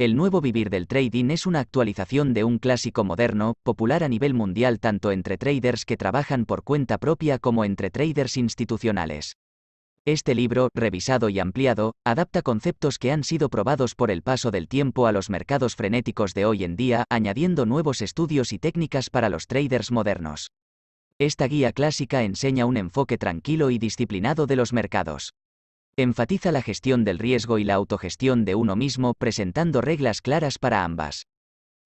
El nuevo vivir del trading es una actualización de un clásico moderno, popular a nivel mundial tanto entre traders que trabajan por cuenta propia como entre traders institucionales. Este libro, revisado y ampliado, adapta conceptos que han sido probados por el paso del tiempo a los mercados frenéticos de hoy en día, añadiendo nuevos estudios y técnicas para los traders modernos. Esta guía clásica enseña un enfoque tranquilo y disciplinado de los mercados. Enfatiza la gestión del riesgo y la autogestión de uno mismo presentando reglas claras para ambas.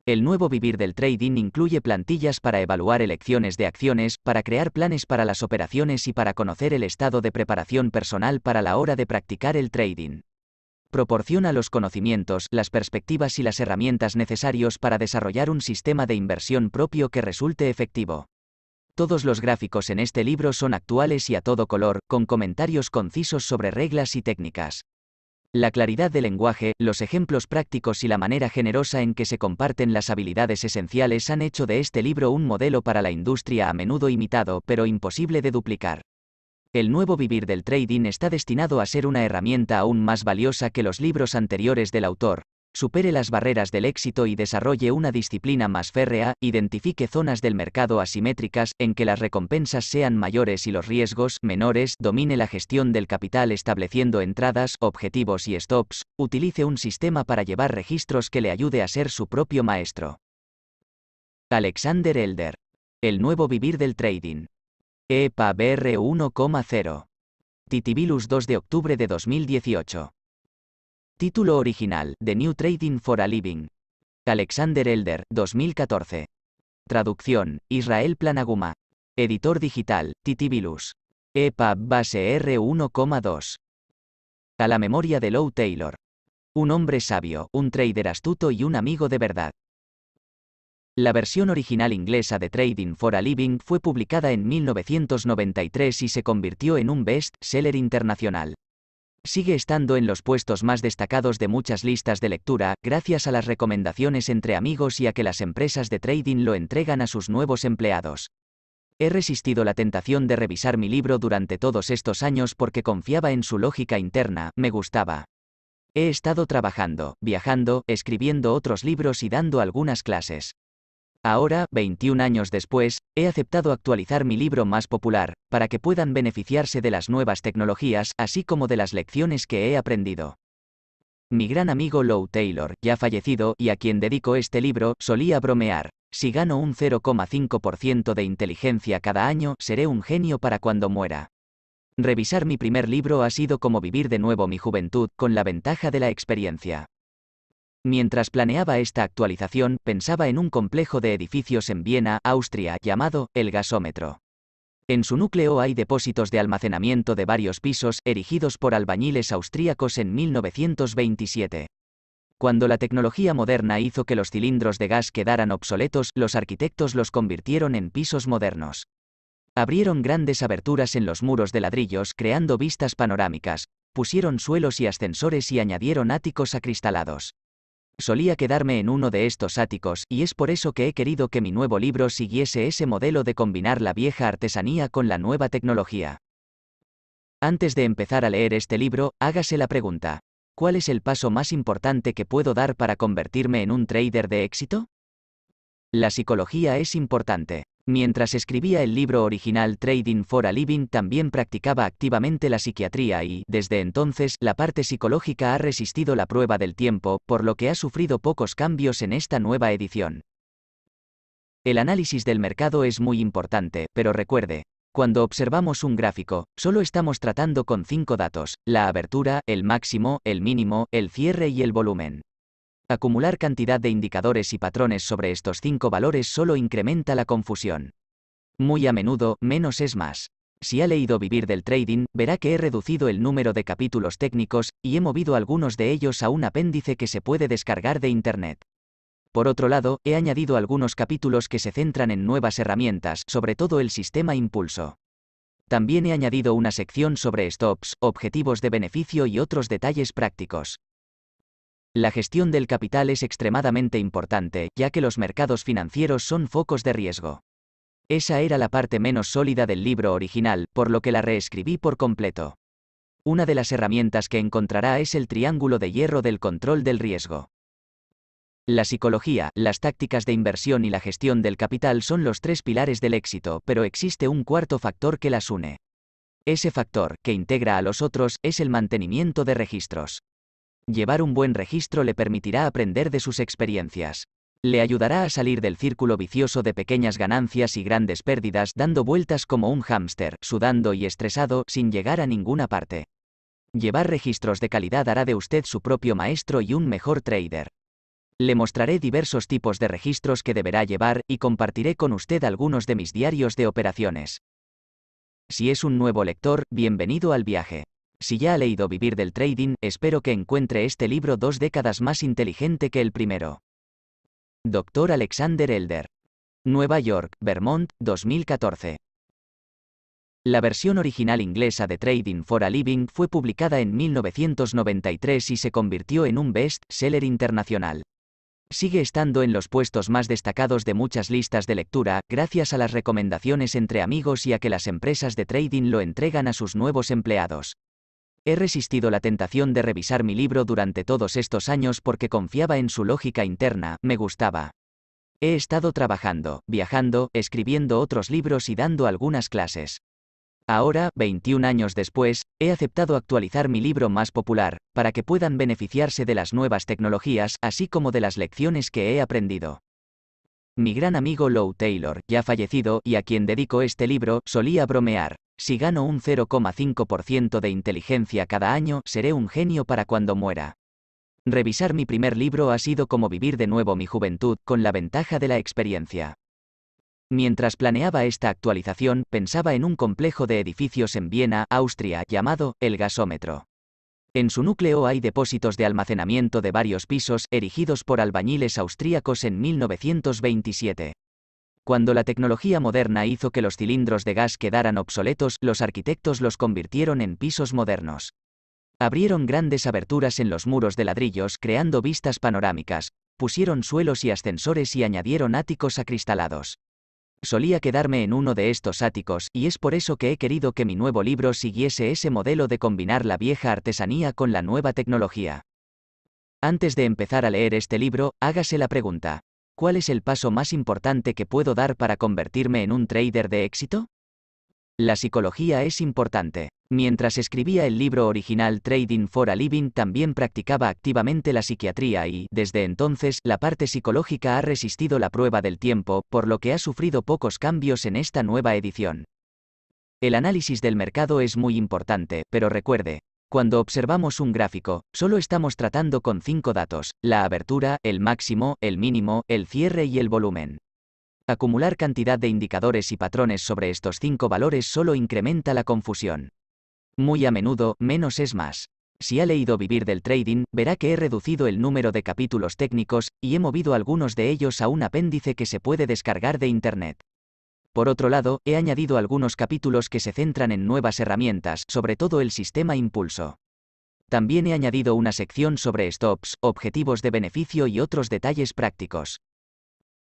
El nuevo vivir del trading incluye plantillas para evaluar elecciones de acciones, para crear planes para las operaciones y para conocer el estado de preparación personal para la hora de practicar el trading. Proporciona los conocimientos, las perspectivas y las herramientas necesarios para desarrollar un sistema de inversión propio que resulte efectivo. Todos los gráficos en este libro son actuales y a todo color, con comentarios concisos sobre reglas y técnicas. La claridad del lenguaje, los ejemplos prácticos y la manera generosa en que se comparten las habilidades esenciales han hecho de este libro un modelo para la industria a menudo imitado, pero imposible de duplicar. El nuevo vivir del trading está destinado a ser una herramienta aún más valiosa que los libros anteriores del autor, supere las barreras del éxito y desarrolle una disciplina más férrea, identifique zonas del mercado asimétricas en que las recompensas sean mayores y los riesgos menores, domine la gestión del capital estableciendo entradas, objetivos y stops, utilice un sistema para llevar registros que le ayude a ser su propio maestro. Alexander Elder. El nuevo vivir del trading. EPA BR 1,0. Titibilus 2 de octubre de 2018. Título original, The New Trading for a Living. Alexander Elder, 2014. Traducción, Israel Planaguma. Editor digital, Titibilus. EPUB base R1,2. A la memoria de Lou Taylor. Un hombre sabio, un trader astuto y un amigo de verdad. La versión original inglesa de Trading for a Living fue publicada en 1993 y se convirtió en un best-seller internacional. Sigue estando en los puestos más destacados de muchas listas de lectura, gracias a las recomendaciones entre amigos y a que las empresas de trading lo entregan a sus nuevos empleados. He resistido la tentación de revisar mi libro durante todos estos años porque confiaba en su lógica interna, me gustaba. He estado trabajando, viajando, escribiendo otros libros y dando algunas clases. Ahora, 21 años después, he aceptado actualizar mi libro más popular, para que puedan beneficiarse de las nuevas tecnologías, así como de las lecciones que he aprendido. Mi gran amigo Lou Taylor, ya fallecido y a quien dedico este libro, solía bromear, si gano un 0,5% de inteligencia cada año, seré un genio para cuando muera. Revisar mi primer libro ha sido como vivir de nuevo mi juventud, con la ventaja de la experiencia. Mientras planeaba esta actualización, pensaba en un complejo de edificios en Viena, Austria, llamado el gasómetro. En su núcleo hay depósitos de almacenamiento de varios pisos, erigidos por albañiles austríacos en 1927. Cuando la tecnología moderna hizo que los cilindros de gas quedaran obsoletos, los arquitectos los convirtieron en pisos modernos. Abrieron grandes aberturas en los muros de ladrillos, creando vistas panorámicas, pusieron suelos y ascensores y añadieron áticos acristalados. Solía quedarme en uno de estos áticos y es por eso que he querido que mi nuevo libro siguiese ese modelo de combinar la vieja artesanía con la nueva tecnología. Antes de empezar a leer este libro, hágase la pregunta. ¿Cuál es el paso más importante que puedo dar para convertirme en un trader de éxito? La psicología es importante. Mientras escribía el libro original Trading for a Living también practicaba activamente la psiquiatría y, desde entonces, la parte psicológica ha resistido la prueba del tiempo, por lo que ha sufrido pocos cambios en esta nueva edición. El análisis del mercado es muy importante, pero recuerde, cuando observamos un gráfico, solo estamos tratando con cinco datos, la abertura, el máximo, el mínimo, el cierre y el volumen. Acumular cantidad de indicadores y patrones sobre estos cinco valores solo incrementa la confusión. Muy a menudo, menos es más. Si ha leído Vivir del Trading, verá que he reducido el número de capítulos técnicos, y he movido algunos de ellos a un apéndice que se puede descargar de Internet. Por otro lado, he añadido algunos capítulos que se centran en nuevas herramientas, sobre todo el sistema impulso. También he añadido una sección sobre stops, objetivos de beneficio y otros detalles prácticos. La gestión del capital es extremadamente importante, ya que los mercados financieros son focos de riesgo. Esa era la parte menos sólida del libro original, por lo que la reescribí por completo. Una de las herramientas que encontrará es el triángulo de hierro del control del riesgo. La psicología, las tácticas de inversión y la gestión del capital son los tres pilares del éxito, pero existe un cuarto factor que las une. Ese factor, que integra a los otros, es el mantenimiento de registros. Llevar un buen registro le permitirá aprender de sus experiencias. Le ayudará a salir del círculo vicioso de pequeñas ganancias y grandes pérdidas dando vueltas como un hámster, sudando y estresado sin llegar a ninguna parte. Llevar registros de calidad hará de usted su propio maestro y un mejor trader. Le mostraré diversos tipos de registros que deberá llevar y compartiré con usted algunos de mis diarios de operaciones. Si es un nuevo lector, bienvenido al viaje. Si ya ha leído Vivir del Trading, espero que encuentre este libro dos décadas más inteligente que el primero. Dr. Alexander Elder. Nueva York, Vermont, 2014. La versión original inglesa de Trading for a Living fue publicada en 1993 y se convirtió en un best-seller internacional. Sigue estando en los puestos más destacados de muchas listas de lectura, gracias a las recomendaciones entre amigos y a que las empresas de trading lo entregan a sus nuevos empleados. He resistido la tentación de revisar mi libro durante todos estos años porque confiaba en su lógica interna, me gustaba. He estado trabajando, viajando, escribiendo otros libros y dando algunas clases. Ahora, 21 años después, he aceptado actualizar mi libro más popular, para que puedan beneficiarse de las nuevas tecnologías, así como de las lecciones que he aprendido. Mi gran amigo Lou Taylor, ya fallecido y a quien dedico este libro, solía bromear, si gano un 0,5% de inteligencia cada año, seré un genio para cuando muera. Revisar mi primer libro ha sido como vivir de nuevo mi juventud, con la ventaja de la experiencia. Mientras planeaba esta actualización, pensaba en un complejo de edificios en Viena, Austria, llamado el gasómetro. En su núcleo hay depósitos de almacenamiento de varios pisos erigidos por albañiles austríacos en 1927. Cuando la tecnología moderna hizo que los cilindros de gas quedaran obsoletos, los arquitectos los convirtieron en pisos modernos. Abrieron grandes aberturas en los muros de ladrillos, creando vistas panorámicas, pusieron suelos y ascensores y añadieron áticos acristalados. Solía quedarme en uno de estos áticos, y es por eso que he querido que mi nuevo libro siguiese ese modelo de combinar la vieja artesanía con la nueva tecnología. Antes de empezar a leer este libro, hágase la pregunta, ¿Cuál es el paso más importante que puedo dar para convertirme en un trader de éxito? La psicología es importante. Mientras escribía el libro original Trading for a Living también practicaba activamente la psiquiatría y, desde entonces, la parte psicológica ha resistido la prueba del tiempo, por lo que ha sufrido pocos cambios en esta nueva edición. El análisis del mercado es muy importante, pero recuerde, cuando observamos un gráfico, solo estamos tratando con cinco datos, la abertura, el máximo, el mínimo, el cierre y el volumen. Acumular cantidad de indicadores y patrones sobre estos cinco valores solo incrementa la confusión. Muy a menudo, menos es más. Si ha leído Vivir del Trading, verá que he reducido el número de capítulos técnicos, y he movido algunos de ellos a un apéndice que se puede descargar de Internet. Por otro lado, he añadido algunos capítulos que se centran en nuevas herramientas, sobre todo el sistema impulso. También he añadido una sección sobre stops, objetivos de beneficio y otros detalles prácticos.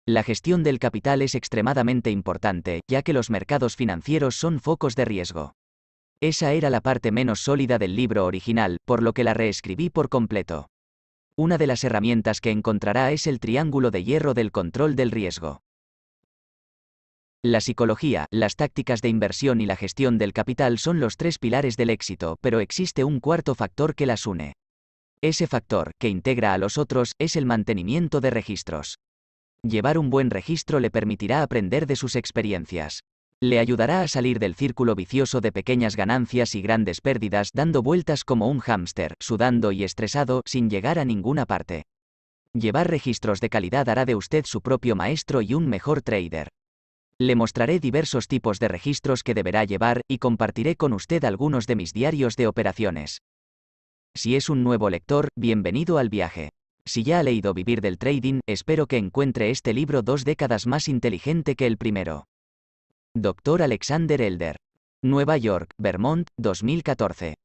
La gestión del capital es extremadamente importante, ya que los mercados financieros son focos de riesgo. Esa era la parte menos sólida del libro original, por lo que la reescribí por completo. Una de las herramientas que encontrará es el triángulo de hierro del control del riesgo. La psicología, las tácticas de inversión y la gestión del capital son los tres pilares del éxito, pero existe un cuarto factor que las une. Ese factor, que integra a los otros, es el mantenimiento de registros. Llevar un buen registro le permitirá aprender de sus experiencias. Le ayudará a salir del círculo vicioso de pequeñas ganancias y grandes pérdidas dando vueltas como un hámster, sudando y estresado sin llegar a ninguna parte. Llevar registros de calidad hará de usted su propio maestro y un mejor trader. Le mostraré diversos tipos de registros que deberá llevar y compartiré con usted algunos de mis diarios de operaciones. Si es un nuevo lector, bienvenido al viaje. Si ya ha leído Vivir del Trading, espero que encuentre este libro dos décadas más inteligente que el primero. Dr. Alexander Elder. Nueva York, Vermont, 2014.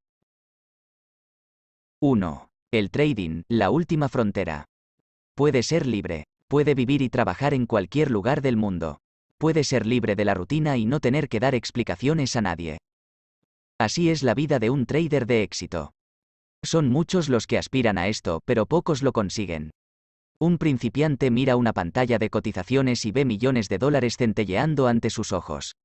1. El trading, la última frontera. Puede ser libre, puede vivir y trabajar en cualquier lugar del mundo puede ser libre de la rutina y no tener que dar explicaciones a nadie. Así es la vida de un trader de éxito. Son muchos los que aspiran a esto, pero pocos lo consiguen. Un principiante mira una pantalla de cotizaciones y ve millones de dólares centelleando ante sus ojos.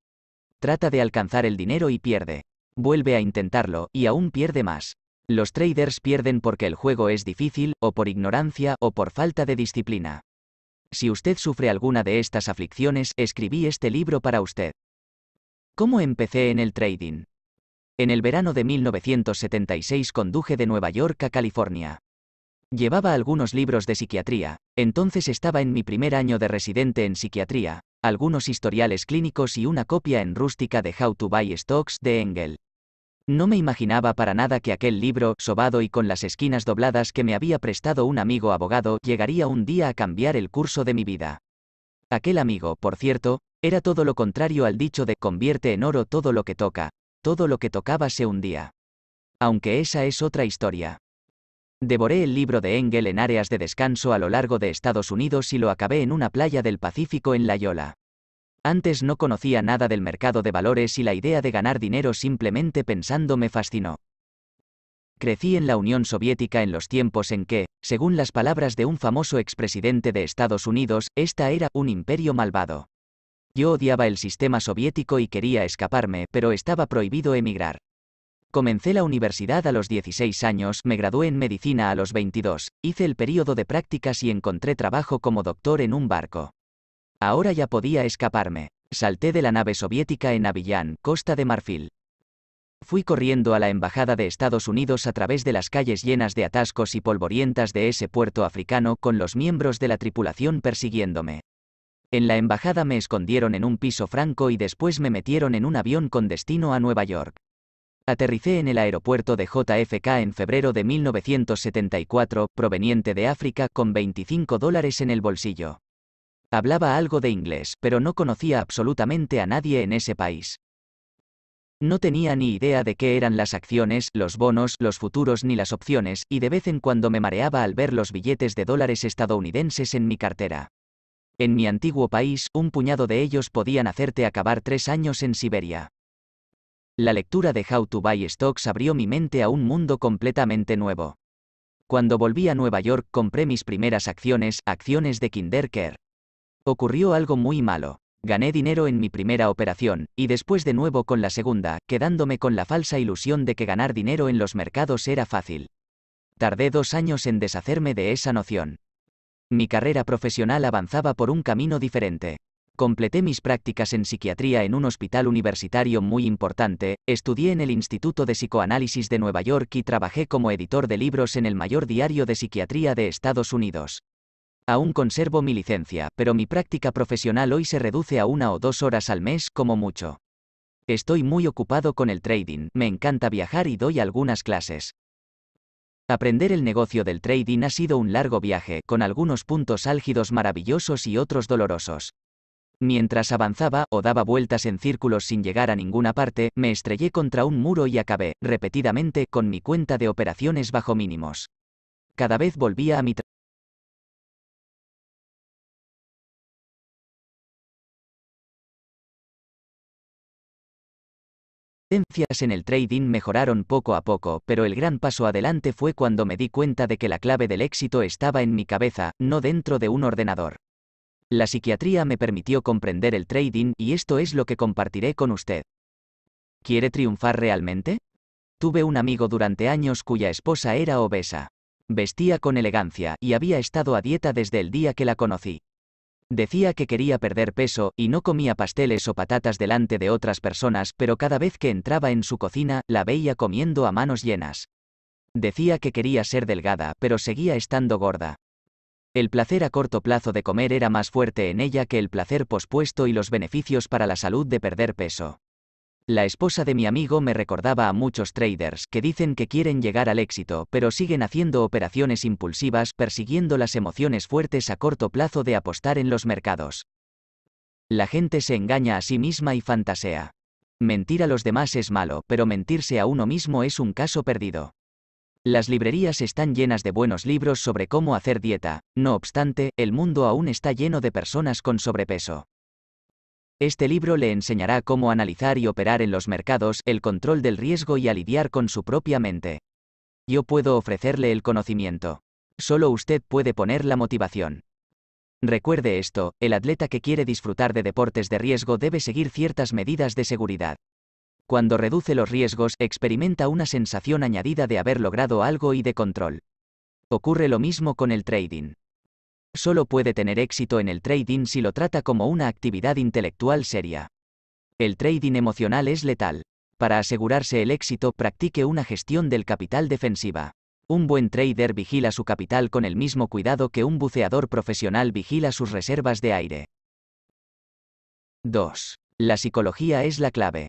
Trata de alcanzar el dinero y pierde. Vuelve a intentarlo, y aún pierde más. Los traders pierden porque el juego es difícil, o por ignorancia, o por falta de disciplina. Si usted sufre alguna de estas aflicciones, escribí este libro para usted. ¿Cómo empecé en el trading? En el verano de 1976 conduje de Nueva York a California. Llevaba algunos libros de psiquiatría, entonces estaba en mi primer año de residente en psiquiatría, algunos historiales clínicos y una copia en rústica de How to Buy Stocks de Engel. No me imaginaba para nada que aquel libro, sobado y con las esquinas dobladas que me había prestado un amigo abogado, llegaría un día a cambiar el curso de mi vida. Aquel amigo, por cierto, era todo lo contrario al dicho de convierte en oro todo lo que toca, todo lo que tocaba se día. Aunque esa es otra historia. Devoré el libro de Engel en áreas de descanso a lo largo de Estados Unidos y lo acabé en una playa del Pacífico en La Yola. Antes no conocía nada del mercado de valores y la idea de ganar dinero simplemente pensando me fascinó. Crecí en la Unión Soviética en los tiempos en que, según las palabras de un famoso expresidente de Estados Unidos, esta era un imperio malvado. Yo odiaba el sistema soviético y quería escaparme, pero estaba prohibido emigrar. Comencé la universidad a los 16 años, me gradué en medicina a los 22, hice el periodo de prácticas y encontré trabajo como doctor en un barco. Ahora ya podía escaparme. Salté de la nave soviética en Avillán, Costa de Marfil. Fui corriendo a la Embajada de Estados Unidos a través de las calles llenas de atascos y polvorientas de ese puerto africano con los miembros de la tripulación persiguiéndome. En la embajada me escondieron en un piso franco y después me metieron en un avión con destino a Nueva York. Aterricé en el aeropuerto de JFK en febrero de 1974, proveniente de África, con 25 dólares en el bolsillo. Hablaba algo de inglés, pero no conocía absolutamente a nadie en ese país. No tenía ni idea de qué eran las acciones, los bonos, los futuros ni las opciones, y de vez en cuando me mareaba al ver los billetes de dólares estadounidenses en mi cartera. En mi antiguo país, un puñado de ellos podían hacerte acabar tres años en Siberia. La lectura de How to Buy Stocks abrió mi mente a un mundo completamente nuevo. Cuando volví a Nueva York compré mis primeras acciones, acciones de Kinderker. Ocurrió algo muy malo. Gané dinero en mi primera operación, y después de nuevo con la segunda, quedándome con la falsa ilusión de que ganar dinero en los mercados era fácil. Tardé dos años en deshacerme de esa noción. Mi carrera profesional avanzaba por un camino diferente. Completé mis prácticas en psiquiatría en un hospital universitario muy importante, estudié en el Instituto de Psicoanálisis de Nueva York y trabajé como editor de libros en el mayor diario de psiquiatría de Estados Unidos. Aún conservo mi licencia, pero mi práctica profesional hoy se reduce a una o dos horas al mes como mucho. Estoy muy ocupado con el trading, me encanta viajar y doy algunas clases. Aprender el negocio del trading ha sido un largo viaje, con algunos puntos álgidos maravillosos y otros dolorosos. Mientras avanzaba o daba vueltas en círculos sin llegar a ninguna parte, me estrellé contra un muro y acabé, repetidamente, con mi cuenta de operaciones bajo mínimos. Cada vez volvía a mi competencias en el trading mejoraron poco a poco, pero el gran paso adelante fue cuando me di cuenta de que la clave del éxito estaba en mi cabeza, no dentro de un ordenador. La psiquiatría me permitió comprender el trading y esto es lo que compartiré con usted. ¿Quiere triunfar realmente? Tuve un amigo durante años cuya esposa era obesa. Vestía con elegancia y había estado a dieta desde el día que la conocí. Decía que quería perder peso y no comía pasteles o patatas delante de otras personas, pero cada vez que entraba en su cocina, la veía comiendo a manos llenas. Decía que quería ser delgada, pero seguía estando gorda. El placer a corto plazo de comer era más fuerte en ella que el placer pospuesto y los beneficios para la salud de perder peso. La esposa de mi amigo me recordaba a muchos traders que dicen que quieren llegar al éxito, pero siguen haciendo operaciones impulsivas persiguiendo las emociones fuertes a corto plazo de apostar en los mercados. La gente se engaña a sí misma y fantasea. Mentir a los demás es malo, pero mentirse a uno mismo es un caso perdido. Las librerías están llenas de buenos libros sobre cómo hacer dieta, no obstante, el mundo aún está lleno de personas con sobrepeso. Este libro le enseñará cómo analizar y operar en los mercados, el control del riesgo y aliviar con su propia mente. Yo puedo ofrecerle el conocimiento. Solo usted puede poner la motivación. Recuerde esto, el atleta que quiere disfrutar de deportes de riesgo debe seguir ciertas medidas de seguridad. Cuando reduce los riesgos, experimenta una sensación añadida de haber logrado algo y de control. Ocurre lo mismo con el trading solo puede tener éxito en el trading si lo trata como una actividad intelectual seria. El trading emocional es letal. Para asegurarse el éxito, practique una gestión del capital defensiva. Un buen trader vigila su capital con el mismo cuidado que un buceador profesional vigila sus reservas de aire. 2. La psicología es la clave.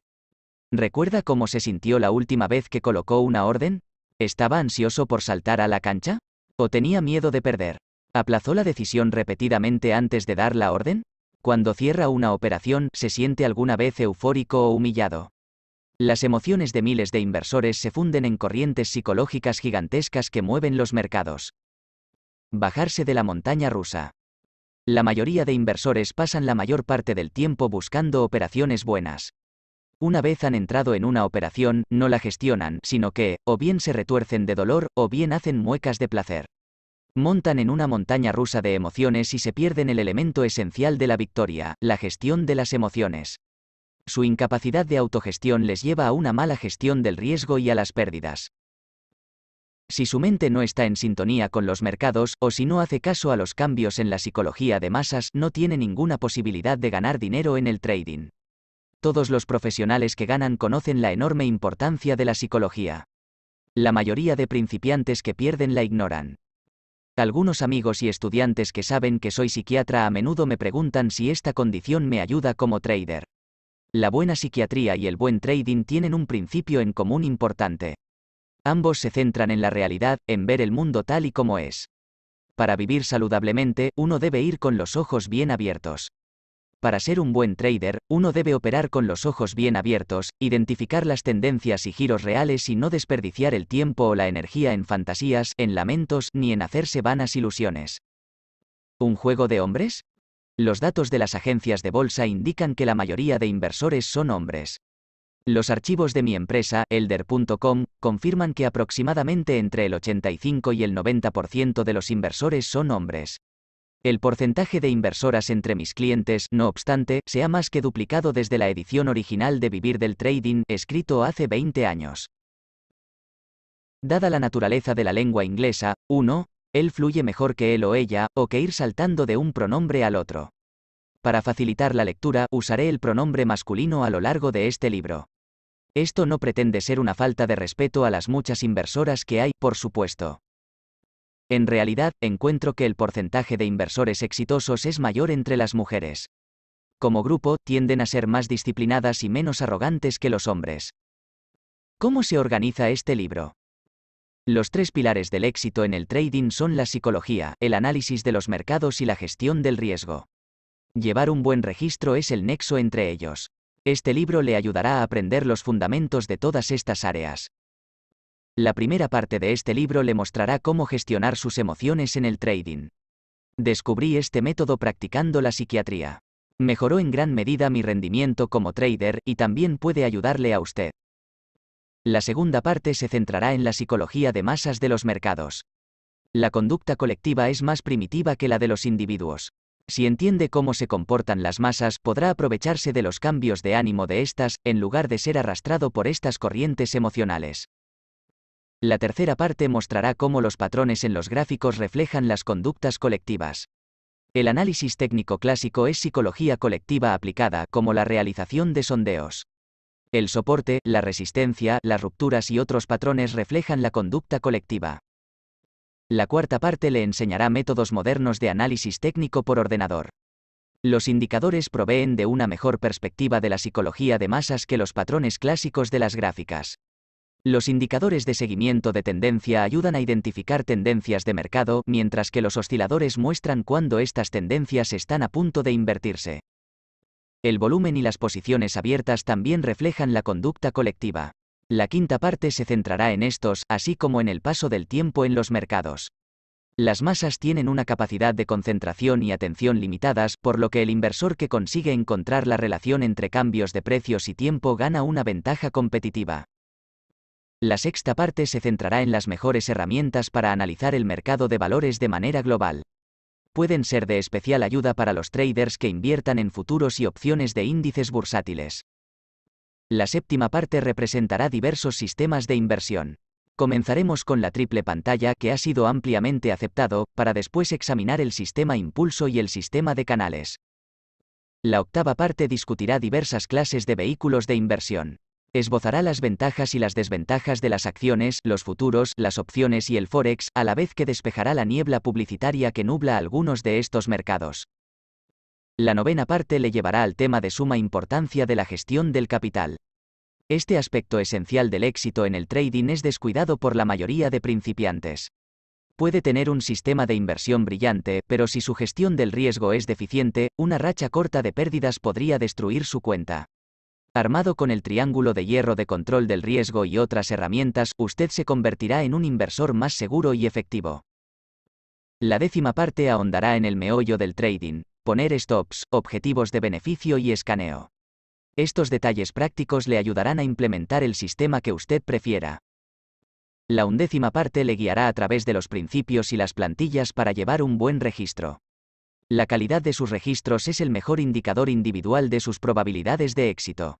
¿Recuerda cómo se sintió la última vez que colocó una orden? ¿Estaba ansioso por saltar a la cancha? ¿O tenía miedo de perder? ¿Aplazó la decisión repetidamente antes de dar la orden? Cuando cierra una operación, ¿se siente alguna vez eufórico o humillado? Las emociones de miles de inversores se funden en corrientes psicológicas gigantescas que mueven los mercados. Bajarse de la montaña rusa. La mayoría de inversores pasan la mayor parte del tiempo buscando operaciones buenas. Una vez han entrado en una operación, no la gestionan, sino que, o bien se retuercen de dolor, o bien hacen muecas de placer montan en una montaña rusa de emociones y se pierden el elemento esencial de la victoria, la gestión de las emociones. Su incapacidad de autogestión les lleva a una mala gestión del riesgo y a las pérdidas. Si su mente no está en sintonía con los mercados o si no hace caso a los cambios en la psicología de masas, no tiene ninguna posibilidad de ganar dinero en el trading. Todos los profesionales que ganan conocen la enorme importancia de la psicología. La mayoría de principiantes que pierden la ignoran. Algunos amigos y estudiantes que saben que soy psiquiatra a menudo me preguntan si esta condición me ayuda como trader. La buena psiquiatría y el buen trading tienen un principio en común importante. Ambos se centran en la realidad, en ver el mundo tal y como es. Para vivir saludablemente, uno debe ir con los ojos bien abiertos. Para ser un buen trader, uno debe operar con los ojos bien abiertos, identificar las tendencias y giros reales y no desperdiciar el tiempo o la energía en fantasías, en lamentos ni en hacerse vanas ilusiones. ¿Un juego de hombres? Los datos de las agencias de bolsa indican que la mayoría de inversores son hombres. Los archivos de mi empresa, elder.com, confirman que aproximadamente entre el 85 y el 90% de los inversores son hombres. El porcentaje de inversoras entre mis clientes, no obstante, se ha más que duplicado desde la edición original de Vivir del Trading, escrito hace 20 años. Dada la naturaleza de la lengua inglesa, uno, él fluye mejor que él o ella, o que ir saltando de un pronombre al otro. Para facilitar la lectura, usaré el pronombre masculino a lo largo de este libro. Esto no pretende ser una falta de respeto a las muchas inversoras que hay, por supuesto. En realidad, encuentro que el porcentaje de inversores exitosos es mayor entre las mujeres. Como grupo, tienden a ser más disciplinadas y menos arrogantes que los hombres. ¿Cómo se organiza este libro? Los tres pilares del éxito en el trading son la psicología, el análisis de los mercados y la gestión del riesgo. Llevar un buen registro es el nexo entre ellos. Este libro le ayudará a aprender los fundamentos de todas estas áreas. La primera parte de este libro le mostrará cómo gestionar sus emociones en el trading. Descubrí este método practicando la psiquiatría. Mejoró en gran medida mi rendimiento como trader y también puede ayudarle a usted. La segunda parte se centrará en la psicología de masas de los mercados. La conducta colectiva es más primitiva que la de los individuos. Si entiende cómo se comportan las masas, podrá aprovecharse de los cambios de ánimo de estas, en lugar de ser arrastrado por estas corrientes emocionales. La tercera parte mostrará cómo los patrones en los gráficos reflejan las conductas colectivas. El análisis técnico clásico es psicología colectiva aplicada, como la realización de sondeos. El soporte, la resistencia, las rupturas y otros patrones reflejan la conducta colectiva. La cuarta parte le enseñará métodos modernos de análisis técnico por ordenador. Los indicadores proveen de una mejor perspectiva de la psicología de masas que los patrones clásicos de las gráficas. Los indicadores de seguimiento de tendencia ayudan a identificar tendencias de mercado, mientras que los osciladores muestran cuándo estas tendencias están a punto de invertirse. El volumen y las posiciones abiertas también reflejan la conducta colectiva. La quinta parte se centrará en estos, así como en el paso del tiempo en los mercados. Las masas tienen una capacidad de concentración y atención limitadas, por lo que el inversor que consigue encontrar la relación entre cambios de precios y tiempo gana una ventaja competitiva. La sexta parte se centrará en las mejores herramientas para analizar el mercado de valores de manera global. Pueden ser de especial ayuda para los traders que inviertan en futuros y opciones de índices bursátiles. La séptima parte representará diversos sistemas de inversión. Comenzaremos con la triple pantalla que ha sido ampliamente aceptado, para después examinar el sistema impulso y el sistema de canales. La octava parte discutirá diversas clases de vehículos de inversión. Esbozará las ventajas y las desventajas de las acciones, los futuros, las opciones y el forex, a la vez que despejará la niebla publicitaria que nubla algunos de estos mercados. La novena parte le llevará al tema de suma importancia de la gestión del capital. Este aspecto esencial del éxito en el trading es descuidado por la mayoría de principiantes. Puede tener un sistema de inversión brillante, pero si su gestión del riesgo es deficiente, una racha corta de pérdidas podría destruir su cuenta. Armado con el triángulo de hierro de control del riesgo y otras herramientas, usted se convertirá en un inversor más seguro y efectivo. La décima parte ahondará en el meollo del trading, poner stops, objetivos de beneficio y escaneo. Estos detalles prácticos le ayudarán a implementar el sistema que usted prefiera. La undécima parte le guiará a través de los principios y las plantillas para llevar un buen registro. La calidad de sus registros es el mejor indicador individual de sus probabilidades de éxito.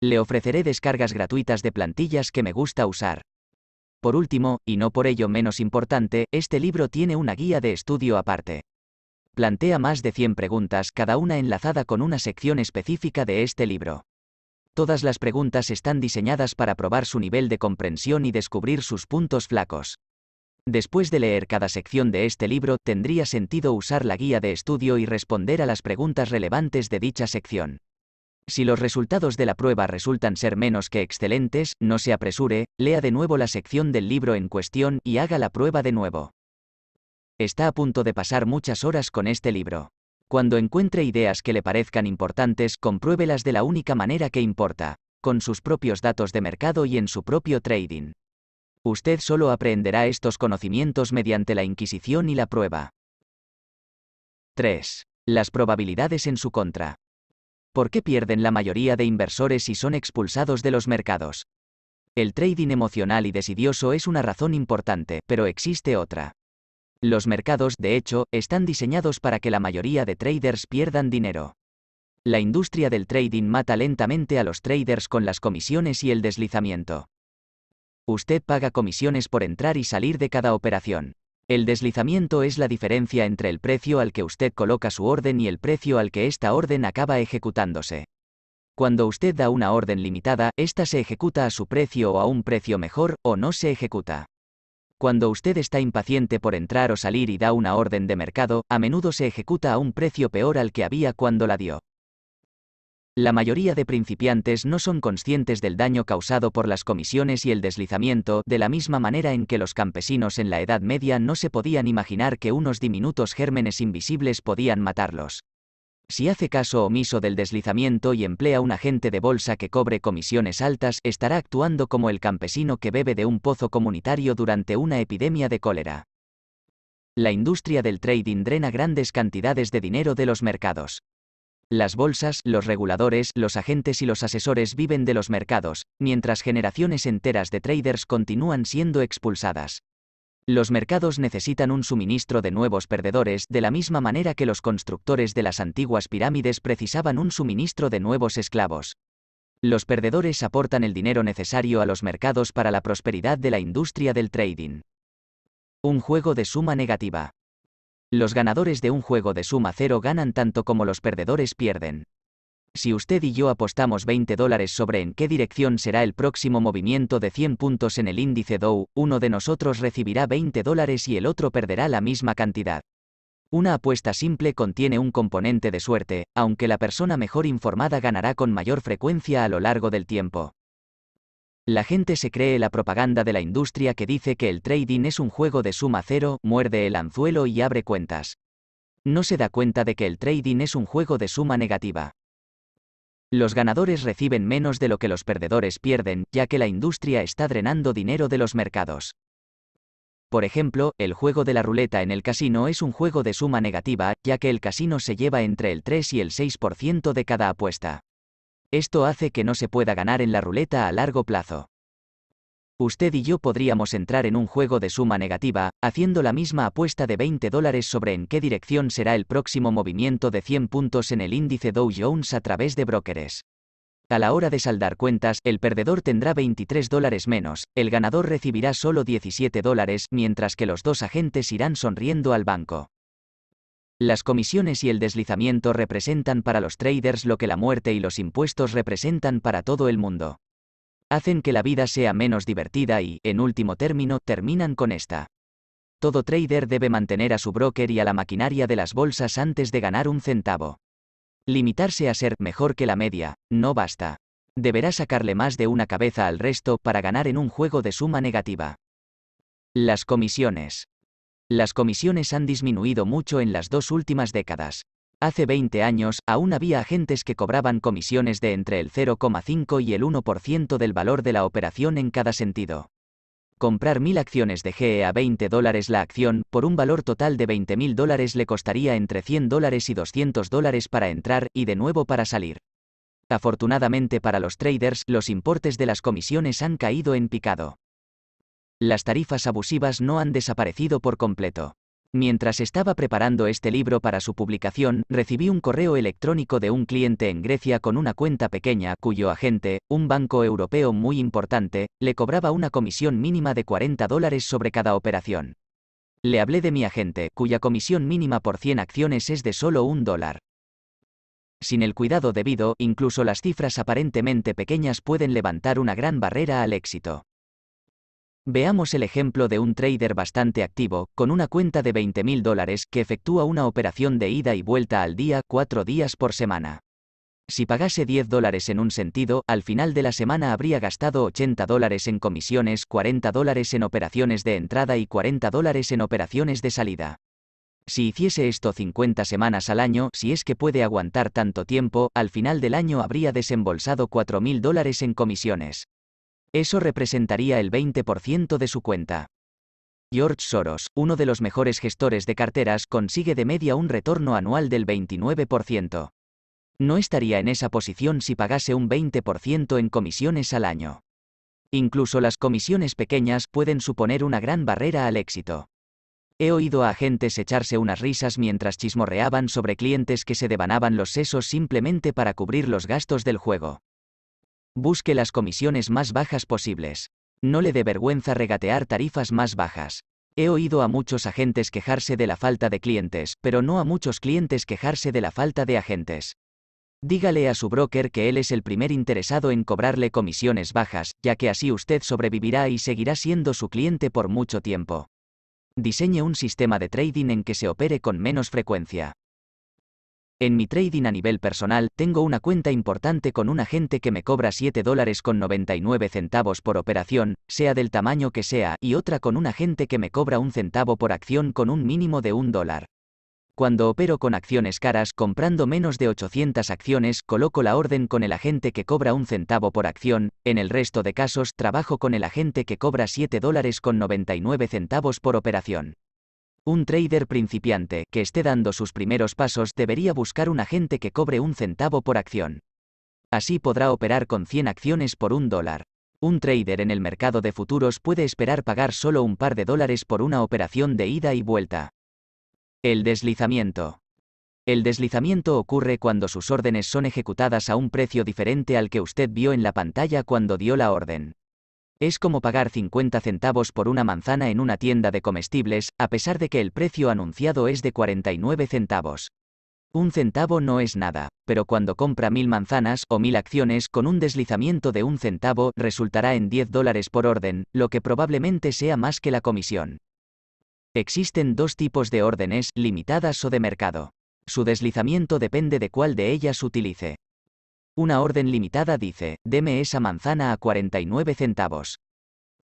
Le ofreceré descargas gratuitas de plantillas que me gusta usar. Por último, y no por ello menos importante, este libro tiene una guía de estudio aparte. Plantea más de 100 preguntas, cada una enlazada con una sección específica de este libro. Todas las preguntas están diseñadas para probar su nivel de comprensión y descubrir sus puntos flacos. Después de leer cada sección de este libro, tendría sentido usar la guía de estudio y responder a las preguntas relevantes de dicha sección. Si los resultados de la prueba resultan ser menos que excelentes, no se apresure, lea de nuevo la sección del libro en cuestión y haga la prueba de nuevo. Está a punto de pasar muchas horas con este libro. Cuando encuentre ideas que le parezcan importantes, compruébelas de la única manera que importa, con sus propios datos de mercado y en su propio trading. Usted solo aprenderá estos conocimientos mediante la inquisición y la prueba. 3. Las probabilidades en su contra. ¿Por qué pierden la mayoría de inversores y son expulsados de los mercados? El trading emocional y desidioso es una razón importante, pero existe otra. Los mercados, de hecho, están diseñados para que la mayoría de traders pierdan dinero. La industria del trading mata lentamente a los traders con las comisiones y el deslizamiento. Usted paga comisiones por entrar y salir de cada operación. El deslizamiento es la diferencia entre el precio al que usted coloca su orden y el precio al que esta orden acaba ejecutándose. Cuando usted da una orden limitada, ésta se ejecuta a su precio o a un precio mejor, o no se ejecuta. Cuando usted está impaciente por entrar o salir y da una orden de mercado, a menudo se ejecuta a un precio peor al que había cuando la dio. La mayoría de principiantes no son conscientes del daño causado por las comisiones y el deslizamiento, de la misma manera en que los campesinos en la Edad Media no se podían imaginar que unos diminutos gérmenes invisibles podían matarlos. Si hace caso omiso del deslizamiento y emplea un agente de bolsa que cobre comisiones altas, estará actuando como el campesino que bebe de un pozo comunitario durante una epidemia de cólera. La industria del trading drena grandes cantidades de dinero de los mercados. Las bolsas, los reguladores, los agentes y los asesores viven de los mercados, mientras generaciones enteras de traders continúan siendo expulsadas. Los mercados necesitan un suministro de nuevos perdedores de la misma manera que los constructores de las antiguas pirámides precisaban un suministro de nuevos esclavos. Los perdedores aportan el dinero necesario a los mercados para la prosperidad de la industria del trading. Un juego de suma negativa. Los ganadores de un juego de suma cero ganan tanto como los perdedores pierden. Si usted y yo apostamos 20 dólares sobre en qué dirección será el próximo movimiento de 100 puntos en el índice Dow, uno de nosotros recibirá 20 dólares y el otro perderá la misma cantidad. Una apuesta simple contiene un componente de suerte, aunque la persona mejor informada ganará con mayor frecuencia a lo largo del tiempo. La gente se cree la propaganda de la industria que dice que el trading es un juego de suma cero, muerde el anzuelo y abre cuentas. No se da cuenta de que el trading es un juego de suma negativa. Los ganadores reciben menos de lo que los perdedores pierden, ya que la industria está drenando dinero de los mercados. Por ejemplo, el juego de la ruleta en el casino es un juego de suma negativa, ya que el casino se lleva entre el 3 y el 6% de cada apuesta. Esto hace que no se pueda ganar en la ruleta a largo plazo. Usted y yo podríamos entrar en un juego de suma negativa, haciendo la misma apuesta de 20 dólares sobre en qué dirección será el próximo movimiento de 100 puntos en el índice Dow Jones a través de brokers. A la hora de saldar cuentas, el perdedor tendrá 23 dólares menos, el ganador recibirá solo 17 dólares, mientras que los dos agentes irán sonriendo al banco. Las comisiones y el deslizamiento representan para los traders lo que la muerte y los impuestos representan para todo el mundo. Hacen que la vida sea menos divertida y, en último término, terminan con esta. Todo trader debe mantener a su broker y a la maquinaria de las bolsas antes de ganar un centavo. Limitarse a ser mejor que la media, no basta. Deberá sacarle más de una cabeza al resto para ganar en un juego de suma negativa. Las comisiones. Las comisiones han disminuido mucho en las dos últimas décadas. Hace 20 años, aún había agentes que cobraban comisiones de entre el 0,5 y el 1% del valor de la operación en cada sentido. Comprar mil acciones de GE a 20 dólares la acción, por un valor total de 20.000 dólares le costaría entre 100 dólares y 200 dólares para entrar y de nuevo para salir. Afortunadamente para los traders, los importes de las comisiones han caído en picado. Las tarifas abusivas no han desaparecido por completo. Mientras estaba preparando este libro para su publicación, recibí un correo electrónico de un cliente en Grecia con una cuenta pequeña cuyo agente, un banco europeo muy importante, le cobraba una comisión mínima de 40 dólares sobre cada operación. Le hablé de mi agente, cuya comisión mínima por 100 acciones es de solo un dólar. Sin el cuidado debido, incluso las cifras aparentemente pequeñas pueden levantar una gran barrera al éxito. Veamos el ejemplo de un trader bastante activo, con una cuenta de 20.000 dólares que efectúa una operación de ida y vuelta al día cuatro días por semana. Si pagase 10 dólares en un sentido, al final de la semana habría gastado 80 dólares en comisiones, 40 dólares en operaciones de entrada y 40 dólares en operaciones de salida. Si hiciese esto 50 semanas al año, si es que puede aguantar tanto tiempo, al final del año habría desembolsado 4.000 dólares en comisiones. Eso representaría el 20% de su cuenta. George Soros, uno de los mejores gestores de carteras, consigue de media un retorno anual del 29%. No estaría en esa posición si pagase un 20% en comisiones al año. Incluso las comisiones pequeñas pueden suponer una gran barrera al éxito. He oído a agentes echarse unas risas mientras chismorreaban sobre clientes que se devanaban los sesos simplemente para cubrir los gastos del juego. Busque las comisiones más bajas posibles. No le dé vergüenza regatear tarifas más bajas. He oído a muchos agentes quejarse de la falta de clientes, pero no a muchos clientes quejarse de la falta de agentes. Dígale a su broker que él es el primer interesado en cobrarle comisiones bajas, ya que así usted sobrevivirá y seguirá siendo su cliente por mucho tiempo. Diseñe un sistema de trading en que se opere con menos frecuencia. En mi trading a nivel personal, tengo una cuenta importante con un agente que me cobra 7 dólares con 99 centavos por operación, sea del tamaño que sea, y otra con un agente que me cobra un centavo por acción con un mínimo de un dólar. Cuando opero con acciones caras, comprando menos de 800 acciones, coloco la orden con el agente que cobra un centavo por acción, en el resto de casos trabajo con el agente que cobra 7 dólares con 99 centavos por operación. Un trader principiante que esté dando sus primeros pasos debería buscar un agente que cobre un centavo por acción. Así podrá operar con 100 acciones por un dólar. Un trader en el mercado de futuros puede esperar pagar solo un par de dólares por una operación de ida y vuelta. El deslizamiento. El deslizamiento ocurre cuando sus órdenes son ejecutadas a un precio diferente al que usted vio en la pantalla cuando dio la orden. Es como pagar 50 centavos por una manzana en una tienda de comestibles, a pesar de que el precio anunciado es de 49 centavos. Un centavo no es nada, pero cuando compra mil manzanas o mil acciones con un deslizamiento de un centavo resultará en 10 dólares por orden, lo que probablemente sea más que la comisión. Existen dos tipos de órdenes, limitadas o de mercado. Su deslizamiento depende de cuál de ellas utilice. Una orden limitada dice, deme esa manzana a 49 centavos.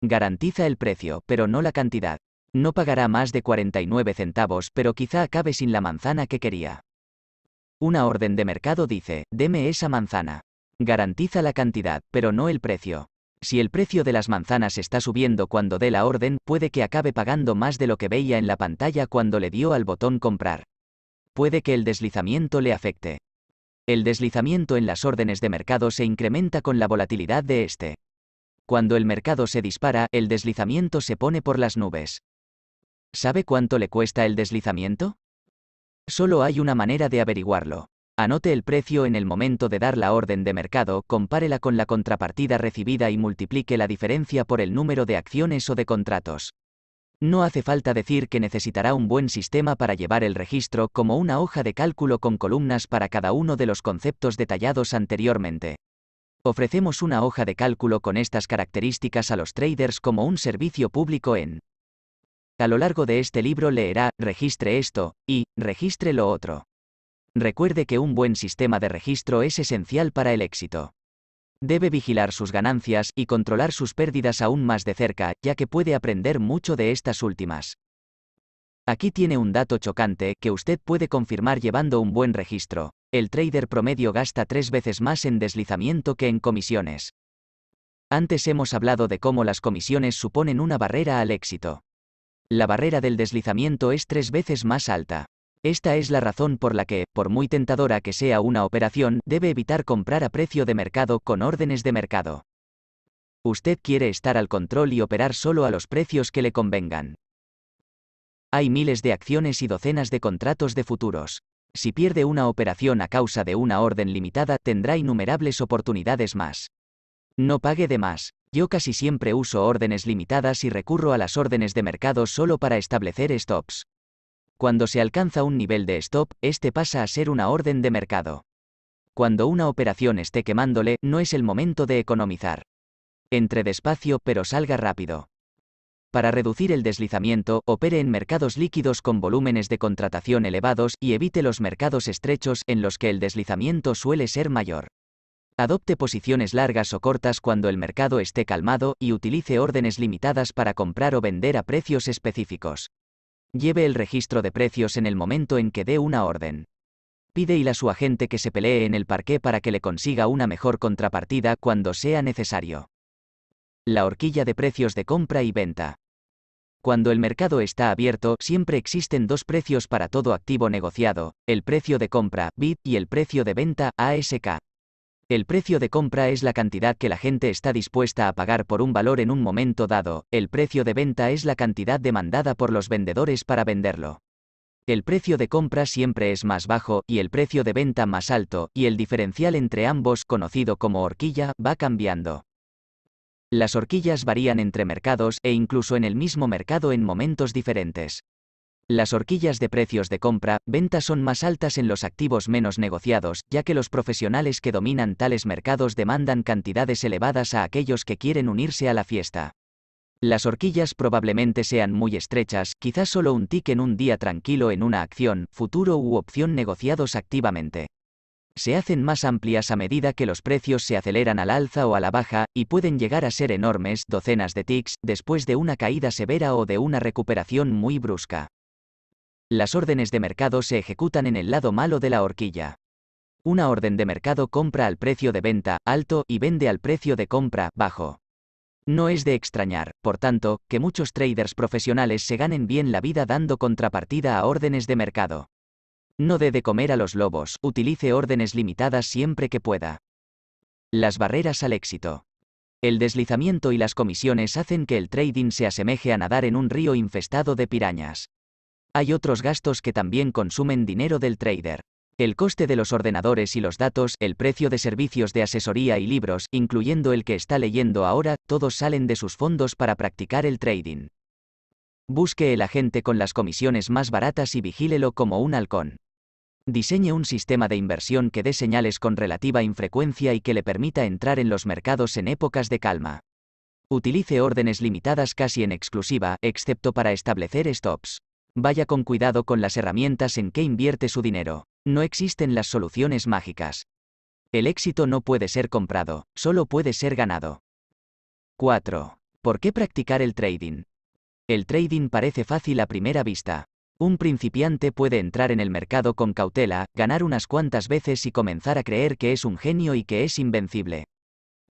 Garantiza el precio, pero no la cantidad. No pagará más de 49 centavos, pero quizá acabe sin la manzana que quería. Una orden de mercado dice, deme esa manzana. Garantiza la cantidad, pero no el precio. Si el precio de las manzanas está subiendo cuando dé la orden, puede que acabe pagando más de lo que veía en la pantalla cuando le dio al botón comprar. Puede que el deslizamiento le afecte. El deslizamiento en las órdenes de mercado se incrementa con la volatilidad de este. Cuando el mercado se dispara, el deslizamiento se pone por las nubes. ¿Sabe cuánto le cuesta el deslizamiento? Solo hay una manera de averiguarlo. Anote el precio en el momento de dar la orden de mercado, compárela con la contrapartida recibida y multiplique la diferencia por el número de acciones o de contratos. No hace falta decir que necesitará un buen sistema para llevar el registro como una hoja de cálculo con columnas para cada uno de los conceptos detallados anteriormente. Ofrecemos una hoja de cálculo con estas características a los traders como un servicio público en. A lo largo de este libro leerá, registre esto, y, registre lo otro. Recuerde que un buen sistema de registro es esencial para el éxito debe vigilar sus ganancias y controlar sus pérdidas aún más de cerca, ya que puede aprender mucho de estas últimas. Aquí tiene un dato chocante que usted puede confirmar llevando un buen registro. El trader promedio gasta tres veces más en deslizamiento que en comisiones. Antes hemos hablado de cómo las comisiones suponen una barrera al éxito. La barrera del deslizamiento es tres veces más alta. Esta es la razón por la que, por muy tentadora que sea una operación, debe evitar comprar a precio de mercado con órdenes de mercado. Usted quiere estar al control y operar solo a los precios que le convengan. Hay miles de acciones y docenas de contratos de futuros. Si pierde una operación a causa de una orden limitada, tendrá innumerables oportunidades más. No pague de más. Yo casi siempre uso órdenes limitadas y recurro a las órdenes de mercado solo para establecer stops. Cuando se alcanza un nivel de stop, este pasa a ser una orden de mercado. Cuando una operación esté quemándole, no es el momento de economizar. Entre despacio, pero salga rápido. Para reducir el deslizamiento, opere en mercados líquidos con volúmenes de contratación elevados y evite los mercados estrechos en los que el deslizamiento suele ser mayor. Adopte posiciones largas o cortas cuando el mercado esté calmado y utilice órdenes limitadas para comprar o vender a precios específicos. Lleve el registro de precios en el momento en que dé una orden. Pide a su agente que se pelee en el parqué para que le consiga una mejor contrapartida cuando sea necesario. La horquilla de precios de compra y venta. Cuando el mercado está abierto, siempre existen dos precios para todo activo negociado, el precio de compra, BID, y el precio de venta, ASK. El precio de compra es la cantidad que la gente está dispuesta a pagar por un valor en un momento dado, el precio de venta es la cantidad demandada por los vendedores para venderlo. El precio de compra siempre es más bajo y el precio de venta más alto, y el diferencial entre ambos, conocido como horquilla, va cambiando. Las horquillas varían entre mercados e incluso en el mismo mercado en momentos diferentes. Las horquillas de precios de compra-venta son más altas en los activos menos negociados, ya que los profesionales que dominan tales mercados demandan cantidades elevadas a aquellos que quieren unirse a la fiesta. Las horquillas probablemente sean muy estrechas, quizás solo un tick en un día tranquilo en una acción, futuro u opción negociados activamente. Se hacen más amplias a medida que los precios se aceleran al alza o a la baja, y pueden llegar a ser enormes, docenas de ticks, después de una caída severa o de una recuperación muy brusca. Las órdenes de mercado se ejecutan en el lado malo de la horquilla. Una orden de mercado compra al precio de venta, alto, y vende al precio de compra, bajo. No es de extrañar, por tanto, que muchos traders profesionales se ganen bien la vida dando contrapartida a órdenes de mercado. No dé de comer a los lobos, utilice órdenes limitadas siempre que pueda. Las barreras al éxito. El deslizamiento y las comisiones hacen que el trading se asemeje a nadar en un río infestado de pirañas. Hay otros gastos que también consumen dinero del trader. El coste de los ordenadores y los datos, el precio de servicios de asesoría y libros, incluyendo el que está leyendo ahora, todos salen de sus fondos para practicar el trading. Busque el agente con las comisiones más baratas y vigílelo como un halcón. Diseñe un sistema de inversión que dé señales con relativa infrecuencia y que le permita entrar en los mercados en épocas de calma. Utilice órdenes limitadas casi en exclusiva, excepto para establecer stops. Vaya con cuidado con las herramientas en que invierte su dinero. No existen las soluciones mágicas. El éxito no puede ser comprado, solo puede ser ganado. 4. ¿Por qué practicar el trading? El trading parece fácil a primera vista. Un principiante puede entrar en el mercado con cautela, ganar unas cuantas veces y comenzar a creer que es un genio y que es invencible.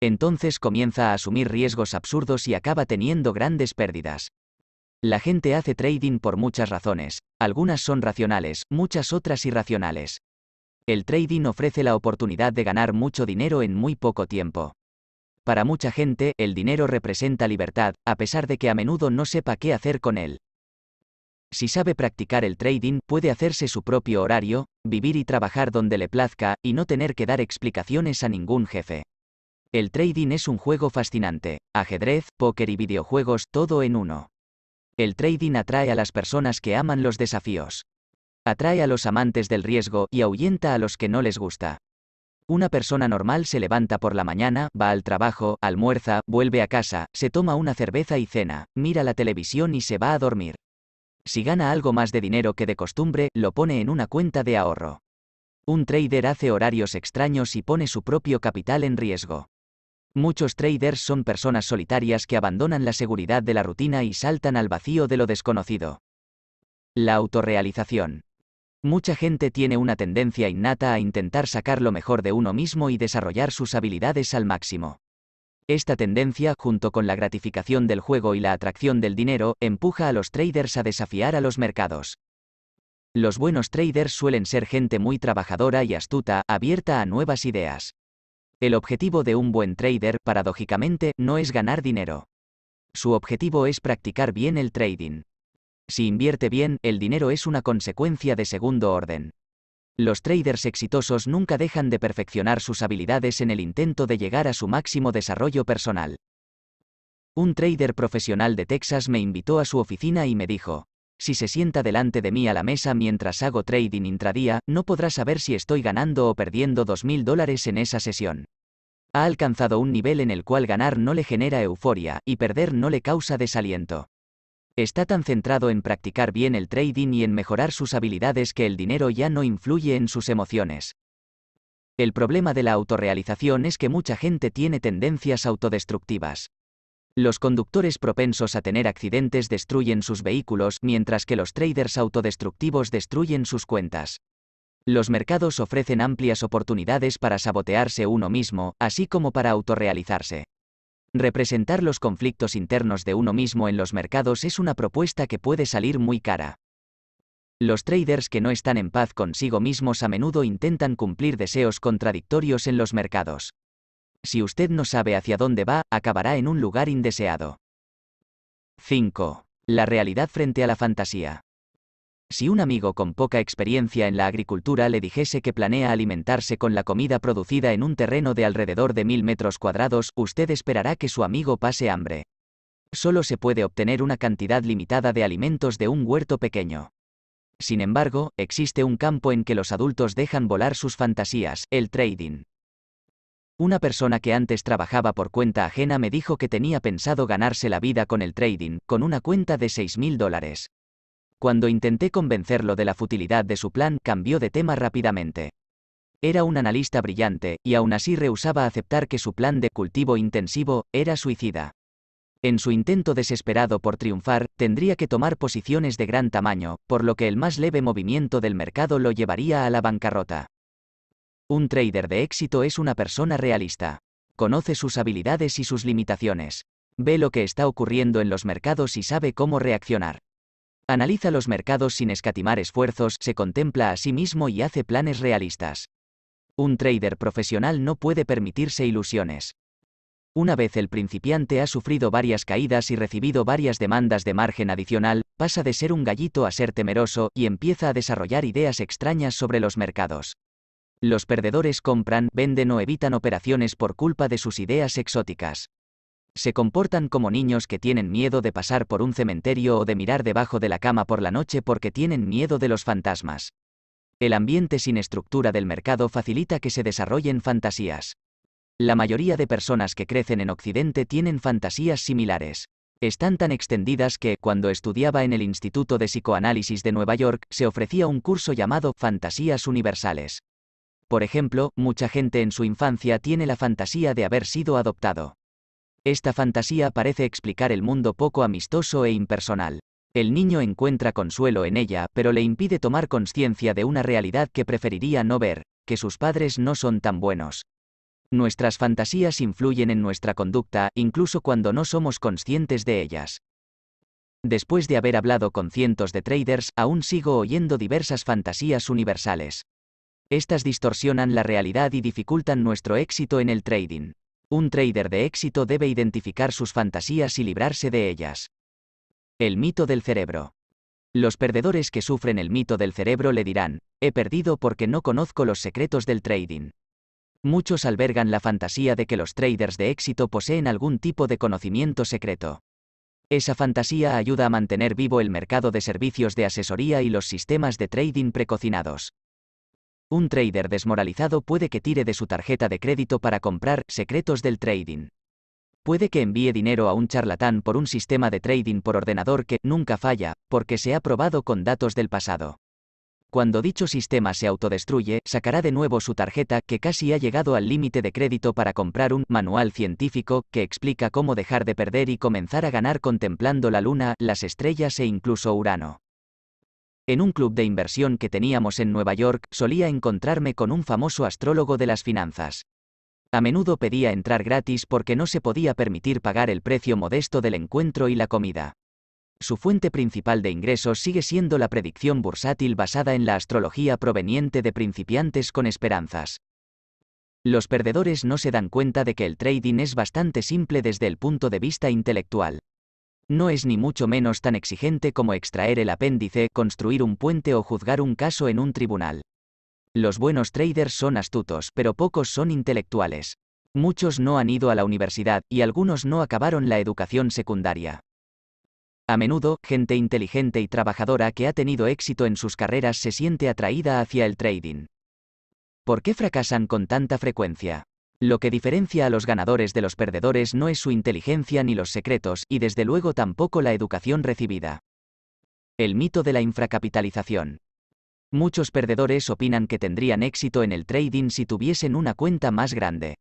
Entonces comienza a asumir riesgos absurdos y acaba teniendo grandes pérdidas. La gente hace trading por muchas razones, algunas son racionales, muchas otras irracionales. El trading ofrece la oportunidad de ganar mucho dinero en muy poco tiempo. Para mucha gente, el dinero representa libertad, a pesar de que a menudo no sepa qué hacer con él. Si sabe practicar el trading, puede hacerse su propio horario, vivir y trabajar donde le plazca, y no tener que dar explicaciones a ningún jefe. El trading es un juego fascinante, ajedrez, póker y videojuegos todo en uno. El trading atrae a las personas que aman los desafíos. Atrae a los amantes del riesgo y ahuyenta a los que no les gusta. Una persona normal se levanta por la mañana, va al trabajo, almuerza, vuelve a casa, se toma una cerveza y cena, mira la televisión y se va a dormir. Si gana algo más de dinero que de costumbre, lo pone en una cuenta de ahorro. Un trader hace horarios extraños y pone su propio capital en riesgo. Muchos traders son personas solitarias que abandonan la seguridad de la rutina y saltan al vacío de lo desconocido. La autorrealización. Mucha gente tiene una tendencia innata a intentar sacar lo mejor de uno mismo y desarrollar sus habilidades al máximo. Esta tendencia, junto con la gratificación del juego y la atracción del dinero, empuja a los traders a desafiar a los mercados. Los buenos traders suelen ser gente muy trabajadora y astuta, abierta a nuevas ideas. El objetivo de un buen trader, paradójicamente, no es ganar dinero. Su objetivo es practicar bien el trading. Si invierte bien, el dinero es una consecuencia de segundo orden. Los traders exitosos nunca dejan de perfeccionar sus habilidades en el intento de llegar a su máximo desarrollo personal. Un trader profesional de Texas me invitó a su oficina y me dijo, si se sienta delante de mí a la mesa mientras hago trading intradía, no podrá saber si estoy ganando o perdiendo 2.000 dólares en esa sesión. Ha alcanzado un nivel en el cual ganar no le genera euforia y perder no le causa desaliento. Está tan centrado en practicar bien el trading y en mejorar sus habilidades que el dinero ya no influye en sus emociones. El problema de la autorrealización es que mucha gente tiene tendencias autodestructivas. Los conductores propensos a tener accidentes destruyen sus vehículos mientras que los traders autodestructivos destruyen sus cuentas. Los mercados ofrecen amplias oportunidades para sabotearse uno mismo, así como para autorrealizarse. Representar los conflictos internos de uno mismo en los mercados es una propuesta que puede salir muy cara. Los traders que no están en paz consigo mismos a menudo intentan cumplir deseos contradictorios en los mercados si usted no sabe hacia dónde va, acabará en un lugar indeseado. 5. La realidad frente a la fantasía. Si un amigo con poca experiencia en la agricultura le dijese que planea alimentarse con la comida producida en un terreno de alrededor de mil metros cuadrados, usted esperará que su amigo pase hambre. Solo se puede obtener una cantidad limitada de alimentos de un huerto pequeño. Sin embargo, existe un campo en que los adultos dejan volar sus fantasías, el trading. Una persona que antes trabajaba por cuenta ajena me dijo que tenía pensado ganarse la vida con el trading, con una cuenta de 6.000 dólares. Cuando intenté convencerlo de la futilidad de su plan, cambió de tema rápidamente. Era un analista brillante, y aún así rehusaba aceptar que su plan de cultivo intensivo era suicida. En su intento desesperado por triunfar, tendría que tomar posiciones de gran tamaño, por lo que el más leve movimiento del mercado lo llevaría a la bancarrota. Un trader de éxito es una persona realista. Conoce sus habilidades y sus limitaciones. Ve lo que está ocurriendo en los mercados y sabe cómo reaccionar. Analiza los mercados sin escatimar esfuerzos, se contempla a sí mismo y hace planes realistas. Un trader profesional no puede permitirse ilusiones. Una vez el principiante ha sufrido varias caídas y recibido varias demandas de margen adicional, pasa de ser un gallito a ser temeroso y empieza a desarrollar ideas extrañas sobre los mercados. Los perdedores compran, venden o evitan operaciones por culpa de sus ideas exóticas. Se comportan como niños que tienen miedo de pasar por un cementerio o de mirar debajo de la cama por la noche porque tienen miedo de los fantasmas. El ambiente sin estructura del mercado facilita que se desarrollen fantasías. La mayoría de personas que crecen en Occidente tienen fantasías similares. Están tan extendidas que, cuando estudiaba en el Instituto de Psicoanálisis de Nueva York, se ofrecía un curso llamado Fantasías Universales. Por ejemplo, mucha gente en su infancia tiene la fantasía de haber sido adoptado. Esta fantasía parece explicar el mundo poco amistoso e impersonal. El niño encuentra consuelo en ella, pero le impide tomar conciencia de una realidad que preferiría no ver, que sus padres no son tan buenos. Nuestras fantasías influyen en nuestra conducta, incluso cuando no somos conscientes de ellas. Después de haber hablado con cientos de traders, aún sigo oyendo diversas fantasías universales. Estas distorsionan la realidad y dificultan nuestro éxito en el trading. Un trader de éxito debe identificar sus fantasías y librarse de ellas. El mito del cerebro. Los perdedores que sufren el mito del cerebro le dirán, he perdido porque no conozco los secretos del trading. Muchos albergan la fantasía de que los traders de éxito poseen algún tipo de conocimiento secreto. Esa fantasía ayuda a mantener vivo el mercado de servicios de asesoría y los sistemas de trading precocinados. Un trader desmoralizado puede que tire de su tarjeta de crédito para comprar secretos del trading. Puede que envíe dinero a un charlatán por un sistema de trading por ordenador que nunca falla, porque se ha probado con datos del pasado. Cuando dicho sistema se autodestruye, sacará de nuevo su tarjeta que casi ha llegado al límite de crédito para comprar un manual científico que explica cómo dejar de perder y comenzar a ganar contemplando la luna, las estrellas e incluso Urano. En un club de inversión que teníamos en Nueva York, solía encontrarme con un famoso astrólogo de las finanzas. A menudo pedía entrar gratis porque no se podía permitir pagar el precio modesto del encuentro y la comida. Su fuente principal de ingresos sigue siendo la predicción bursátil basada en la astrología proveniente de principiantes con esperanzas. Los perdedores no se dan cuenta de que el trading es bastante simple desde el punto de vista intelectual no es ni mucho menos tan exigente como extraer el apéndice, construir un puente o juzgar un caso en un tribunal. Los buenos traders son astutos, pero pocos son intelectuales. Muchos no han ido a la universidad y algunos no acabaron la educación secundaria. A menudo, gente inteligente y trabajadora que ha tenido éxito en sus carreras se siente atraída hacia el trading. ¿Por qué fracasan con tanta frecuencia? Lo que diferencia a los ganadores de los perdedores no es su inteligencia ni los secretos, y desde luego tampoco la educación recibida. El mito de la infracapitalización. Muchos perdedores opinan que tendrían éxito en el trading si tuviesen una cuenta más grande.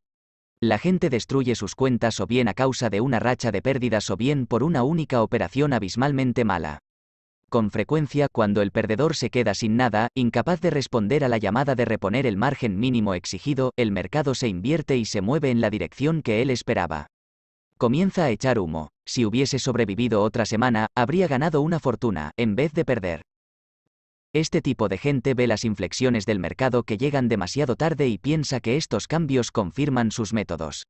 La gente destruye sus cuentas o bien a causa de una racha de pérdidas o bien por una única operación abismalmente mala con frecuencia cuando el perdedor se queda sin nada, incapaz de responder a la llamada de reponer el margen mínimo exigido, el mercado se invierte y se mueve en la dirección que él esperaba. Comienza a echar humo. Si hubiese sobrevivido otra semana, habría ganado una fortuna, en vez de perder. Este tipo de gente ve las inflexiones del mercado que llegan demasiado tarde y piensa que estos cambios confirman sus métodos.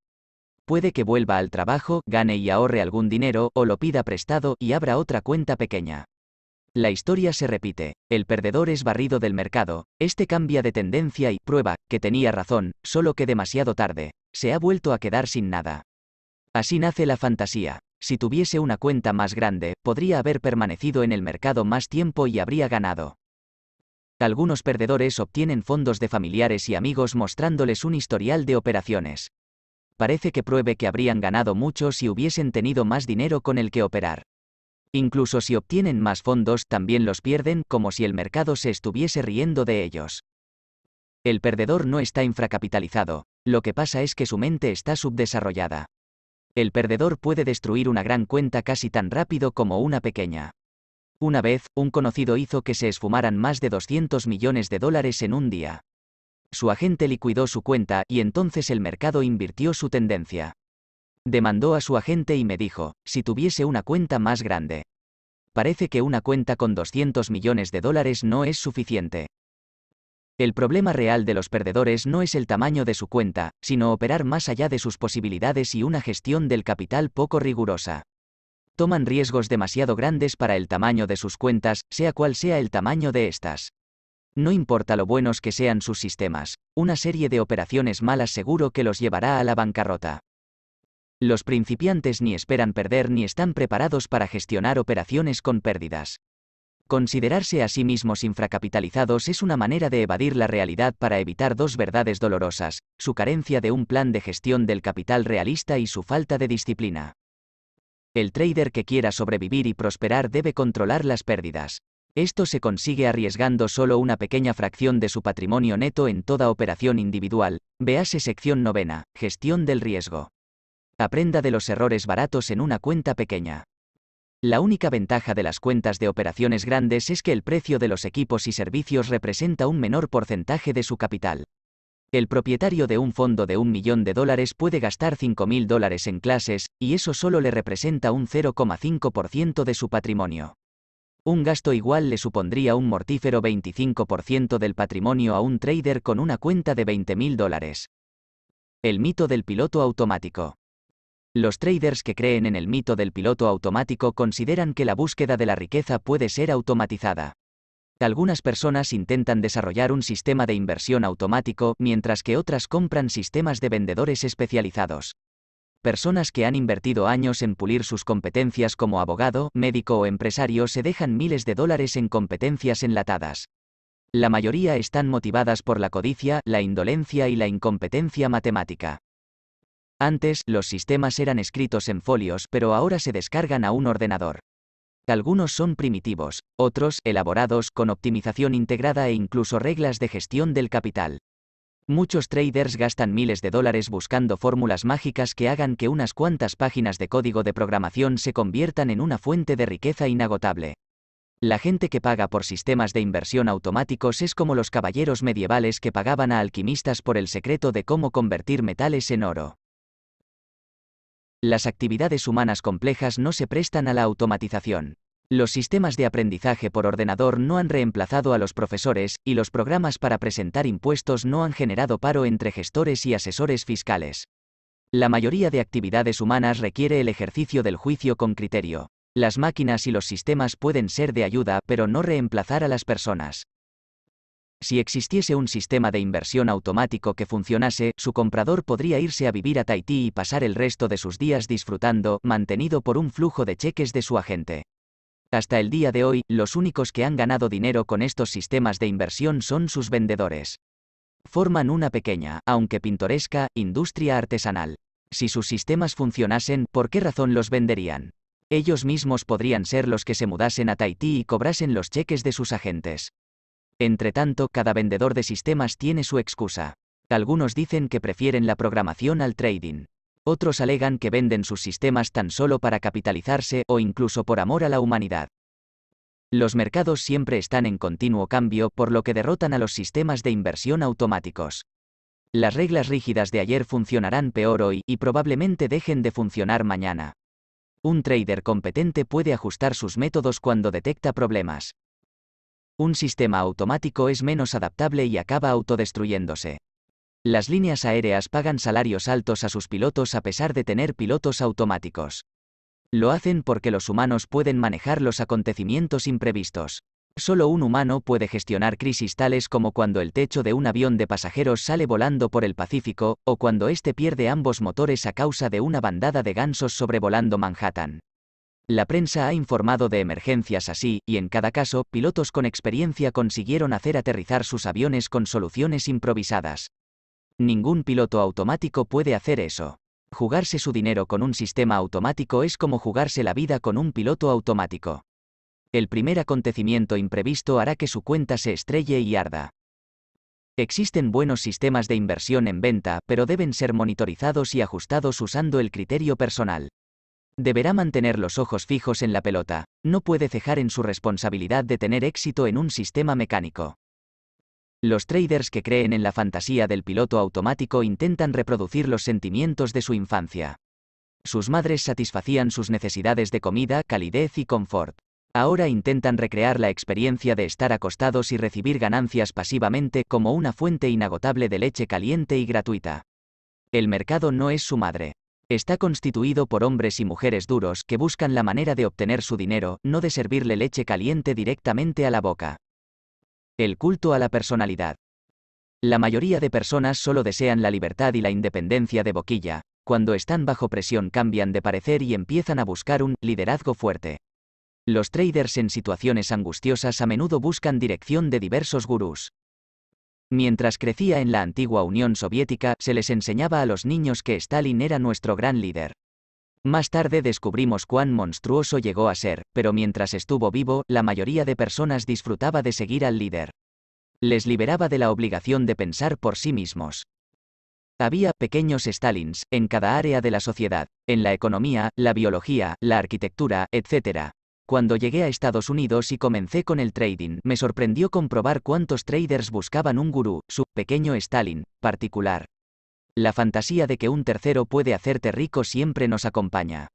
Puede que vuelva al trabajo, gane y ahorre algún dinero, o lo pida prestado y abra otra cuenta pequeña. La historia se repite, el perdedor es barrido del mercado, este cambia de tendencia y prueba que tenía razón, solo que demasiado tarde, se ha vuelto a quedar sin nada. Así nace la fantasía. Si tuviese una cuenta más grande, podría haber permanecido en el mercado más tiempo y habría ganado. Algunos perdedores obtienen fondos de familiares y amigos mostrándoles un historial de operaciones. Parece que pruebe que habrían ganado mucho si hubiesen tenido más dinero con el que operar. Incluso si obtienen más fondos, también los pierden, como si el mercado se estuviese riendo de ellos. El perdedor no está infracapitalizado, lo que pasa es que su mente está subdesarrollada. El perdedor puede destruir una gran cuenta casi tan rápido como una pequeña. Una vez, un conocido hizo que se esfumaran más de 200 millones de dólares en un día. Su agente liquidó su cuenta y entonces el mercado invirtió su tendencia. Demandó a su agente y me dijo, si tuviese una cuenta más grande. Parece que una cuenta con 200 millones de dólares no es suficiente. El problema real de los perdedores no es el tamaño de su cuenta, sino operar más allá de sus posibilidades y una gestión del capital poco rigurosa. Toman riesgos demasiado grandes para el tamaño de sus cuentas, sea cual sea el tamaño de estas. No importa lo buenos que sean sus sistemas, una serie de operaciones malas seguro que los llevará a la bancarrota. Los principiantes ni esperan perder ni están preparados para gestionar operaciones con pérdidas. Considerarse a sí mismos infracapitalizados es una manera de evadir la realidad para evitar dos verdades dolorosas, su carencia de un plan de gestión del capital realista y su falta de disciplina. El trader que quiera sobrevivir y prosperar debe controlar las pérdidas. Esto se consigue arriesgando solo una pequeña fracción de su patrimonio neto en toda operación individual, véase sección novena, gestión del riesgo. Aprenda de los errores baratos en una cuenta pequeña. La única ventaja de las cuentas de operaciones grandes es que el precio de los equipos y servicios representa un menor porcentaje de su capital. El propietario de un fondo de un millón de dólares puede gastar 5.000 dólares en clases, y eso solo le representa un 0,5% de su patrimonio. Un gasto igual le supondría un mortífero 25% del patrimonio a un trader con una cuenta de 20.000 dólares. El mito del piloto automático. Los traders que creen en el mito del piloto automático consideran que la búsqueda de la riqueza puede ser automatizada. Algunas personas intentan desarrollar un sistema de inversión automático, mientras que otras compran sistemas de vendedores especializados. Personas que han invertido años en pulir sus competencias como abogado, médico o empresario se dejan miles de dólares en competencias enlatadas. La mayoría están motivadas por la codicia, la indolencia y la incompetencia matemática. Antes, los sistemas eran escritos en folios, pero ahora se descargan a un ordenador. Algunos son primitivos, otros, elaborados, con optimización integrada e incluso reglas de gestión del capital. Muchos traders gastan miles de dólares buscando fórmulas mágicas que hagan que unas cuantas páginas de código de programación se conviertan en una fuente de riqueza inagotable. La gente que paga por sistemas de inversión automáticos es como los caballeros medievales que pagaban a alquimistas por el secreto de cómo convertir metales en oro. Las actividades humanas complejas no se prestan a la automatización. Los sistemas de aprendizaje por ordenador no han reemplazado a los profesores y los programas para presentar impuestos no han generado paro entre gestores y asesores fiscales. La mayoría de actividades humanas requiere el ejercicio del juicio con criterio. Las máquinas y los sistemas pueden ser de ayuda pero no reemplazar a las personas. Si existiese un sistema de inversión automático que funcionase, su comprador podría irse a vivir a Tahití y pasar el resto de sus días disfrutando, mantenido por un flujo de cheques de su agente. Hasta el día de hoy, los únicos que han ganado dinero con estos sistemas de inversión son sus vendedores. Forman una pequeña, aunque pintoresca, industria artesanal. Si sus sistemas funcionasen, ¿por qué razón los venderían? Ellos mismos podrían ser los que se mudasen a Tahití y cobrasen los cheques de sus agentes. Entretanto, cada vendedor de sistemas tiene su excusa. Algunos dicen que prefieren la programación al trading. Otros alegan que venden sus sistemas tan solo para capitalizarse o incluso por amor a la humanidad. Los mercados siempre están en continuo cambio, por lo que derrotan a los sistemas de inversión automáticos. Las reglas rígidas de ayer funcionarán peor hoy y probablemente dejen de funcionar mañana. Un trader competente puede ajustar sus métodos cuando detecta problemas un sistema automático es menos adaptable y acaba autodestruyéndose. Las líneas aéreas pagan salarios altos a sus pilotos a pesar de tener pilotos automáticos. Lo hacen porque los humanos pueden manejar los acontecimientos imprevistos. Solo un humano puede gestionar crisis tales como cuando el techo de un avión de pasajeros sale volando por el Pacífico, o cuando éste pierde ambos motores a causa de una bandada de gansos sobrevolando Manhattan. La prensa ha informado de emergencias así, y en cada caso, pilotos con experiencia consiguieron hacer aterrizar sus aviones con soluciones improvisadas. Ningún piloto automático puede hacer eso. Jugarse su dinero con un sistema automático es como jugarse la vida con un piloto automático. El primer acontecimiento imprevisto hará que su cuenta se estrelle y arda. Existen buenos sistemas de inversión en venta, pero deben ser monitorizados y ajustados usando el criterio personal. Deberá mantener los ojos fijos en la pelota, no puede cejar en su responsabilidad de tener éxito en un sistema mecánico. Los traders que creen en la fantasía del piloto automático intentan reproducir los sentimientos de su infancia. Sus madres satisfacían sus necesidades de comida, calidez y confort. Ahora intentan recrear la experiencia de estar acostados y recibir ganancias pasivamente como una fuente inagotable de leche caliente y gratuita. El mercado no es su madre. Está constituido por hombres y mujeres duros que buscan la manera de obtener su dinero, no de servirle leche caliente directamente a la boca. El culto a la personalidad. La mayoría de personas solo desean la libertad y la independencia de boquilla. Cuando están bajo presión cambian de parecer y empiezan a buscar un liderazgo fuerte. Los traders en situaciones angustiosas a menudo buscan dirección de diversos gurús. Mientras crecía en la antigua Unión Soviética, se les enseñaba a los niños que Stalin era nuestro gran líder. Más tarde descubrimos cuán monstruoso llegó a ser, pero mientras estuvo vivo, la mayoría de personas disfrutaba de seguir al líder. Les liberaba de la obligación de pensar por sí mismos. Había pequeños Stalins en cada área de la sociedad, en la economía, la biología, la arquitectura, etc. Cuando llegué a Estados Unidos y comencé con el trading, me sorprendió comprobar cuántos traders buscaban un gurú, su pequeño Stalin, particular. La fantasía de que un tercero puede hacerte rico siempre nos acompaña.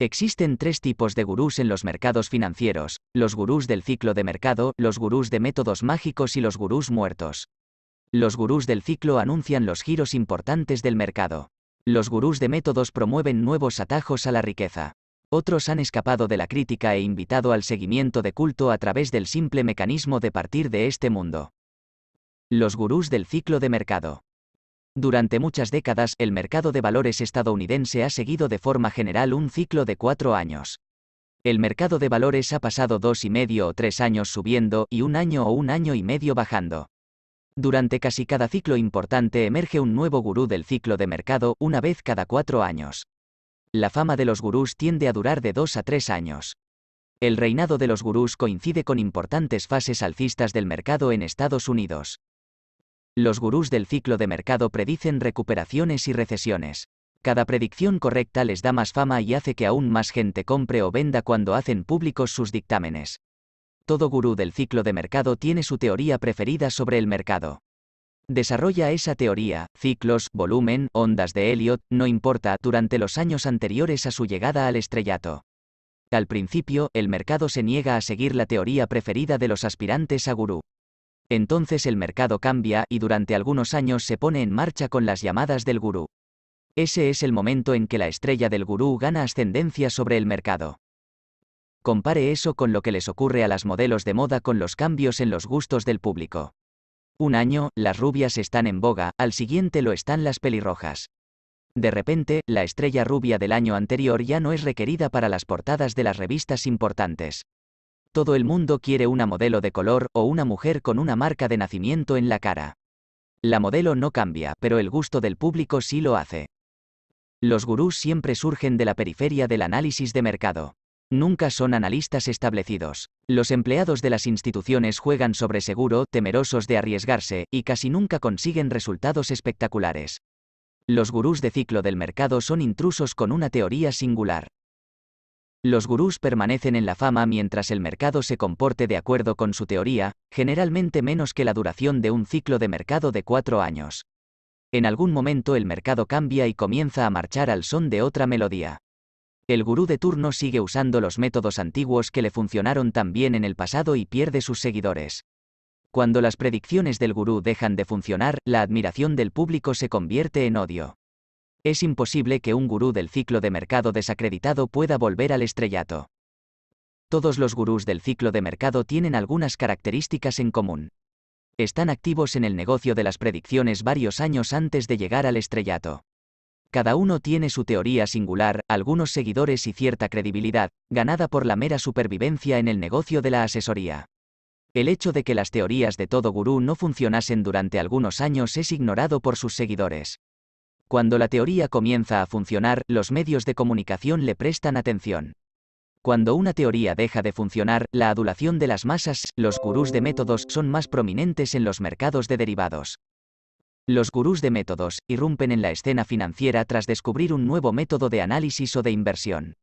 Existen tres tipos de gurús en los mercados financieros, los gurús del ciclo de mercado, los gurús de métodos mágicos y los gurús muertos. Los gurús del ciclo anuncian los giros importantes del mercado. Los gurús de métodos promueven nuevos atajos a la riqueza. Otros han escapado de la crítica e invitado al seguimiento de culto a través del simple mecanismo de partir de este mundo. Los gurús del ciclo de mercado. Durante muchas décadas, el mercado de valores estadounidense ha seguido de forma general un ciclo de cuatro años. El mercado de valores ha pasado dos y medio o tres años subiendo y un año o un año y medio bajando. Durante casi cada ciclo importante emerge un nuevo gurú del ciclo de mercado, una vez cada cuatro años. La fama de los gurús tiende a durar de dos a tres años. El reinado de los gurús coincide con importantes fases alcistas del mercado en Estados Unidos. Los gurús del ciclo de mercado predicen recuperaciones y recesiones. Cada predicción correcta les da más fama y hace que aún más gente compre o venda cuando hacen públicos sus dictámenes. Todo gurú del ciclo de mercado tiene su teoría preferida sobre el mercado. Desarrolla esa teoría, ciclos, volumen, ondas de Elliot, no importa, durante los años anteriores a su llegada al estrellato. Al principio, el mercado se niega a seguir la teoría preferida de los aspirantes a gurú. Entonces el mercado cambia y durante algunos años se pone en marcha con las llamadas del gurú. Ese es el momento en que la estrella del gurú gana ascendencia sobre el mercado. Compare eso con lo que les ocurre a las modelos de moda con los cambios en los gustos del público. Un año, las rubias están en boga, al siguiente lo están las pelirrojas. De repente, la estrella rubia del año anterior ya no es requerida para las portadas de las revistas importantes. Todo el mundo quiere una modelo de color o una mujer con una marca de nacimiento en la cara. La modelo no cambia, pero el gusto del público sí lo hace. Los gurús siempre surgen de la periferia del análisis de mercado. Nunca son analistas establecidos. Los empleados de las instituciones juegan sobre seguro, temerosos de arriesgarse, y casi nunca consiguen resultados espectaculares. Los gurús de ciclo del mercado son intrusos con una teoría singular. Los gurús permanecen en la fama mientras el mercado se comporte de acuerdo con su teoría, generalmente menos que la duración de un ciclo de mercado de cuatro años. En algún momento el mercado cambia y comienza a marchar al son de otra melodía. El gurú de turno sigue usando los métodos antiguos que le funcionaron tan bien en el pasado y pierde sus seguidores. Cuando las predicciones del gurú dejan de funcionar, la admiración del público se convierte en odio. Es imposible que un gurú del ciclo de mercado desacreditado pueda volver al estrellato. Todos los gurús del ciclo de mercado tienen algunas características en común. Están activos en el negocio de las predicciones varios años antes de llegar al estrellato. Cada uno tiene su teoría singular, algunos seguidores y cierta credibilidad, ganada por la mera supervivencia en el negocio de la asesoría. El hecho de que las teorías de todo gurú no funcionasen durante algunos años es ignorado por sus seguidores. Cuando la teoría comienza a funcionar, los medios de comunicación le prestan atención. Cuando una teoría deja de funcionar, la adulación de las masas, los gurús de métodos son más prominentes en los mercados de derivados. Los gurús de métodos irrumpen en la escena financiera tras descubrir un nuevo método de análisis o de inversión.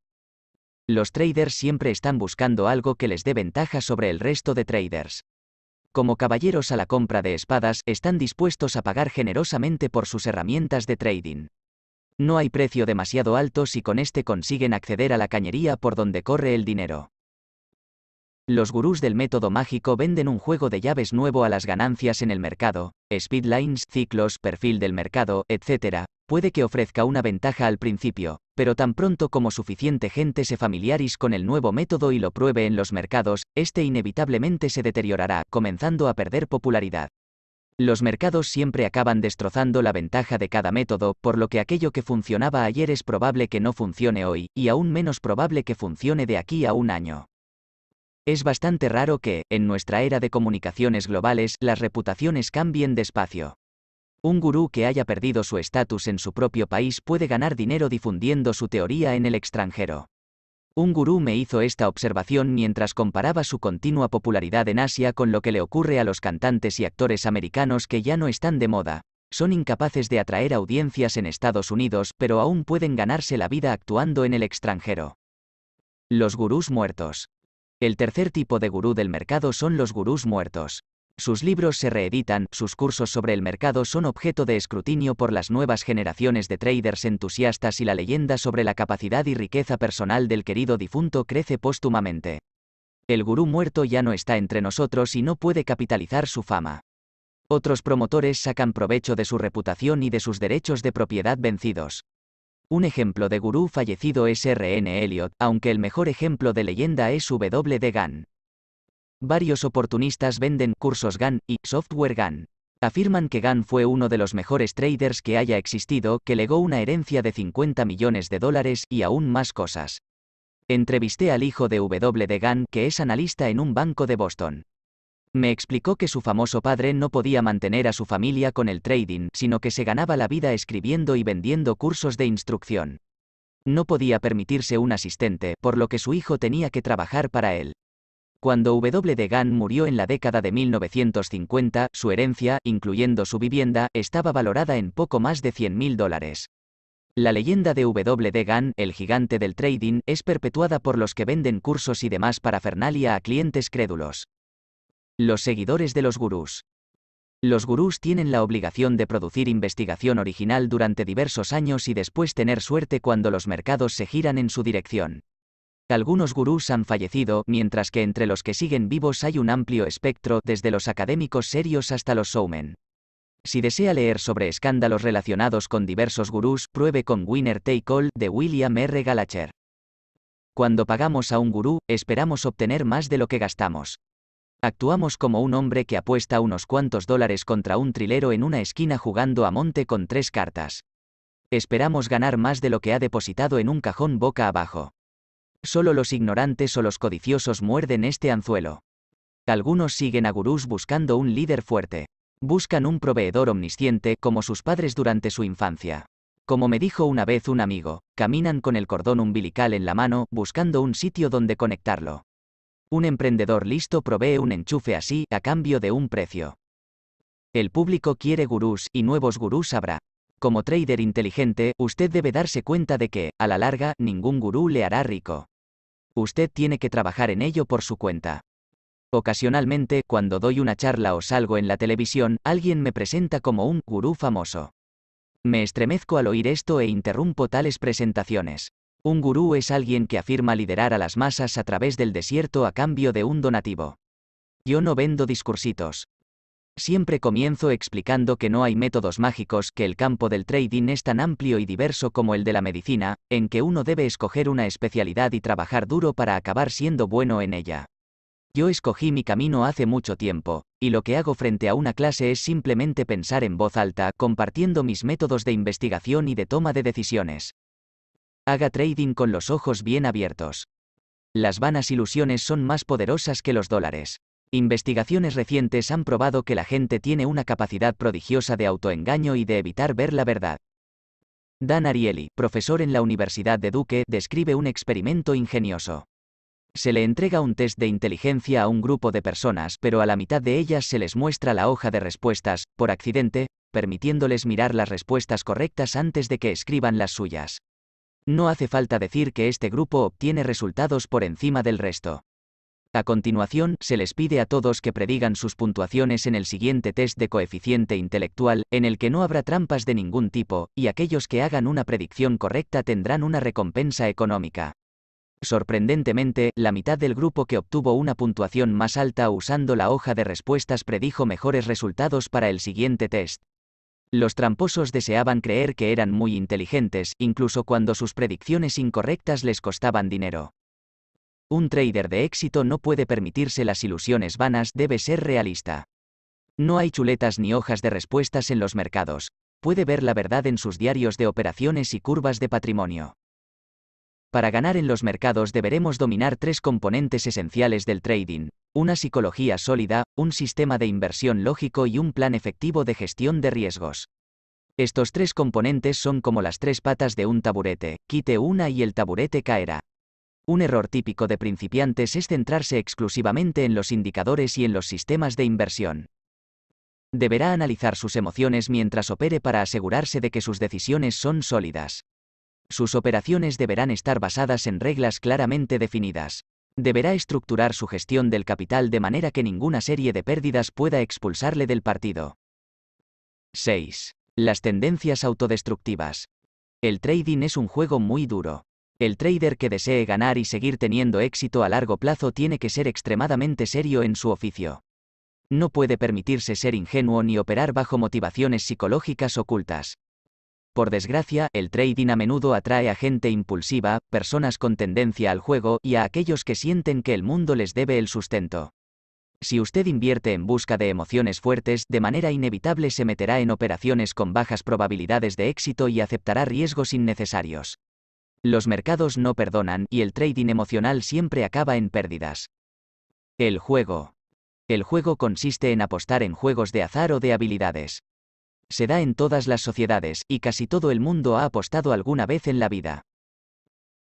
Los traders siempre están buscando algo que les dé ventaja sobre el resto de traders. Como caballeros a la compra de espadas, están dispuestos a pagar generosamente por sus herramientas de trading. No hay precio demasiado alto si con este consiguen acceder a la cañería por donde corre el dinero. Los gurús del método mágico venden un juego de llaves nuevo a las ganancias en el mercado, speedlines, ciclos, perfil del mercado, etc. Puede que ofrezca una ventaja al principio, pero tan pronto como suficiente gente se familiarice con el nuevo método y lo pruebe en los mercados, este inevitablemente se deteriorará, comenzando a perder popularidad. Los mercados siempre acaban destrozando la ventaja de cada método, por lo que aquello que funcionaba ayer es probable que no funcione hoy, y aún menos probable que funcione de aquí a un año. Es bastante raro que, en nuestra era de comunicaciones globales, las reputaciones cambien despacio. Un gurú que haya perdido su estatus en su propio país puede ganar dinero difundiendo su teoría en el extranjero. Un gurú me hizo esta observación mientras comparaba su continua popularidad en Asia con lo que le ocurre a los cantantes y actores americanos que ya no están de moda. Son incapaces de atraer audiencias en Estados Unidos, pero aún pueden ganarse la vida actuando en el extranjero. Los gurús muertos. El tercer tipo de gurú del mercado son los gurús muertos. Sus libros se reeditan, sus cursos sobre el mercado son objeto de escrutinio por las nuevas generaciones de traders entusiastas y la leyenda sobre la capacidad y riqueza personal del querido difunto crece póstumamente. El gurú muerto ya no está entre nosotros y no puede capitalizar su fama. Otros promotores sacan provecho de su reputación y de sus derechos de propiedad vencidos. Un ejemplo de gurú fallecido es R.N. Elliot, aunque el mejor ejemplo de leyenda es W. de Varios oportunistas venden cursos GAN y software GAN. Afirman que GAN fue uno de los mejores traders que haya existido, que legó una herencia de 50 millones de dólares y aún más cosas. Entrevisté al hijo de W. de que es analista en un banco de Boston. Me explicó que su famoso padre no podía mantener a su familia con el trading, sino que se ganaba la vida escribiendo y vendiendo cursos de instrucción. No podía permitirse un asistente, por lo que su hijo tenía que trabajar para él. Cuando W. de Gann murió en la década de 1950, su herencia, incluyendo su vivienda, estaba valorada en poco más de 100.000 dólares. La leyenda de W. de Gann, el gigante del trading, es perpetuada por los que venden cursos y demás para fernalia a clientes crédulos. Los seguidores de los gurús. Los gurús tienen la obligación de producir investigación original durante diversos años y después tener suerte cuando los mercados se giran en su dirección. Algunos gurús han fallecido, mientras que entre los que siguen vivos hay un amplio espectro, desde los académicos serios hasta los showmen. Si desea leer sobre escándalos relacionados con diversos gurús, pruebe con Winner Take All de William R. Galacher. Cuando pagamos a un gurú, esperamos obtener más de lo que gastamos. Actuamos como un hombre que apuesta unos cuantos dólares contra un trilero en una esquina jugando a monte con tres cartas. Esperamos ganar más de lo que ha depositado en un cajón boca abajo. Solo los ignorantes o los codiciosos muerden este anzuelo. Algunos siguen a gurús buscando un líder fuerte. Buscan un proveedor omnisciente como sus padres durante su infancia. Como me dijo una vez un amigo, caminan con el cordón umbilical en la mano buscando un sitio donde conectarlo. Un emprendedor listo provee un enchufe así a cambio de un precio. El público quiere gurús y nuevos gurús habrá. Como trader inteligente, usted debe darse cuenta de que, a la larga, ningún gurú le hará rico. Usted tiene que trabajar en ello por su cuenta. Ocasionalmente, cuando doy una charla o salgo en la televisión, alguien me presenta como un gurú famoso. Me estremezco al oír esto e interrumpo tales presentaciones. Un gurú es alguien que afirma liderar a las masas a través del desierto a cambio de un donativo. Yo no vendo discursitos. Siempre comienzo explicando que no hay métodos mágicos, que el campo del trading es tan amplio y diverso como el de la medicina, en que uno debe escoger una especialidad y trabajar duro para acabar siendo bueno en ella. Yo escogí mi camino hace mucho tiempo, y lo que hago frente a una clase es simplemente pensar en voz alta, compartiendo mis métodos de investigación y de toma de decisiones. Haga trading con los ojos bien abiertos. Las vanas ilusiones son más poderosas que los dólares. Investigaciones recientes han probado que la gente tiene una capacidad prodigiosa de autoengaño y de evitar ver la verdad. Dan Ariely, profesor en la Universidad de Duque, describe un experimento ingenioso. Se le entrega un test de inteligencia a un grupo de personas, pero a la mitad de ellas se les muestra la hoja de respuestas, por accidente, permitiéndoles mirar las respuestas correctas antes de que escriban las suyas. No hace falta decir que este grupo obtiene resultados por encima del resto. A continuación, se les pide a todos que predigan sus puntuaciones en el siguiente test de coeficiente intelectual, en el que no habrá trampas de ningún tipo, y aquellos que hagan una predicción correcta tendrán una recompensa económica. Sorprendentemente, la mitad del grupo que obtuvo una puntuación más alta usando la hoja de respuestas predijo mejores resultados para el siguiente test. Los tramposos deseaban creer que eran muy inteligentes, incluso cuando sus predicciones incorrectas les costaban dinero. Un trader de éxito no puede permitirse las ilusiones vanas, debe ser realista. No hay chuletas ni hojas de respuestas en los mercados. Puede ver la verdad en sus diarios de operaciones y curvas de patrimonio. Para ganar en los mercados deberemos dominar tres componentes esenciales del trading, una psicología sólida, un sistema de inversión lógico y un plan efectivo de gestión de riesgos. Estos tres componentes son como las tres patas de un taburete, quite una y el taburete caerá. Un error típico de principiantes es centrarse exclusivamente en los indicadores y en los sistemas de inversión. Deberá analizar sus emociones mientras opere para asegurarse de que sus decisiones son sólidas. Sus operaciones deberán estar basadas en reglas claramente definidas. Deberá estructurar su gestión del capital de manera que ninguna serie de pérdidas pueda expulsarle del partido. 6. Las tendencias autodestructivas. El trading es un juego muy duro. El trader que desee ganar y seguir teniendo éxito a largo plazo tiene que ser extremadamente serio en su oficio. No puede permitirse ser ingenuo ni operar bajo motivaciones psicológicas ocultas. Por desgracia, el trading a menudo atrae a gente impulsiva, personas con tendencia al juego y a aquellos que sienten que el mundo les debe el sustento. Si usted invierte en busca de emociones fuertes, de manera inevitable se meterá en operaciones con bajas probabilidades de éxito y aceptará riesgos innecesarios. Los mercados no perdonan y el trading emocional siempre acaba en pérdidas. El juego. El juego consiste en apostar en juegos de azar o de habilidades se da en todas las sociedades, y casi todo el mundo ha apostado alguna vez en la vida.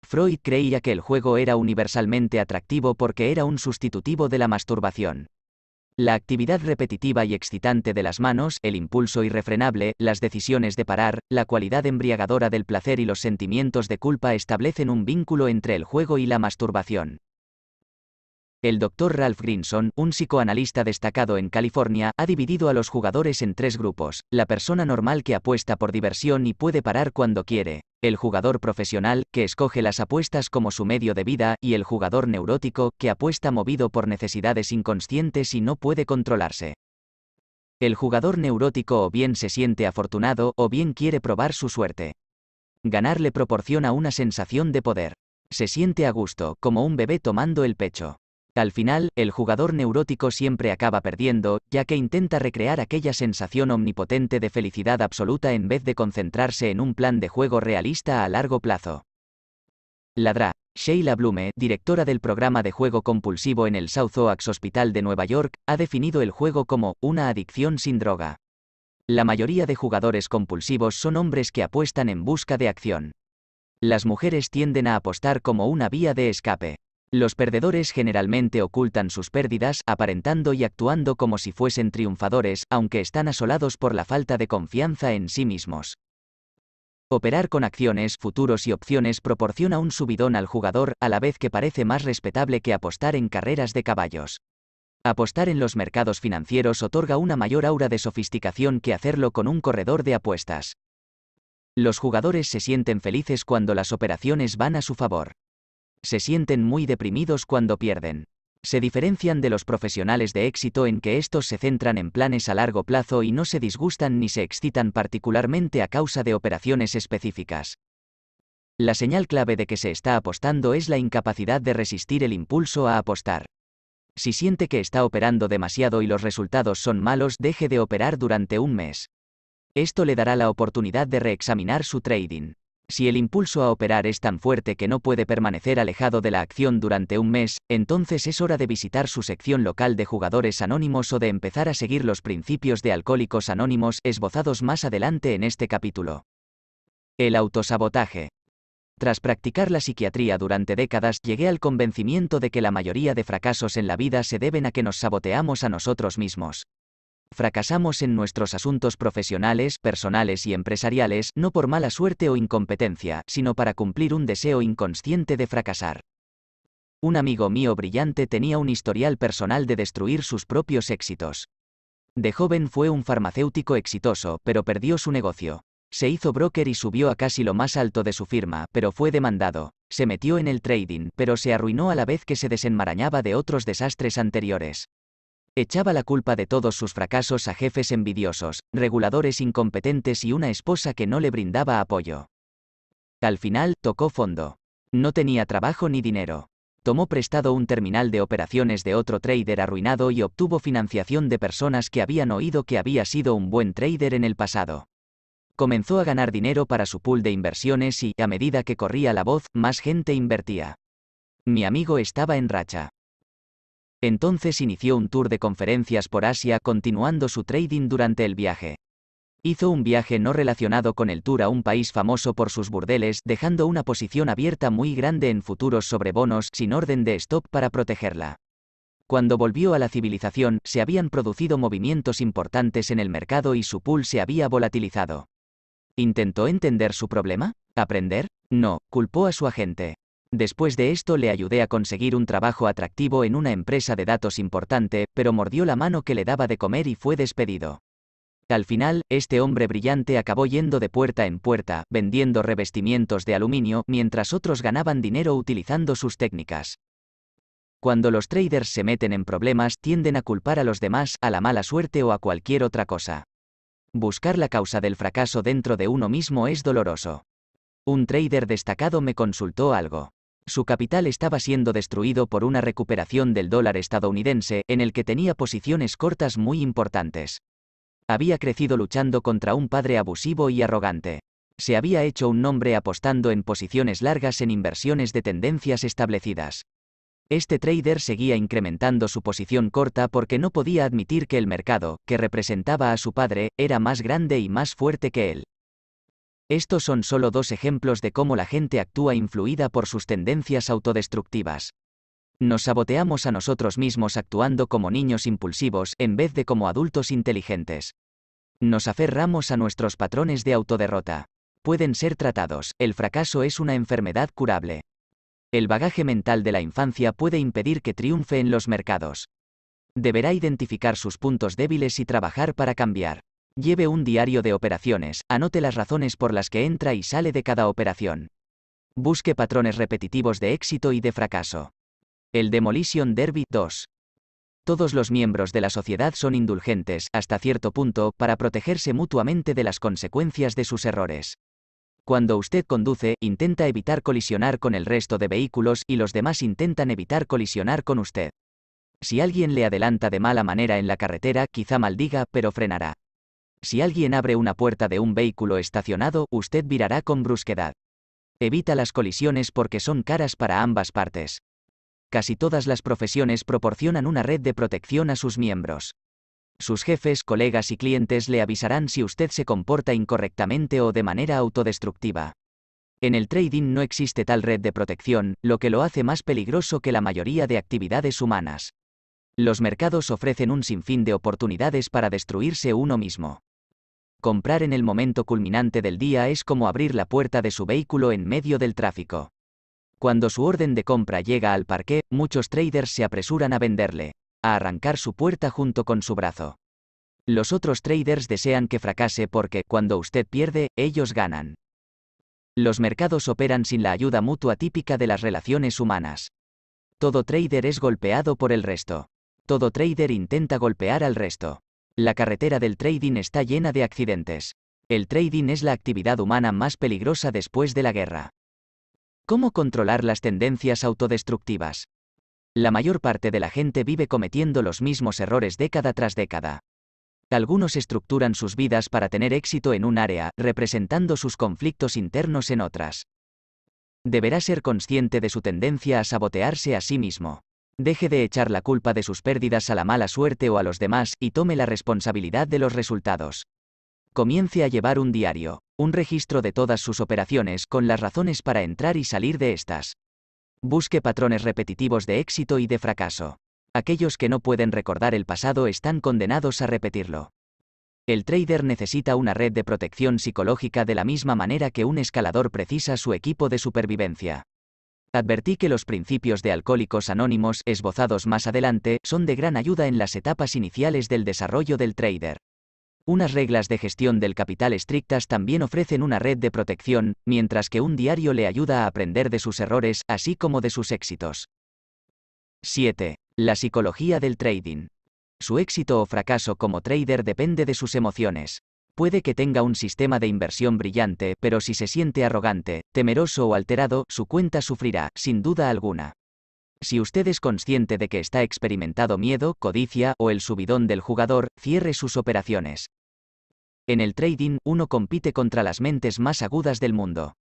Freud creía que el juego era universalmente atractivo porque era un sustitutivo de la masturbación. La actividad repetitiva y excitante de las manos, el impulso irrefrenable, las decisiones de parar, la cualidad embriagadora del placer y los sentimientos de culpa establecen un vínculo entre el juego y la masturbación. El Dr. Ralph Grinson, un psicoanalista destacado en California, ha dividido a los jugadores en tres grupos, la persona normal que apuesta por diversión y puede parar cuando quiere, el jugador profesional, que escoge las apuestas como su medio de vida, y el jugador neurótico, que apuesta movido por necesidades inconscientes y no puede controlarse. El jugador neurótico o bien se siente afortunado o bien quiere probar su suerte. Ganar le proporciona una sensación de poder. Se siente a gusto, como un bebé tomando el pecho. Al final, el jugador neurótico siempre acaba perdiendo, ya que intenta recrear aquella sensación omnipotente de felicidad absoluta en vez de concentrarse en un plan de juego realista a largo plazo. Ladra. Sheila Blume, directora del programa de juego compulsivo en el South Oaks Hospital de Nueva York, ha definido el juego como una adicción sin droga. La mayoría de jugadores compulsivos son hombres que apuestan en busca de acción. Las mujeres tienden a apostar como una vía de escape. Los perdedores generalmente ocultan sus pérdidas aparentando y actuando como si fuesen triunfadores, aunque están asolados por la falta de confianza en sí mismos. Operar con acciones, futuros y opciones proporciona un subidón al jugador, a la vez que parece más respetable que apostar en carreras de caballos. Apostar en los mercados financieros otorga una mayor aura de sofisticación que hacerlo con un corredor de apuestas. Los jugadores se sienten felices cuando las operaciones van a su favor se sienten muy deprimidos cuando pierden. Se diferencian de los profesionales de éxito en que estos se centran en planes a largo plazo y no se disgustan ni se excitan particularmente a causa de operaciones específicas. La señal clave de que se está apostando es la incapacidad de resistir el impulso a apostar. Si siente que está operando demasiado y los resultados son malos, deje de operar durante un mes. Esto le dará la oportunidad de reexaminar su trading. Si el impulso a operar es tan fuerte que no puede permanecer alejado de la acción durante un mes, entonces es hora de visitar su sección local de jugadores anónimos o de empezar a seguir los principios de alcohólicos anónimos esbozados más adelante en este capítulo. El autosabotaje. Tras practicar la psiquiatría durante décadas, llegué al convencimiento de que la mayoría de fracasos en la vida se deben a que nos saboteamos a nosotros mismos. Fracasamos en nuestros asuntos profesionales, personales y empresariales, no por mala suerte o incompetencia, sino para cumplir un deseo inconsciente de fracasar. Un amigo mío brillante tenía un historial personal de destruir sus propios éxitos. De joven fue un farmacéutico exitoso, pero perdió su negocio. Se hizo broker y subió a casi lo más alto de su firma, pero fue demandado. Se metió en el trading, pero se arruinó a la vez que se desenmarañaba de otros desastres anteriores. Echaba la culpa de todos sus fracasos a jefes envidiosos, reguladores incompetentes y una esposa que no le brindaba apoyo. Al final, tocó fondo. No tenía trabajo ni dinero. Tomó prestado un terminal de operaciones de otro trader arruinado y obtuvo financiación de personas que habían oído que había sido un buen trader en el pasado. Comenzó a ganar dinero para su pool de inversiones y, a medida que corría la voz, más gente invertía. Mi amigo estaba en racha. Entonces inició un tour de conferencias por Asia continuando su trading durante el viaje. Hizo un viaje no relacionado con el tour a un país famoso por sus burdeles, dejando una posición abierta muy grande en futuros sobre bonos sin orden de stop para protegerla. Cuando volvió a la civilización, se habían producido movimientos importantes en el mercado y su pool se había volatilizado. ¿Intentó entender su problema? ¿Aprender? No, culpó a su agente. Después de esto le ayudé a conseguir un trabajo atractivo en una empresa de datos importante, pero mordió la mano que le daba de comer y fue despedido. Al final, este hombre brillante acabó yendo de puerta en puerta, vendiendo revestimientos de aluminio, mientras otros ganaban dinero utilizando sus técnicas. Cuando los traders se meten en problemas tienden a culpar a los demás, a la mala suerte o a cualquier otra cosa. Buscar la causa del fracaso dentro de uno mismo es doloroso. Un trader destacado me consultó algo. Su capital estaba siendo destruido por una recuperación del dólar estadounidense, en el que tenía posiciones cortas muy importantes. Había crecido luchando contra un padre abusivo y arrogante. Se había hecho un nombre apostando en posiciones largas en inversiones de tendencias establecidas. Este trader seguía incrementando su posición corta porque no podía admitir que el mercado, que representaba a su padre, era más grande y más fuerte que él. Estos son solo dos ejemplos de cómo la gente actúa influida por sus tendencias autodestructivas. Nos saboteamos a nosotros mismos actuando como niños impulsivos en vez de como adultos inteligentes. Nos aferramos a nuestros patrones de autoderrota. Pueden ser tratados, el fracaso es una enfermedad curable. El bagaje mental de la infancia puede impedir que triunfe en los mercados. Deberá identificar sus puntos débiles y trabajar para cambiar. Lleve un diario de operaciones, anote las razones por las que entra y sale de cada operación. Busque patrones repetitivos de éxito y de fracaso. El Demolition Derby 2. Todos los miembros de la sociedad son indulgentes, hasta cierto punto, para protegerse mutuamente de las consecuencias de sus errores. Cuando usted conduce, intenta evitar colisionar con el resto de vehículos y los demás intentan evitar colisionar con usted. Si alguien le adelanta de mala manera en la carretera, quizá maldiga, pero frenará. Si alguien abre una puerta de un vehículo estacionado, usted virará con brusquedad. Evita las colisiones porque son caras para ambas partes. Casi todas las profesiones proporcionan una red de protección a sus miembros. Sus jefes, colegas y clientes le avisarán si usted se comporta incorrectamente o de manera autodestructiva. En el trading no existe tal red de protección, lo que lo hace más peligroso que la mayoría de actividades humanas. Los mercados ofrecen un sinfín de oportunidades para destruirse uno mismo comprar en el momento culminante del día es como abrir la puerta de su vehículo en medio del tráfico. Cuando su orden de compra llega al parque, muchos traders se apresuran a venderle, a arrancar su puerta junto con su brazo. Los otros traders desean que fracase porque, cuando usted pierde, ellos ganan. Los mercados operan sin la ayuda mutua típica de las relaciones humanas. Todo trader es golpeado por el resto. Todo trader intenta golpear al resto. La carretera del trading está llena de accidentes. El trading es la actividad humana más peligrosa después de la guerra. ¿Cómo controlar las tendencias autodestructivas? La mayor parte de la gente vive cometiendo los mismos errores década tras década. Algunos estructuran sus vidas para tener éxito en un área, representando sus conflictos internos en otras. Deberá ser consciente de su tendencia a sabotearse a sí mismo deje de echar la culpa de sus pérdidas a la mala suerte o a los demás y tome la responsabilidad de los resultados. Comience a llevar un diario, un registro de todas sus operaciones con las razones para entrar y salir de estas. Busque patrones repetitivos de éxito y de fracaso. Aquellos que no pueden recordar el pasado están condenados a repetirlo. El trader necesita una red de protección psicológica de la misma manera que un escalador precisa su equipo de supervivencia. Advertí que los principios de alcohólicos anónimos esbozados más adelante son de gran ayuda en las etapas iniciales del desarrollo del trader. Unas reglas de gestión del capital estrictas también ofrecen una red de protección, mientras que un diario le ayuda a aprender de sus errores, así como de sus éxitos. 7. La psicología del trading. Su éxito o fracaso como trader depende de sus emociones. Puede que tenga un sistema de inversión brillante, pero si se siente arrogante, temeroso o alterado, su cuenta sufrirá, sin duda alguna. Si usted es consciente de que está experimentado miedo, codicia o el subidón del jugador, cierre sus operaciones. En el trading, uno compite contra las mentes más agudas del mundo.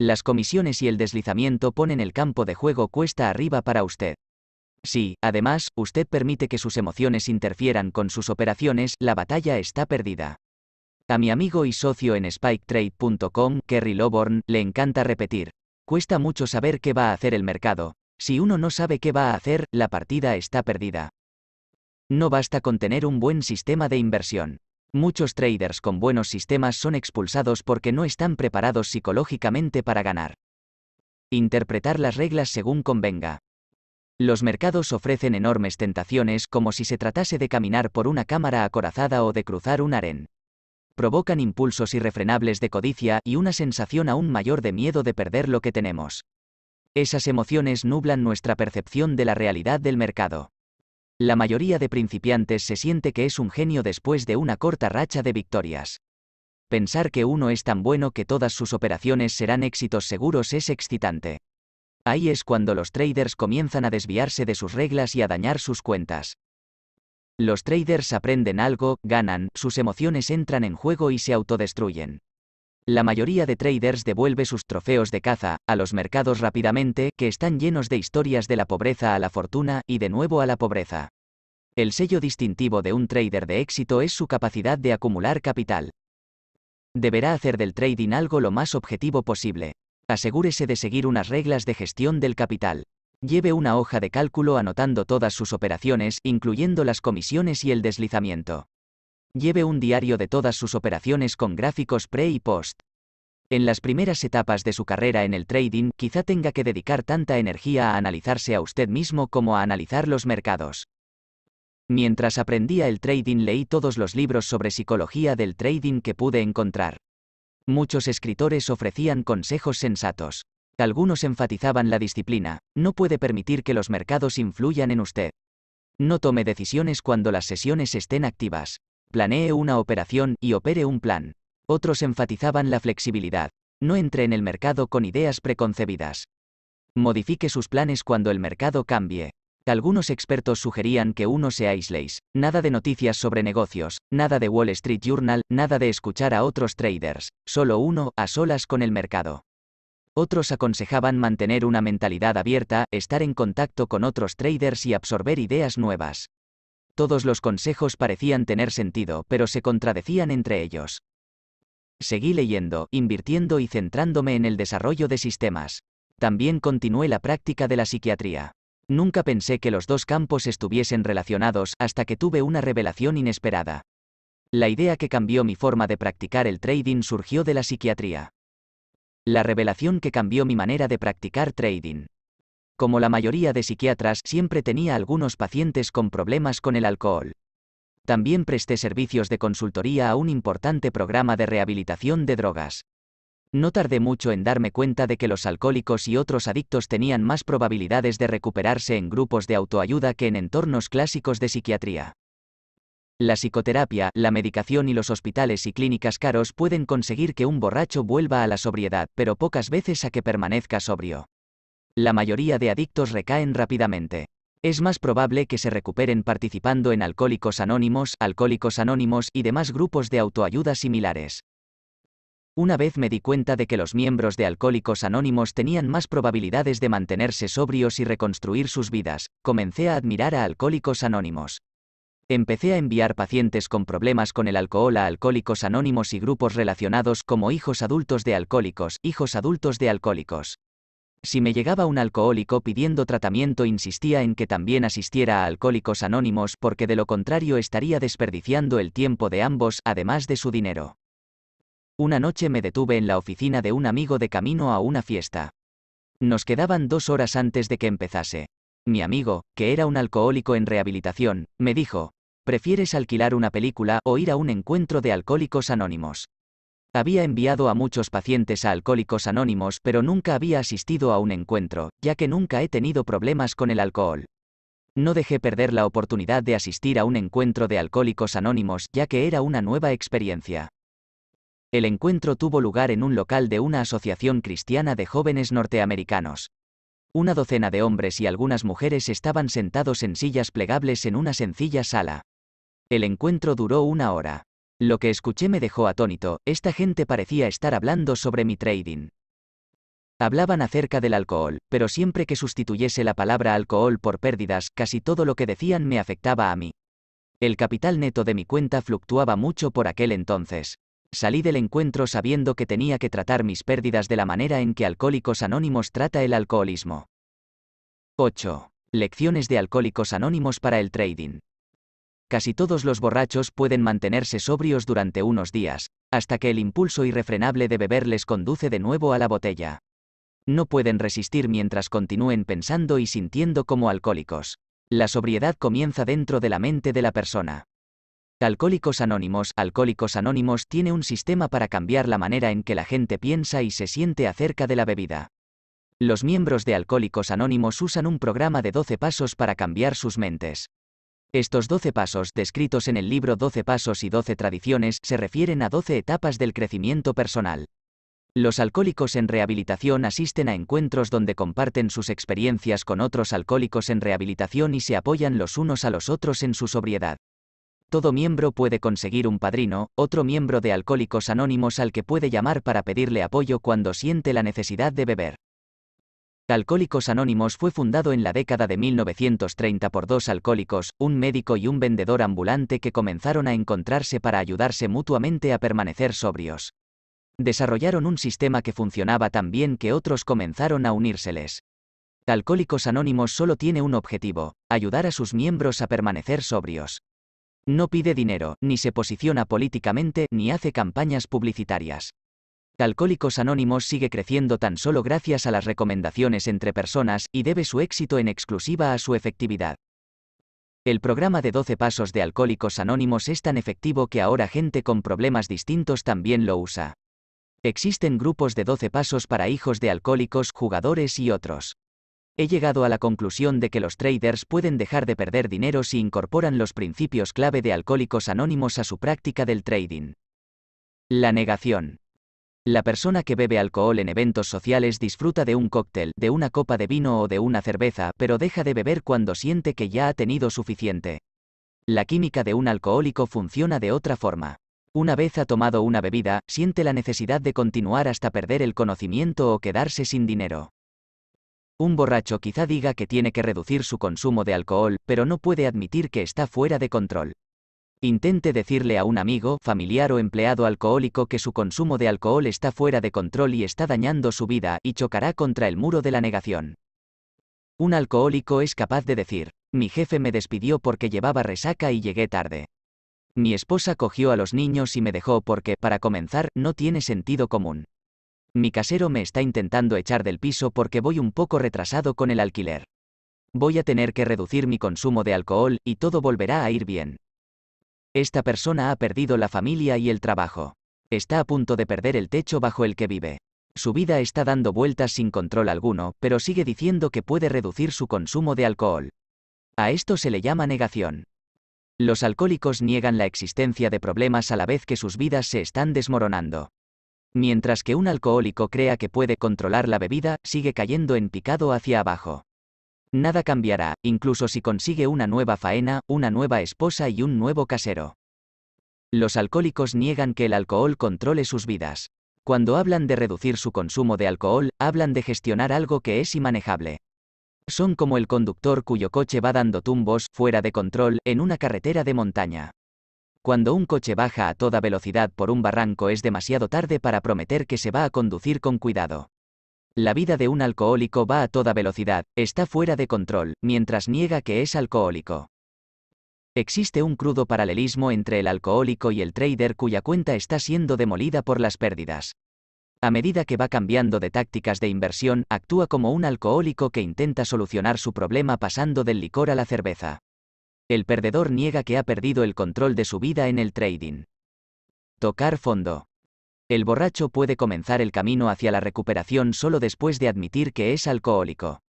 Las comisiones y el deslizamiento ponen el campo de juego cuesta arriba para usted. Si, además, usted permite que sus emociones interfieran con sus operaciones, la batalla está perdida. A mi amigo y socio en spiketrade.com, Kerry Loborn, le encanta repetir. Cuesta mucho saber qué va a hacer el mercado. Si uno no sabe qué va a hacer, la partida está perdida. No basta con tener un buen sistema de inversión. Muchos traders con buenos sistemas son expulsados porque no están preparados psicológicamente para ganar. Interpretar las reglas según convenga. Los mercados ofrecen enormes tentaciones como si se tratase de caminar por una cámara acorazada o de cruzar un harén provocan impulsos irrefrenables de codicia y una sensación aún mayor de miedo de perder lo que tenemos. Esas emociones nublan nuestra percepción de la realidad del mercado. La mayoría de principiantes se siente que es un genio después de una corta racha de victorias. Pensar que uno es tan bueno que todas sus operaciones serán éxitos seguros es excitante. Ahí es cuando los traders comienzan a desviarse de sus reglas y a dañar sus cuentas. Los traders aprenden algo, ganan, sus emociones entran en juego y se autodestruyen. La mayoría de traders devuelve sus trofeos de caza a los mercados rápidamente, que están llenos de historias de la pobreza a la fortuna y de nuevo a la pobreza. El sello distintivo de un trader de éxito es su capacidad de acumular capital. Deberá hacer del trading algo lo más objetivo posible. Asegúrese de seguir unas reglas de gestión del capital. Lleve una hoja de cálculo anotando todas sus operaciones, incluyendo las comisiones y el deslizamiento. Lleve un diario de todas sus operaciones con gráficos pre y post. En las primeras etapas de su carrera en el trading, quizá tenga que dedicar tanta energía a analizarse a usted mismo como a analizar los mercados. Mientras aprendía el trading leí todos los libros sobre psicología del trading que pude encontrar. Muchos escritores ofrecían consejos sensatos. Algunos enfatizaban la disciplina, no puede permitir que los mercados influyan en usted. No tome decisiones cuando las sesiones estén activas. Planee una operación y opere un plan. Otros enfatizaban la flexibilidad. No entre en el mercado con ideas preconcebidas. Modifique sus planes cuando el mercado cambie. Algunos expertos sugerían que uno se aisléis. Nada de noticias sobre negocios, nada de Wall Street Journal, nada de escuchar a otros traders. Solo uno, a solas con el mercado. Otros aconsejaban mantener una mentalidad abierta, estar en contacto con otros traders y absorber ideas nuevas. Todos los consejos parecían tener sentido, pero se contradecían entre ellos. Seguí leyendo, invirtiendo y centrándome en el desarrollo de sistemas. También continué la práctica de la psiquiatría. Nunca pensé que los dos campos estuviesen relacionados hasta que tuve una revelación inesperada. La idea que cambió mi forma de practicar el trading surgió de la psiquiatría. La revelación que cambió mi manera de practicar trading. Como la mayoría de psiquiatras, siempre tenía algunos pacientes con problemas con el alcohol. También presté servicios de consultoría a un importante programa de rehabilitación de drogas. No tardé mucho en darme cuenta de que los alcohólicos y otros adictos tenían más probabilidades de recuperarse en grupos de autoayuda que en entornos clásicos de psiquiatría. La psicoterapia, la medicación y los hospitales y clínicas caros pueden conseguir que un borracho vuelva a la sobriedad, pero pocas veces a que permanezca sobrio. La mayoría de adictos recaen rápidamente. Es más probable que se recuperen participando en alcohólicos anónimos, alcohólicos anónimos y demás grupos de autoayuda similares. Una vez me di cuenta de que los miembros de Alcohólicos Anónimos tenían más probabilidades de mantenerse sobrios y reconstruir sus vidas, comencé a admirar a Alcohólicos Anónimos. Empecé a enviar pacientes con problemas con el alcohol a alcohólicos anónimos y grupos relacionados como hijos adultos de alcohólicos, hijos adultos de alcohólicos. Si me llegaba un alcohólico pidiendo tratamiento insistía en que también asistiera a Alcohólicos Anónimos porque de lo contrario estaría desperdiciando el tiempo de ambos, además de su dinero. Una noche me detuve en la oficina de un amigo de camino a una fiesta. Nos quedaban dos horas antes de que empezase. Mi amigo, que era un alcohólico en rehabilitación, me dijo, prefieres alquilar una película o ir a un encuentro de alcohólicos anónimos. Había enviado a muchos pacientes a alcohólicos anónimos pero nunca había asistido a un encuentro, ya que nunca he tenido problemas con el alcohol. No dejé perder la oportunidad de asistir a un encuentro de alcohólicos anónimos, ya que era una nueva experiencia. El encuentro tuvo lugar en un local de una asociación cristiana de jóvenes norteamericanos. Una docena de hombres y algunas mujeres estaban sentados en sillas plegables en una sencilla sala. El encuentro duró una hora. Lo que escuché me dejó atónito, esta gente parecía estar hablando sobre mi trading. Hablaban acerca del alcohol, pero siempre que sustituyese la palabra alcohol por pérdidas, casi todo lo que decían me afectaba a mí. El capital neto de mi cuenta fluctuaba mucho por aquel entonces. Salí del encuentro sabiendo que tenía que tratar mis pérdidas de la manera en que Alcohólicos Anónimos trata el alcoholismo. 8. Lecciones de Alcohólicos Anónimos para el Trading. Casi todos los borrachos pueden mantenerse sobrios durante unos días, hasta que el impulso irrefrenable de beber les conduce de nuevo a la botella. No pueden resistir mientras continúen pensando y sintiendo como alcohólicos. La sobriedad comienza dentro de la mente de la persona. Alcohólicos Anónimos Alcohólicos Anónimos tiene un sistema para cambiar la manera en que la gente piensa y se siente acerca de la bebida. Los miembros de Alcohólicos Anónimos usan un programa de 12 pasos para cambiar sus mentes. Estos 12 pasos, descritos en el libro 12 Pasos y 12 Tradiciones, se refieren a 12 etapas del crecimiento personal. Los alcohólicos en rehabilitación asisten a encuentros donde comparten sus experiencias con otros alcohólicos en rehabilitación y se apoyan los unos a los otros en su sobriedad. Todo miembro puede conseguir un padrino, otro miembro de Alcohólicos Anónimos al que puede llamar para pedirle apoyo cuando siente la necesidad de beber. Alcohólicos Anónimos fue fundado en la década de 1930 por dos alcohólicos, un médico y un vendedor ambulante que comenzaron a encontrarse para ayudarse mutuamente a permanecer sobrios. Desarrollaron un sistema que funcionaba tan bien que otros comenzaron a unírseles. Alcohólicos Anónimos solo tiene un objetivo, ayudar a sus miembros a permanecer sobrios. No pide dinero, ni se posiciona políticamente, ni hace campañas publicitarias. Alcohólicos Anónimos sigue creciendo tan solo gracias a las recomendaciones entre personas y debe su éxito en exclusiva a su efectividad. El programa de 12 pasos de Alcohólicos Anónimos es tan efectivo que ahora gente con problemas distintos también lo usa. Existen grupos de 12 pasos para hijos de alcohólicos, jugadores y otros. He llegado a la conclusión de que los traders pueden dejar de perder dinero si incorporan los principios clave de Alcohólicos Anónimos a su práctica del trading. La negación. La persona que bebe alcohol en eventos sociales disfruta de un cóctel, de una copa de vino o de una cerveza, pero deja de beber cuando siente que ya ha tenido suficiente. La química de un alcohólico funciona de otra forma. Una vez ha tomado una bebida, siente la necesidad de continuar hasta perder el conocimiento o quedarse sin dinero. Un borracho quizá diga que tiene que reducir su consumo de alcohol, pero no puede admitir que está fuera de control. Intente decirle a un amigo, familiar o empleado alcohólico que su consumo de alcohol está fuera de control y está dañando su vida, y chocará contra el muro de la negación. Un alcohólico es capaz de decir, mi jefe me despidió porque llevaba resaca y llegué tarde. Mi esposa cogió a los niños y me dejó porque, para comenzar, no tiene sentido común. Mi casero me está intentando echar del piso porque voy un poco retrasado con el alquiler. Voy a tener que reducir mi consumo de alcohol, y todo volverá a ir bien. Esta persona ha perdido la familia y el trabajo. Está a punto de perder el techo bajo el que vive. Su vida está dando vueltas sin control alguno, pero sigue diciendo que puede reducir su consumo de alcohol. A esto se le llama negación. Los alcohólicos niegan la existencia de problemas a la vez que sus vidas se están desmoronando. Mientras que un alcohólico crea que puede controlar la bebida, sigue cayendo en picado hacia abajo. Nada cambiará, incluso si consigue una nueva faena, una nueva esposa y un nuevo casero. Los alcohólicos niegan que el alcohol controle sus vidas. Cuando hablan de reducir su consumo de alcohol, hablan de gestionar algo que es inmanejable. Son como el conductor cuyo coche va dando tumbos, fuera de control, en una carretera de montaña. Cuando un coche baja a toda velocidad por un barranco es demasiado tarde para prometer que se va a conducir con cuidado. La vida de un alcohólico va a toda velocidad, está fuera de control, mientras niega que es alcohólico. Existe un crudo paralelismo entre el alcohólico y el trader cuya cuenta está siendo demolida por las pérdidas. A medida que va cambiando de tácticas de inversión, actúa como un alcohólico que intenta solucionar su problema pasando del licor a la cerveza. El perdedor niega que ha perdido el control de su vida en el trading. Tocar fondo. El borracho puede comenzar el camino hacia la recuperación solo después de admitir que es alcohólico.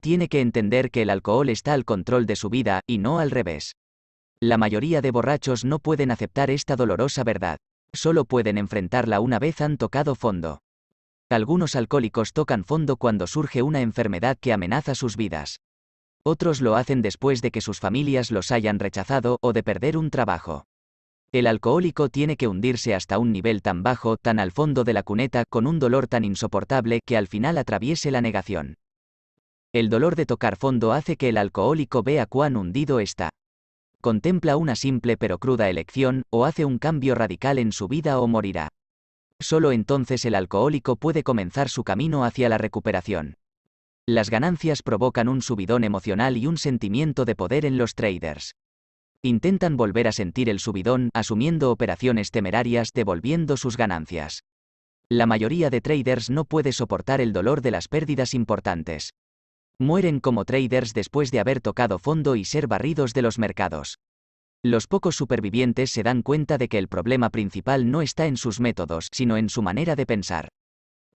Tiene que entender que el alcohol está al control de su vida, y no al revés. La mayoría de borrachos no pueden aceptar esta dolorosa verdad. Solo pueden enfrentarla una vez han tocado fondo. Algunos alcohólicos tocan fondo cuando surge una enfermedad que amenaza sus vidas. Otros lo hacen después de que sus familias los hayan rechazado o de perder un trabajo. El alcohólico tiene que hundirse hasta un nivel tan bajo, tan al fondo de la cuneta, con un dolor tan insoportable que al final atraviese la negación. El dolor de tocar fondo hace que el alcohólico vea cuán hundido está. Contempla una simple pero cruda elección, o hace un cambio radical en su vida o morirá. Solo entonces el alcohólico puede comenzar su camino hacia la recuperación. Las ganancias provocan un subidón emocional y un sentimiento de poder en los traders intentan volver a sentir el subidón asumiendo operaciones temerarias devolviendo sus ganancias. La mayoría de traders no puede soportar el dolor de las pérdidas importantes. Mueren como traders después de haber tocado fondo y ser barridos de los mercados. Los pocos supervivientes se dan cuenta de que el problema principal no está en sus métodos, sino en su manera de pensar.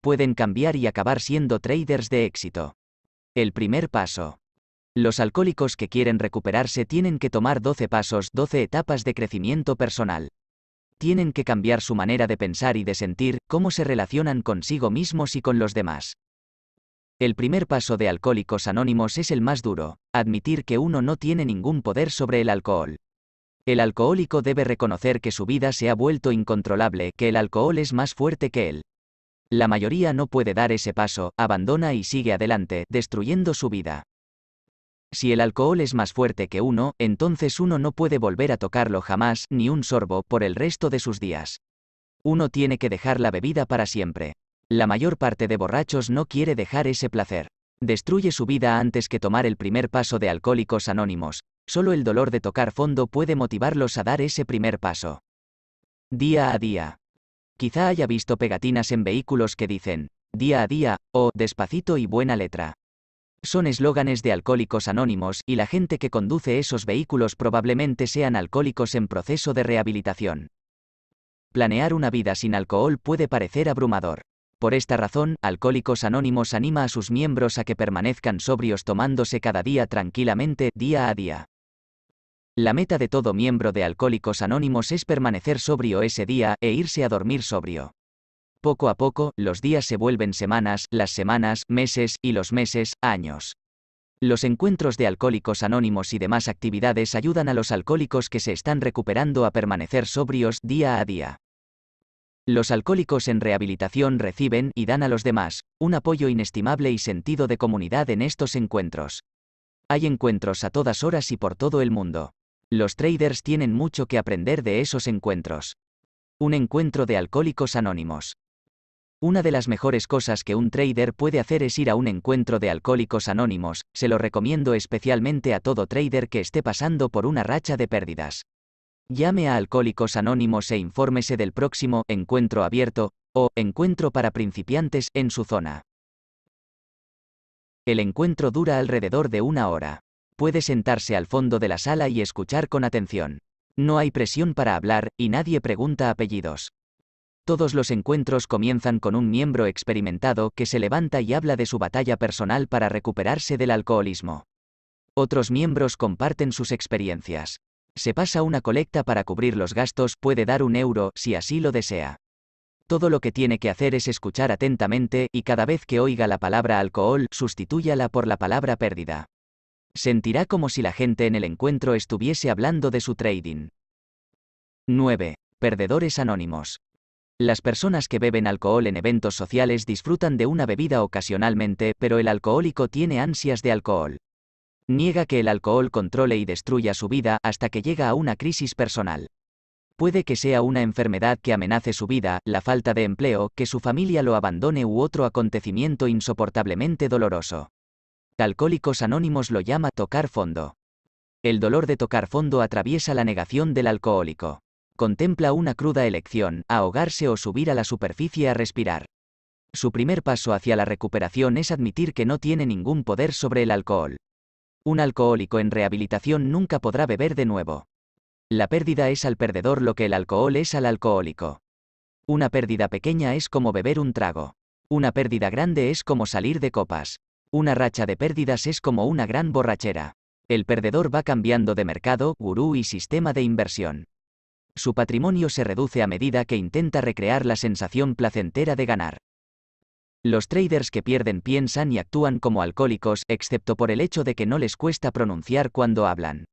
Pueden cambiar y acabar siendo traders de éxito. El primer paso. Los alcohólicos que quieren recuperarse tienen que tomar 12 pasos, 12 etapas de crecimiento personal. Tienen que cambiar su manera de pensar y de sentir, cómo se relacionan consigo mismos y con los demás. El primer paso de Alcohólicos Anónimos es el más duro, admitir que uno no tiene ningún poder sobre el alcohol. El alcohólico debe reconocer que su vida se ha vuelto incontrolable, que el alcohol es más fuerte que él. La mayoría no puede dar ese paso, abandona y sigue adelante, destruyendo su vida. Si el alcohol es más fuerte que uno, entonces uno no puede volver a tocarlo jamás, ni un sorbo, por el resto de sus días. Uno tiene que dejar la bebida para siempre. La mayor parte de borrachos no quiere dejar ese placer. Destruye su vida antes que tomar el primer paso de Alcohólicos Anónimos. Solo el dolor de tocar fondo puede motivarlos a dar ese primer paso. Día a día. Quizá haya visto pegatinas en vehículos que dicen, día a día, o despacito y buena letra. Son eslóganes de alcohólicos anónimos y la gente que conduce esos vehículos probablemente sean alcohólicos en proceso de rehabilitación. Planear una vida sin alcohol puede parecer abrumador. Por esta razón, Alcohólicos Anónimos anima a sus miembros a que permanezcan sobrios tomándose cada día tranquilamente, día a día. La meta de todo miembro de Alcohólicos Anónimos es permanecer sobrio ese día e irse a dormir sobrio. Poco a poco, los días se vuelven semanas, las semanas, meses, y los meses, años. Los encuentros de alcohólicos anónimos y demás actividades ayudan a los alcohólicos que se están recuperando a permanecer sobrios día a día. Los alcohólicos en rehabilitación reciben y dan a los demás un apoyo inestimable y sentido de comunidad en estos encuentros. Hay encuentros a todas horas y por todo el mundo. Los traders tienen mucho que aprender de esos encuentros. Un encuentro de alcohólicos anónimos. Una de las mejores cosas que un trader puede hacer es ir a un encuentro de alcohólicos anónimos, se lo recomiendo especialmente a todo trader que esté pasando por una racha de pérdidas. Llame a Alcohólicos Anónimos e infórmese del próximo encuentro abierto o encuentro para principiantes en su zona. El encuentro dura alrededor de una hora. Puede sentarse al fondo de la sala y escuchar con atención. No hay presión para hablar, y nadie pregunta apellidos. Todos los encuentros comienzan con un miembro experimentado que se levanta y habla de su batalla personal para recuperarse del alcoholismo. Otros miembros comparten sus experiencias. Se pasa una colecta para cubrir los gastos, puede dar un euro si así lo desea. Todo lo que tiene que hacer es escuchar atentamente y cada vez que oiga la palabra alcohol, sustitúyala por la palabra pérdida. Sentirá como si la gente en el encuentro estuviese hablando de su trading. 9. Perdedores anónimos. Las personas que beben alcohol en eventos sociales disfrutan de una bebida ocasionalmente, pero el alcohólico tiene ansias de alcohol. Niega que el alcohol controle y destruya su vida hasta que llega a una crisis personal. Puede que sea una enfermedad que amenace su vida, la falta de empleo, que su familia lo abandone u otro acontecimiento insoportablemente doloroso. Alcohólicos Anónimos lo llama tocar fondo. El dolor de tocar fondo atraviesa la negación del alcohólico contempla una cruda elección, ahogarse o subir a la superficie a respirar. Su primer paso hacia la recuperación es admitir que no tiene ningún poder sobre el alcohol. Un alcohólico en rehabilitación nunca podrá beber de nuevo. La pérdida es al perdedor lo que el alcohol es al alcohólico. Una pérdida pequeña es como beber un trago. Una pérdida grande es como salir de copas. Una racha de pérdidas es como una gran borrachera. El perdedor va cambiando de mercado, gurú y sistema de inversión su patrimonio se reduce a medida que intenta recrear la sensación placentera de ganar. Los traders que pierden piensan y actúan como alcohólicos, excepto por el hecho de que no les cuesta pronunciar cuando hablan.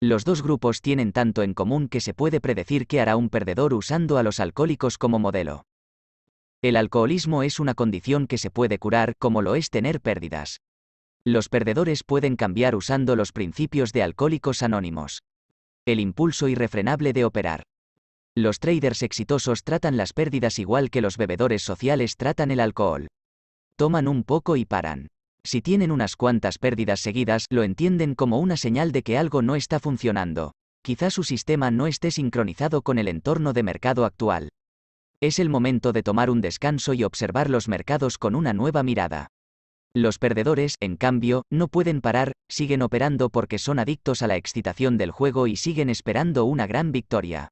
Los dos grupos tienen tanto en común que se puede predecir qué hará un perdedor usando a los alcohólicos como modelo. El alcoholismo es una condición que se puede curar, como lo es tener pérdidas. Los perdedores pueden cambiar usando los principios de alcohólicos anónimos. El impulso irrefrenable de operar. Los traders exitosos tratan las pérdidas igual que los bebedores sociales tratan el alcohol. Toman un poco y paran. Si tienen unas cuantas pérdidas seguidas, lo entienden como una señal de que algo no está funcionando. Quizá su sistema no esté sincronizado con el entorno de mercado actual. Es el momento de tomar un descanso y observar los mercados con una nueva mirada. Los perdedores, en cambio, no pueden parar, siguen operando porque son adictos a la excitación del juego y siguen esperando una gran victoria.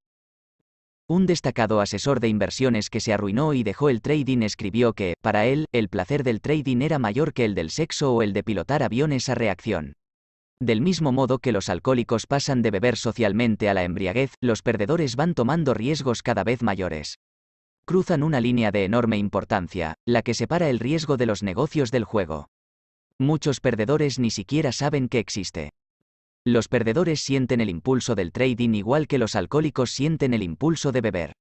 Un destacado asesor de inversiones que se arruinó y dejó el trading escribió que, para él, el placer del trading era mayor que el del sexo o el de pilotar aviones a reacción. Del mismo modo que los alcohólicos pasan de beber socialmente a la embriaguez, los perdedores van tomando riesgos cada vez mayores cruzan una línea de enorme importancia, la que separa el riesgo de los negocios del juego. Muchos perdedores ni siquiera saben que existe. Los perdedores sienten el impulso del trading igual que los alcohólicos sienten el impulso de beber.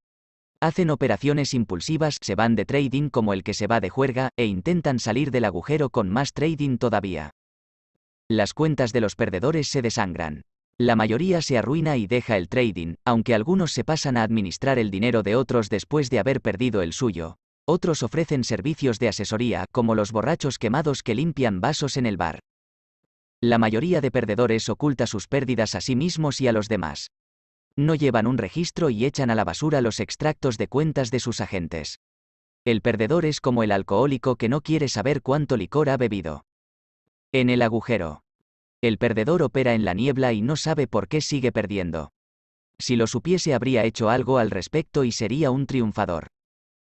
Hacen operaciones impulsivas, se van de trading como el que se va de juerga, e intentan salir del agujero con más trading todavía. Las cuentas de los perdedores se desangran. La mayoría se arruina y deja el trading, aunque algunos se pasan a administrar el dinero de otros después de haber perdido el suyo. Otros ofrecen servicios de asesoría, como los borrachos quemados que limpian vasos en el bar. La mayoría de perdedores oculta sus pérdidas a sí mismos y a los demás. No llevan un registro y echan a la basura los extractos de cuentas de sus agentes. El perdedor es como el alcohólico que no quiere saber cuánto licor ha bebido. En el agujero. El perdedor opera en la niebla y no sabe por qué sigue perdiendo. Si lo supiese habría hecho algo al respecto y sería un triunfador.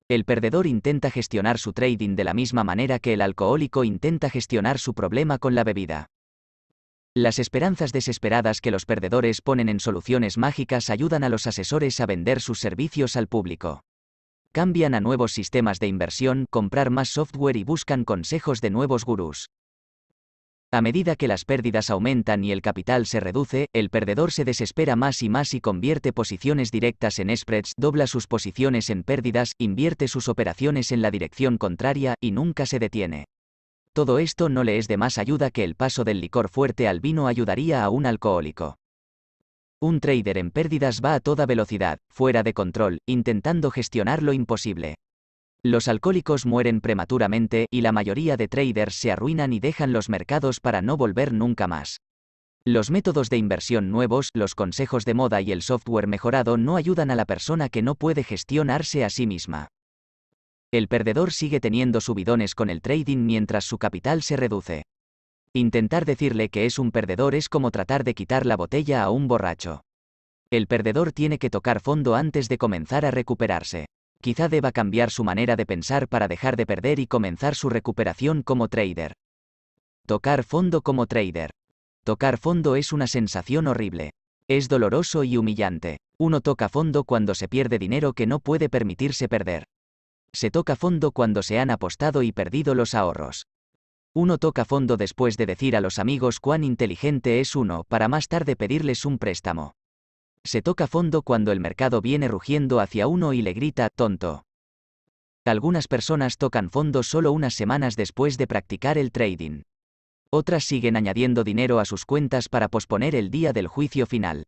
El perdedor intenta gestionar su trading de la misma manera que el alcohólico intenta gestionar su problema con la bebida. Las esperanzas desesperadas que los perdedores ponen en soluciones mágicas ayudan a los asesores a vender sus servicios al público. Cambian a nuevos sistemas de inversión, comprar más software y buscan consejos de nuevos gurús. A medida que las pérdidas aumentan y el capital se reduce, el perdedor se desespera más y más y convierte posiciones directas en spreads, dobla sus posiciones en pérdidas, invierte sus operaciones en la dirección contraria y nunca se detiene. Todo esto no le es de más ayuda que el paso del licor fuerte al vino ayudaría a un alcohólico. Un trader en pérdidas va a toda velocidad, fuera de control, intentando gestionar lo imposible. Los alcohólicos mueren prematuramente y la mayoría de traders se arruinan y dejan los mercados para no volver nunca más. Los métodos de inversión nuevos, los consejos de moda y el software mejorado no ayudan a la persona que no puede gestionarse a sí misma. El perdedor sigue teniendo subidones con el trading mientras su capital se reduce. Intentar decirle que es un perdedor es como tratar de quitar la botella a un borracho. El perdedor tiene que tocar fondo antes de comenzar a recuperarse quizá deba cambiar su manera de pensar para dejar de perder y comenzar su recuperación como trader. Tocar fondo como trader. Tocar fondo es una sensación horrible. Es doloroso y humillante. Uno toca fondo cuando se pierde dinero que no puede permitirse perder. Se toca fondo cuando se han apostado y perdido los ahorros. Uno toca fondo después de decir a los amigos cuán inteligente es uno para más tarde pedirles un préstamo. Se toca fondo cuando el mercado viene rugiendo hacia uno y le grita, tonto. Algunas personas tocan fondo solo unas semanas después de practicar el trading. Otras siguen añadiendo dinero a sus cuentas para posponer el día del juicio final.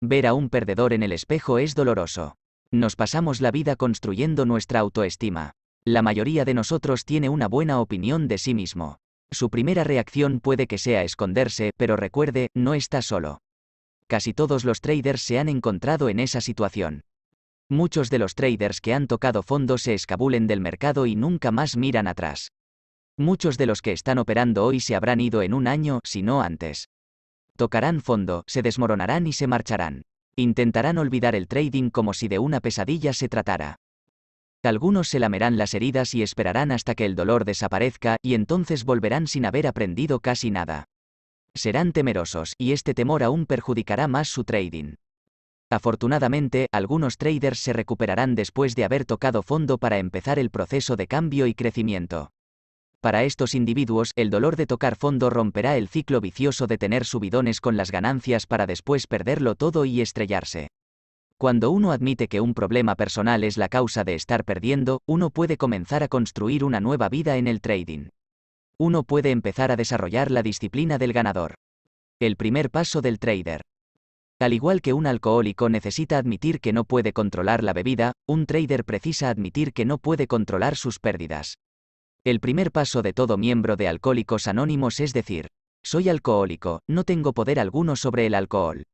Ver a un perdedor en el espejo es doloroso. Nos pasamos la vida construyendo nuestra autoestima. La mayoría de nosotros tiene una buena opinión de sí mismo. Su primera reacción puede que sea esconderse, pero recuerde, no está solo casi todos los traders se han encontrado en esa situación. Muchos de los traders que han tocado fondo se escabulen del mercado y nunca más miran atrás. Muchos de los que están operando hoy se habrán ido en un año, si no antes. Tocarán fondo, se desmoronarán y se marcharán. Intentarán olvidar el trading como si de una pesadilla se tratara. Algunos se lamerán las heridas y esperarán hasta que el dolor desaparezca, y entonces volverán sin haber aprendido casi nada serán temerosos y este temor aún perjudicará más su trading. Afortunadamente, algunos traders se recuperarán después de haber tocado fondo para empezar el proceso de cambio y crecimiento. Para estos individuos, el dolor de tocar fondo romperá el ciclo vicioso de tener subidones con las ganancias para después perderlo todo y estrellarse. Cuando uno admite que un problema personal es la causa de estar perdiendo, uno puede comenzar a construir una nueva vida en el trading uno puede empezar a desarrollar la disciplina del ganador. El primer paso del trader. Al igual que un alcohólico necesita admitir que no puede controlar la bebida, un trader precisa admitir que no puede controlar sus pérdidas. El primer paso de todo miembro de Alcohólicos Anónimos es decir, soy alcohólico, no tengo poder alguno sobre el alcohol.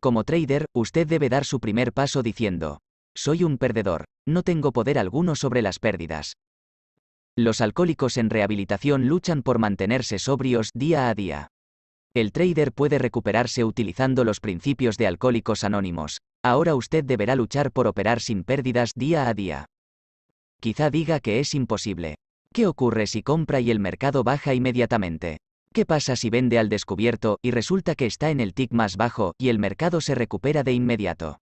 Como trader, usted debe dar su primer paso diciendo, soy un perdedor, no tengo poder alguno sobre las pérdidas. Los alcohólicos en rehabilitación luchan por mantenerse sobrios día a día. El trader puede recuperarse utilizando los principios de Alcohólicos Anónimos. Ahora usted deberá luchar por operar sin pérdidas día a día. Quizá diga que es imposible. ¿Qué ocurre si compra y el mercado baja inmediatamente? ¿Qué pasa si vende al descubierto y resulta que está en el tick más bajo y el mercado se recupera de inmediato?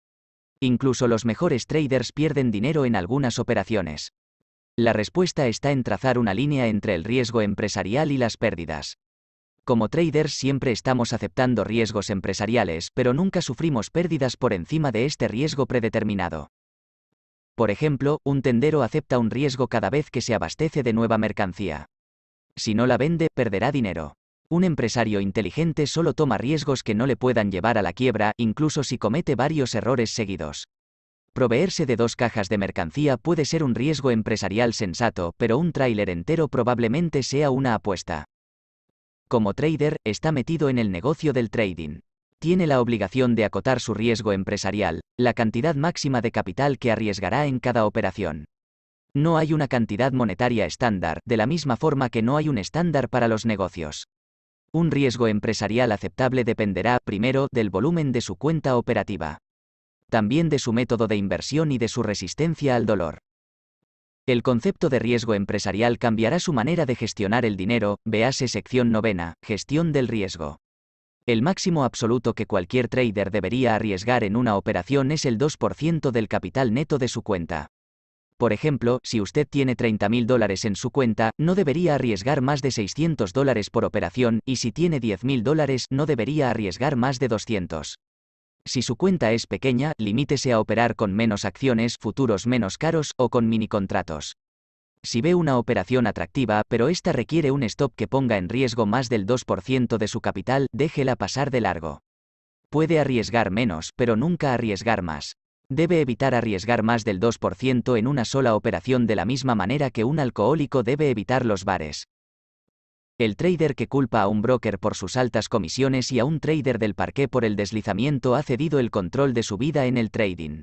Incluso los mejores traders pierden dinero en algunas operaciones. La respuesta está en trazar una línea entre el riesgo empresarial y las pérdidas. Como traders siempre estamos aceptando riesgos empresariales, pero nunca sufrimos pérdidas por encima de este riesgo predeterminado. Por ejemplo, un tendero acepta un riesgo cada vez que se abastece de nueva mercancía. Si no la vende, perderá dinero. Un empresario inteligente solo toma riesgos que no le puedan llevar a la quiebra, incluso si comete varios errores seguidos. Proveerse de dos cajas de mercancía puede ser un riesgo empresarial sensato, pero un tráiler entero probablemente sea una apuesta. Como trader, está metido en el negocio del trading. Tiene la obligación de acotar su riesgo empresarial, la cantidad máxima de capital que arriesgará en cada operación. No hay una cantidad monetaria estándar, de la misma forma que no hay un estándar para los negocios. Un riesgo empresarial aceptable dependerá, primero, del volumen de su cuenta operativa también de su método de inversión y de su resistencia al dolor. El concepto de riesgo empresarial cambiará su manera de gestionar el dinero, véase sección novena, gestión del riesgo. El máximo absoluto que cualquier trader debería arriesgar en una operación es el 2% del capital neto de su cuenta. Por ejemplo, si usted tiene 30.000 dólares en su cuenta, no debería arriesgar más de 600 dólares por operación, y si tiene 10.000 dólares, no debería arriesgar más de 200. Si su cuenta es pequeña, limítese a operar con menos acciones, futuros menos caros o con minicontratos. Si ve una operación atractiva, pero esta requiere un stop que ponga en riesgo más del 2% de su capital, déjela pasar de largo. Puede arriesgar menos, pero nunca arriesgar más. Debe evitar arriesgar más del 2% en una sola operación de la misma manera que un alcohólico debe evitar los bares. El trader que culpa a un broker por sus altas comisiones y a un trader del parqué por el deslizamiento ha cedido el control de su vida en el trading.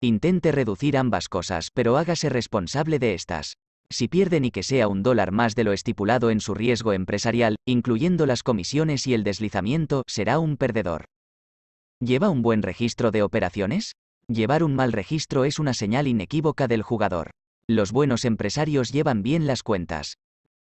Intente reducir ambas cosas, pero hágase responsable de estas. Si pierde ni que sea un dólar más de lo estipulado en su riesgo empresarial, incluyendo las comisiones y el deslizamiento, será un perdedor. ¿Lleva un buen registro de operaciones? Llevar un mal registro es una señal inequívoca del jugador. Los buenos empresarios llevan bien las cuentas.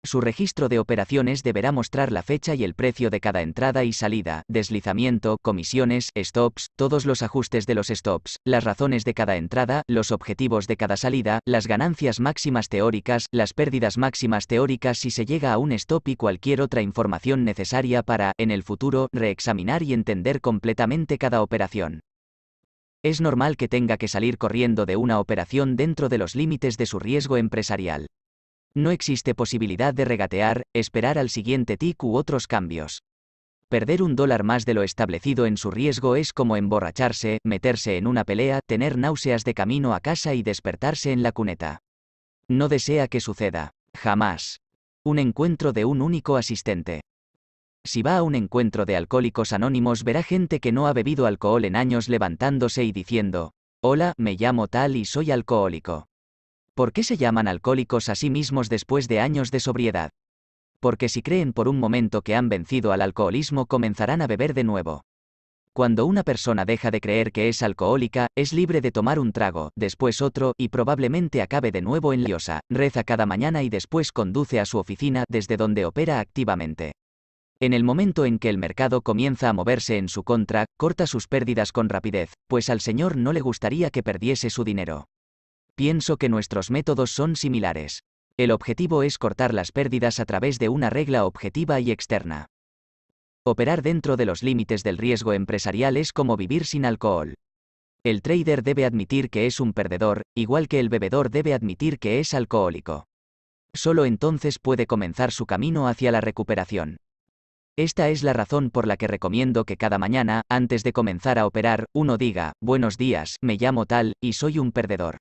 Su registro de operaciones deberá mostrar la fecha y el precio de cada entrada y salida, deslizamiento, comisiones, stops, todos los ajustes de los stops, las razones de cada entrada, los objetivos de cada salida, las ganancias máximas teóricas, las pérdidas máximas teóricas si se llega a un stop y cualquier otra información necesaria para, en el futuro, reexaminar y entender completamente cada operación. Es normal que tenga que salir corriendo de una operación dentro de los límites de su riesgo empresarial. No existe posibilidad de regatear, esperar al siguiente tic u otros cambios. Perder un dólar más de lo establecido en su riesgo es como emborracharse, meterse en una pelea, tener náuseas de camino a casa y despertarse en la cuneta. No desea que suceda. Jamás. Un encuentro de un único asistente. Si va a un encuentro de alcohólicos anónimos verá gente que no ha bebido alcohol en años levantándose y diciendo, Hola, me llamo tal y soy alcohólico. ¿Por qué se llaman alcohólicos a sí mismos después de años de sobriedad? Porque si creen por un momento que han vencido al alcoholismo comenzarán a beber de nuevo. Cuando una persona deja de creer que es alcohólica, es libre de tomar un trago, después otro, y probablemente acabe de nuevo en liosa, reza cada mañana y después conduce a su oficina desde donde opera activamente. En el momento en que el mercado comienza a moverse en su contra, corta sus pérdidas con rapidez, pues al señor no le gustaría que perdiese su dinero pienso que nuestros métodos son similares. El objetivo es cortar las pérdidas a través de una regla objetiva y externa. Operar dentro de los límites del riesgo empresarial es como vivir sin alcohol. El trader debe admitir que es un perdedor, igual que el bebedor debe admitir que es alcohólico. Solo entonces puede comenzar su camino hacia la recuperación. Esta es la razón por la que recomiendo que cada mañana, antes de comenzar a operar, uno diga, buenos días, me llamo tal, y soy un perdedor.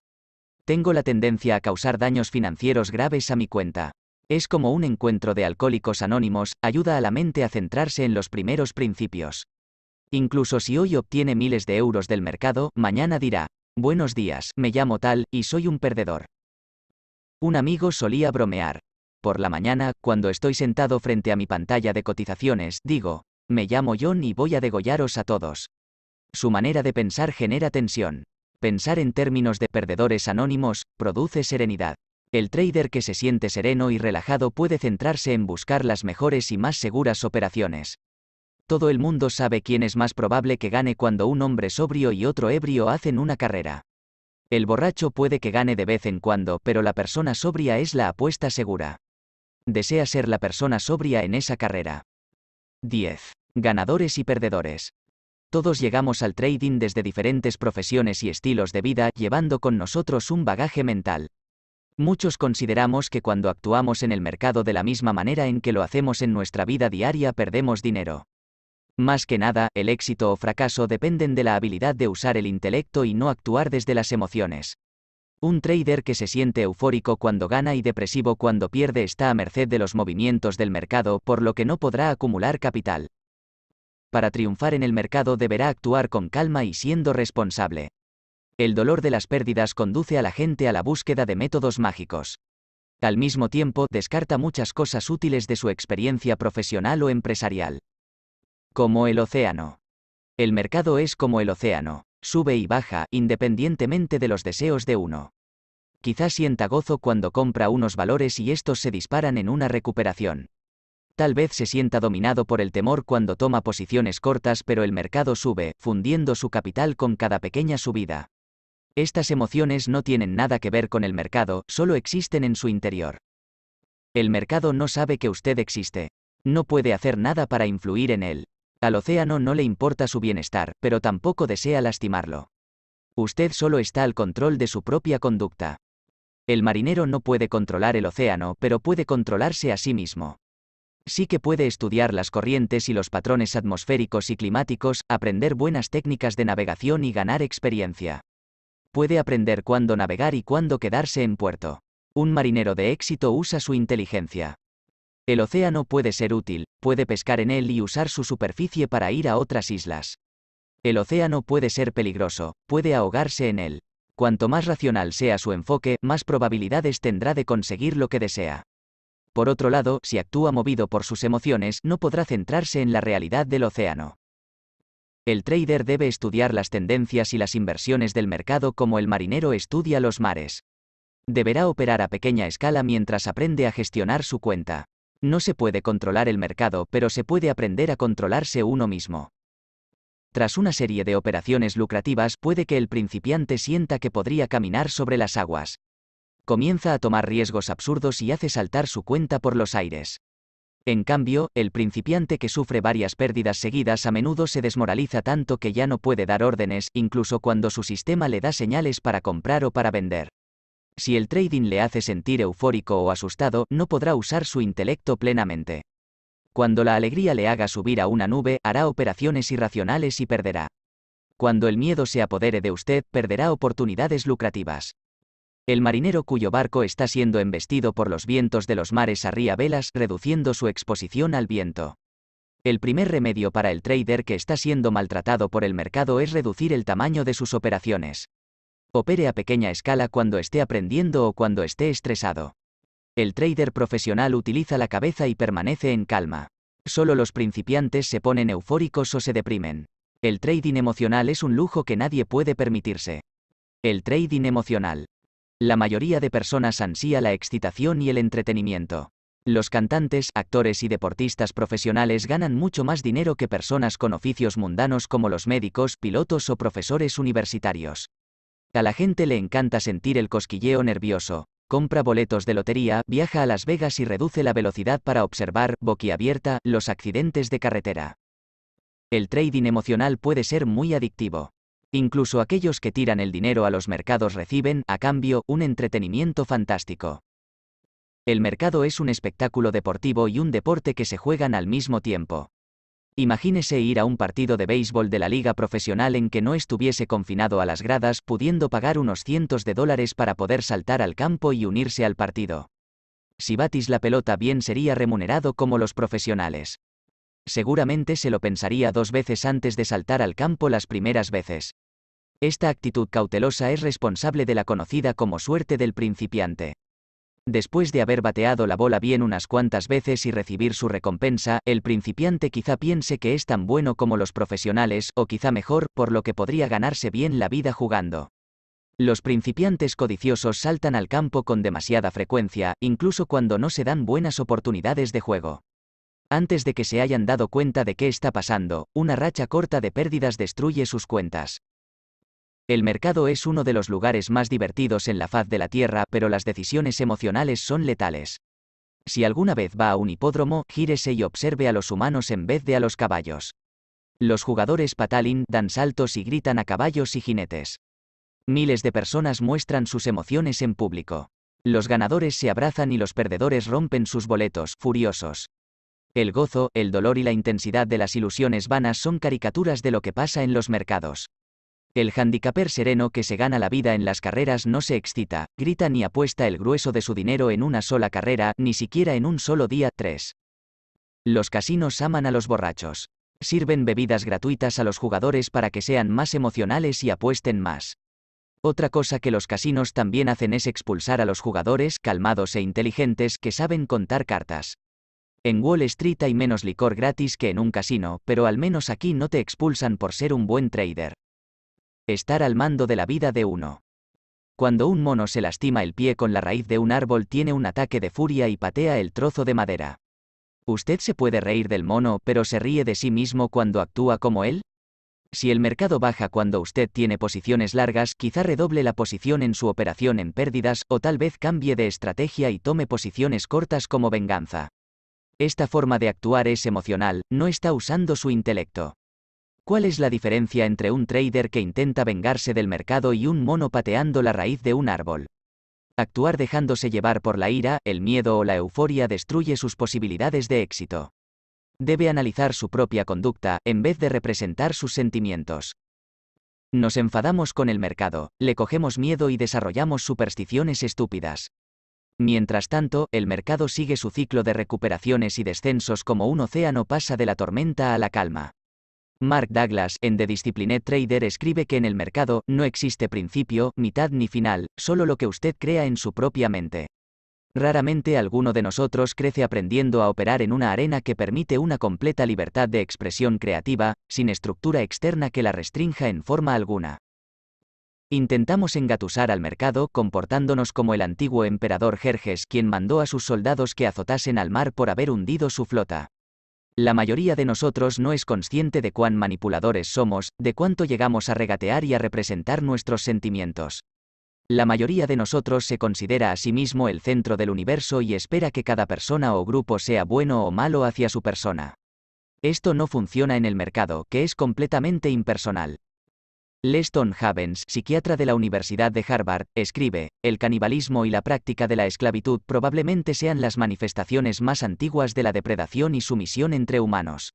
Tengo la tendencia a causar daños financieros graves a mi cuenta. Es como un encuentro de alcohólicos anónimos, ayuda a la mente a centrarse en los primeros principios. Incluso si hoy obtiene miles de euros del mercado, mañana dirá, buenos días, me llamo tal, y soy un perdedor. Un amigo solía bromear. Por la mañana, cuando estoy sentado frente a mi pantalla de cotizaciones, digo, me llamo John y voy a degollaros a todos. Su manera de pensar genera tensión. Pensar en términos de perdedores anónimos produce serenidad. El trader que se siente sereno y relajado puede centrarse en buscar las mejores y más seguras operaciones. Todo el mundo sabe quién es más probable que gane cuando un hombre sobrio y otro ebrio hacen una carrera. El borracho puede que gane de vez en cuando, pero la persona sobria es la apuesta segura. Desea ser la persona sobria en esa carrera. 10. Ganadores y perdedores. Todos llegamos al trading desde diferentes profesiones y estilos de vida, llevando con nosotros un bagaje mental. Muchos consideramos que cuando actuamos en el mercado de la misma manera en que lo hacemos en nuestra vida diaria perdemos dinero. Más que nada, el éxito o fracaso dependen de la habilidad de usar el intelecto y no actuar desde las emociones. Un trader que se siente eufórico cuando gana y depresivo cuando pierde está a merced de los movimientos del mercado, por lo que no podrá acumular capital para triunfar en el mercado deberá actuar con calma y siendo responsable. El dolor de las pérdidas conduce a la gente a la búsqueda de métodos mágicos. Al mismo tiempo, descarta muchas cosas útiles de su experiencia profesional o empresarial. Como el océano. El mercado es como el océano, sube y baja, independientemente de los deseos de uno. Quizás sienta gozo cuando compra unos valores y estos se disparan en una recuperación. Tal vez se sienta dominado por el temor cuando toma posiciones cortas pero el mercado sube, fundiendo su capital con cada pequeña subida. Estas emociones no tienen nada que ver con el mercado, solo existen en su interior. El mercado no sabe que usted existe. No puede hacer nada para influir en él. Al océano no le importa su bienestar, pero tampoco desea lastimarlo. Usted solo está al control de su propia conducta. El marinero no puede controlar el océano, pero puede controlarse a sí mismo sí que puede estudiar las corrientes y los patrones atmosféricos y climáticos, aprender buenas técnicas de navegación y ganar experiencia. Puede aprender cuándo navegar y cuándo quedarse en puerto. Un marinero de éxito usa su inteligencia. El océano puede ser útil, puede pescar en él y usar su superficie para ir a otras islas. El océano puede ser peligroso, puede ahogarse en él. Cuanto más racional sea su enfoque, más probabilidades tendrá de conseguir lo que desea. Por otro lado, si actúa movido por sus emociones, no podrá centrarse en la realidad del océano. El trader debe estudiar las tendencias y las inversiones del mercado como el marinero estudia los mares. Deberá operar a pequeña escala mientras aprende a gestionar su cuenta. No se puede controlar el mercado, pero se puede aprender a controlarse uno mismo. Tras una serie de operaciones lucrativas puede que el principiante sienta que podría caminar sobre las aguas, comienza a tomar riesgos absurdos y hace saltar su cuenta por los aires. En cambio, el principiante que sufre varias pérdidas seguidas a menudo se desmoraliza tanto que ya no puede dar órdenes, incluso cuando su sistema le da señales para comprar o para vender. Si el trading le hace sentir eufórico o asustado, no podrá usar su intelecto plenamente. Cuando la alegría le haga subir a una nube, hará operaciones irracionales y perderá. Cuando el miedo se apodere de usted, perderá oportunidades lucrativas. El marinero cuyo barco está siendo embestido por los vientos de los mares arría velas, reduciendo su exposición al viento. El primer remedio para el trader que está siendo maltratado por el mercado es reducir el tamaño de sus operaciones. Opere a pequeña escala cuando esté aprendiendo o cuando esté estresado. El trader profesional utiliza la cabeza y permanece en calma. Solo los principiantes se ponen eufóricos o se deprimen. El trading emocional es un lujo que nadie puede permitirse. El trading emocional. La mayoría de personas ansía la excitación y el entretenimiento. Los cantantes, actores y deportistas profesionales ganan mucho más dinero que personas con oficios mundanos como los médicos, pilotos o profesores universitarios. A la gente le encanta sentir el cosquilleo nervioso. Compra boletos de lotería, viaja a Las Vegas y reduce la velocidad para observar, boquiabierta, los accidentes de carretera. El trading emocional puede ser muy adictivo. Incluso aquellos que tiran el dinero a los mercados reciben, a cambio, un entretenimiento fantástico. El mercado es un espectáculo deportivo y un deporte que se juegan al mismo tiempo. Imagínese ir a un partido de béisbol de la liga profesional en que no estuviese confinado a las gradas, pudiendo pagar unos cientos de dólares para poder saltar al campo y unirse al partido. Si batis la pelota bien sería remunerado como los profesionales. Seguramente se lo pensaría dos veces antes de saltar al campo las primeras veces. Esta actitud cautelosa es responsable de la conocida como suerte del principiante. Después de haber bateado la bola bien unas cuantas veces y recibir su recompensa, el principiante quizá piense que es tan bueno como los profesionales, o quizá mejor, por lo que podría ganarse bien la vida jugando. Los principiantes codiciosos saltan al campo con demasiada frecuencia, incluso cuando no se dan buenas oportunidades de juego. Antes de que se hayan dado cuenta de qué está pasando, una racha corta de pérdidas destruye sus cuentas. El mercado es uno de los lugares más divertidos en la faz de la Tierra, pero las decisiones emocionales son letales. Si alguna vez va a un hipódromo, gírese y observe a los humanos en vez de a los caballos. Los jugadores patalin, dan saltos y gritan a caballos y jinetes. Miles de personas muestran sus emociones en público. Los ganadores se abrazan y los perdedores rompen sus boletos, furiosos. El gozo, el dolor y la intensidad de las ilusiones vanas son caricaturas de lo que pasa en los mercados. El handicaper sereno que se gana la vida en las carreras no se excita, grita ni apuesta el grueso de su dinero en una sola carrera, ni siquiera en un solo día. 3. Los casinos aman a los borrachos. Sirven bebidas gratuitas a los jugadores para que sean más emocionales y apuesten más. Otra cosa que los casinos también hacen es expulsar a los jugadores calmados e inteligentes que saben contar cartas. En Wall Street hay menos licor gratis que en un casino, pero al menos aquí no te expulsan por ser un buen trader. Estar al mando de la vida de uno. Cuando un mono se lastima el pie con la raíz de un árbol tiene un ataque de furia y patea el trozo de madera. ¿Usted se puede reír del mono, pero se ríe de sí mismo cuando actúa como él? Si el mercado baja cuando usted tiene posiciones largas, quizá redoble la posición en su operación en pérdidas o tal vez cambie de estrategia y tome posiciones cortas como venganza. Esta forma de actuar es emocional, no está usando su intelecto. ¿Cuál es la diferencia entre un trader que intenta vengarse del mercado y un mono pateando la raíz de un árbol? Actuar dejándose llevar por la ira, el miedo o la euforia destruye sus posibilidades de éxito. Debe analizar su propia conducta, en vez de representar sus sentimientos. Nos enfadamos con el mercado, le cogemos miedo y desarrollamos supersticiones estúpidas. Mientras tanto, el mercado sigue su ciclo de recuperaciones y descensos como un océano pasa de la tormenta a la calma. Mark Douglas en The Disciplined Trader escribe que en el mercado no existe principio, mitad ni final, solo lo que usted crea en su propia mente. Raramente alguno de nosotros crece aprendiendo a operar en una arena que permite una completa libertad de expresión creativa, sin estructura externa que la restrinja en forma alguna. Intentamos engatusar al mercado comportándonos como el antiguo emperador Jerjes quien mandó a sus soldados que azotasen al mar por haber hundido su flota. La mayoría de nosotros no es consciente de cuán manipuladores somos, de cuánto llegamos a regatear y a representar nuestros sentimientos. La mayoría de nosotros se considera a sí mismo el centro del universo y espera que cada persona o grupo sea bueno o malo hacia su persona. Esto no funciona en el mercado, que es completamente impersonal. Leston Havens, psiquiatra de la Universidad de Harvard, escribe, el canibalismo y la práctica de la esclavitud probablemente sean las manifestaciones más antiguas de la depredación y sumisión entre humanos.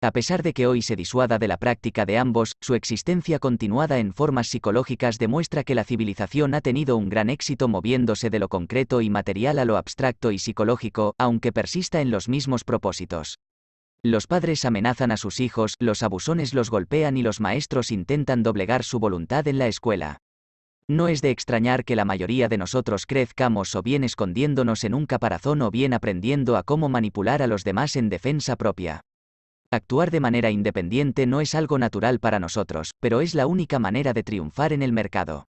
A pesar de que hoy se disuada de la práctica de ambos, su existencia continuada en formas psicológicas demuestra que la civilización ha tenido un gran éxito moviéndose de lo concreto y material a lo abstracto y psicológico, aunque persista en los mismos propósitos. Los padres amenazan a sus hijos, los abusones los golpean y los maestros intentan doblegar su voluntad en la escuela. No es de extrañar que la mayoría de nosotros crezcamos o bien escondiéndonos en un caparazón o bien aprendiendo a cómo manipular a los demás en defensa propia. Actuar de manera independiente no es algo natural para nosotros, pero es la única manera de triunfar en el mercado.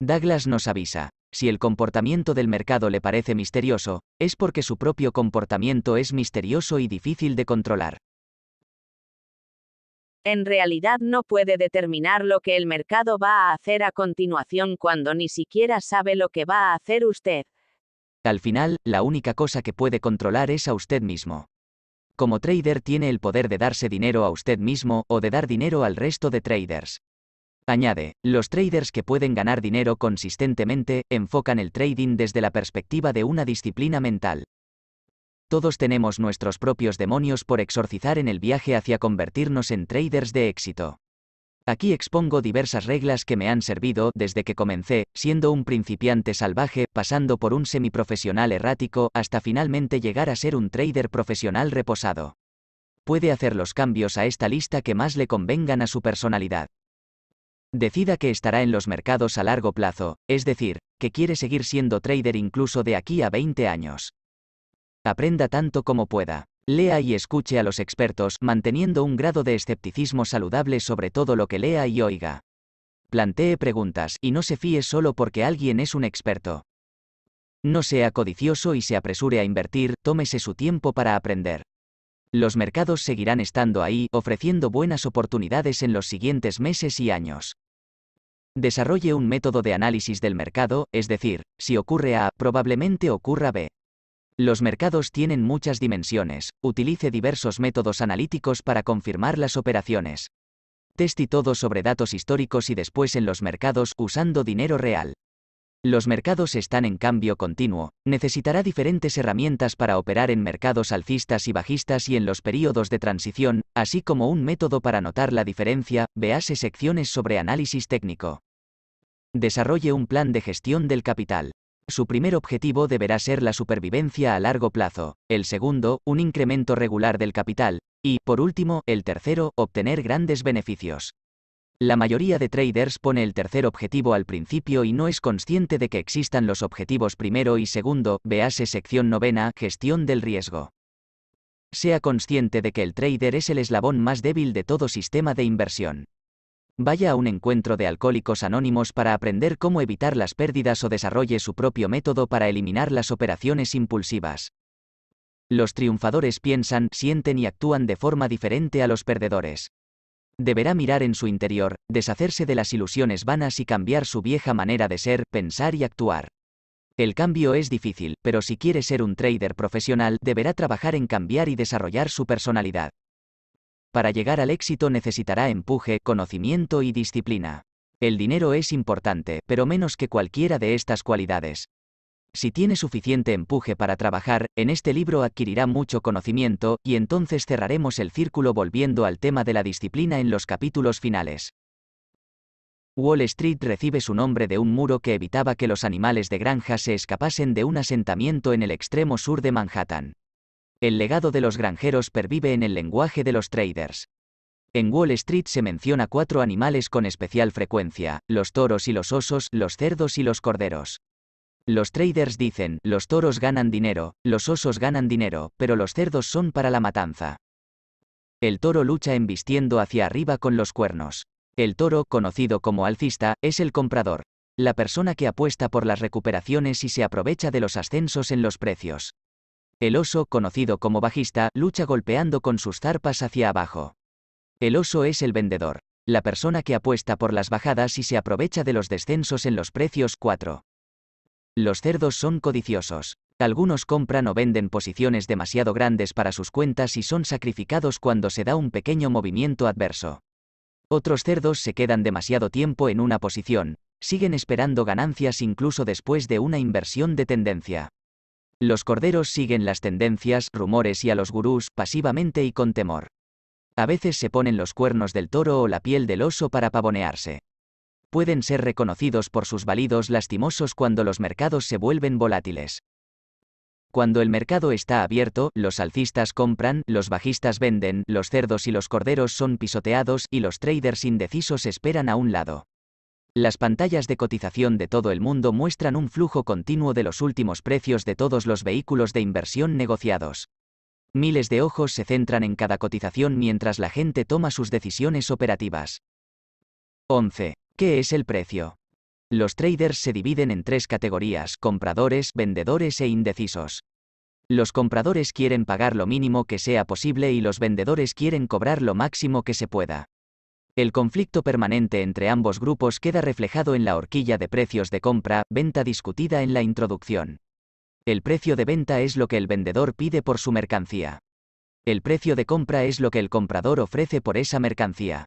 Douglas nos avisa, si el comportamiento del mercado le parece misterioso, es porque su propio comportamiento es misterioso y difícil de controlar. En realidad no puede determinar lo que el mercado va a hacer a continuación cuando ni siquiera sabe lo que va a hacer usted. Al final, la única cosa que puede controlar es a usted mismo. Como trader tiene el poder de darse dinero a usted mismo o de dar dinero al resto de traders. Añade, los traders que pueden ganar dinero consistentemente enfocan el trading desde la perspectiva de una disciplina mental. Todos tenemos nuestros propios demonios por exorcizar en el viaje hacia convertirnos en traders de éxito. Aquí expongo diversas reglas que me han servido desde que comencé, siendo un principiante salvaje, pasando por un semiprofesional errático, hasta finalmente llegar a ser un trader profesional reposado. Puede hacer los cambios a esta lista que más le convengan a su personalidad. Decida que estará en los mercados a largo plazo, es decir, que quiere seguir siendo trader incluso de aquí a 20 años. Aprenda tanto como pueda. Lea y escuche a los expertos, manteniendo un grado de escepticismo saludable sobre todo lo que lea y oiga. Plantee preguntas y no se fíe solo porque alguien es un experto. No sea codicioso y se apresure a invertir, tómese su tiempo para aprender. Los mercados seguirán estando ahí, ofreciendo buenas oportunidades en los siguientes meses y años. Desarrolle un método de análisis del mercado, es decir, si ocurre A, probablemente ocurra B. Los mercados tienen muchas dimensiones, utilice diversos métodos analíticos para confirmar las operaciones. Testi todo sobre datos históricos y después en los mercados usando dinero real. Los mercados están en cambio continuo, necesitará diferentes herramientas para operar en mercados alcistas y bajistas y en los períodos de transición, así como un método para notar la diferencia, vease secciones sobre análisis técnico. Desarrolle un plan de gestión del capital. Su primer objetivo deberá ser la supervivencia a largo plazo, el segundo, un incremento regular del capital, y, por último, el tercero, obtener grandes beneficios. La mayoría de traders pone el tercer objetivo al principio y no es consciente de que existan los objetivos primero y segundo, vease sección novena, gestión del riesgo. Sea consciente de que el trader es el eslabón más débil de todo sistema de inversión. Vaya a un encuentro de alcohólicos anónimos para aprender cómo evitar las pérdidas o desarrolle su propio método para eliminar las operaciones impulsivas. Los triunfadores piensan, sienten y actúan de forma diferente a los perdedores. Deberá mirar en su interior, deshacerse de las ilusiones vanas y cambiar su vieja manera de ser, pensar y actuar. El cambio es difícil, pero si quiere ser un trader profesional, deberá trabajar en cambiar y desarrollar su personalidad. Para llegar al éxito necesitará empuje, conocimiento y disciplina. El dinero es importante, pero menos que cualquiera de estas cualidades. Si tiene suficiente empuje para trabajar, en este libro adquirirá mucho conocimiento, y entonces cerraremos el círculo volviendo al tema de la disciplina en los capítulos finales. Wall Street recibe su nombre de un muro que evitaba que los animales de granja se escapasen de un asentamiento en el extremo sur de Manhattan. El legado de los granjeros pervive en el lenguaje de los traders. En Wall Street se menciona cuatro animales con especial frecuencia, los toros y los osos, los cerdos y los corderos. Los traders dicen, los toros ganan dinero, los osos ganan dinero, pero los cerdos son para la matanza. El toro lucha embistiendo hacia arriba con los cuernos. El toro, conocido como alcista, es el comprador, la persona que apuesta por las recuperaciones y se aprovecha de los ascensos en los precios. El oso, conocido como bajista, lucha golpeando con sus zarpas hacia abajo. El oso es el vendedor, la persona que apuesta por las bajadas y se aprovecha de los descensos en los precios 4. Los cerdos son codiciosos. Algunos compran o venden posiciones demasiado grandes para sus cuentas y son sacrificados cuando se da un pequeño movimiento adverso. Otros cerdos se quedan demasiado tiempo en una posición, siguen esperando ganancias incluso después de una inversión de tendencia. Los corderos siguen las tendencias, rumores y a los gurús pasivamente y con temor. A veces se ponen los cuernos del toro o la piel del oso para pavonearse pueden ser reconocidos por sus válidos lastimosos cuando los mercados se vuelven volátiles. Cuando el mercado está abierto, los alcistas compran, los bajistas venden, los cerdos y los corderos son pisoteados y los traders indecisos esperan a un lado. Las pantallas de cotización de todo el mundo muestran un flujo continuo de los últimos precios de todos los vehículos de inversión negociados. Miles de ojos se centran en cada cotización mientras la gente toma sus decisiones operativas. 11. ¿Qué es el precio? Los traders se dividen en tres categorías, compradores, vendedores e indecisos. Los compradores quieren pagar lo mínimo que sea posible y los vendedores quieren cobrar lo máximo que se pueda. El conflicto permanente entre ambos grupos queda reflejado en la horquilla de precios de compra-venta discutida en la introducción. El precio de venta es lo que el vendedor pide por su mercancía. El precio de compra es lo que el comprador ofrece por esa mercancía.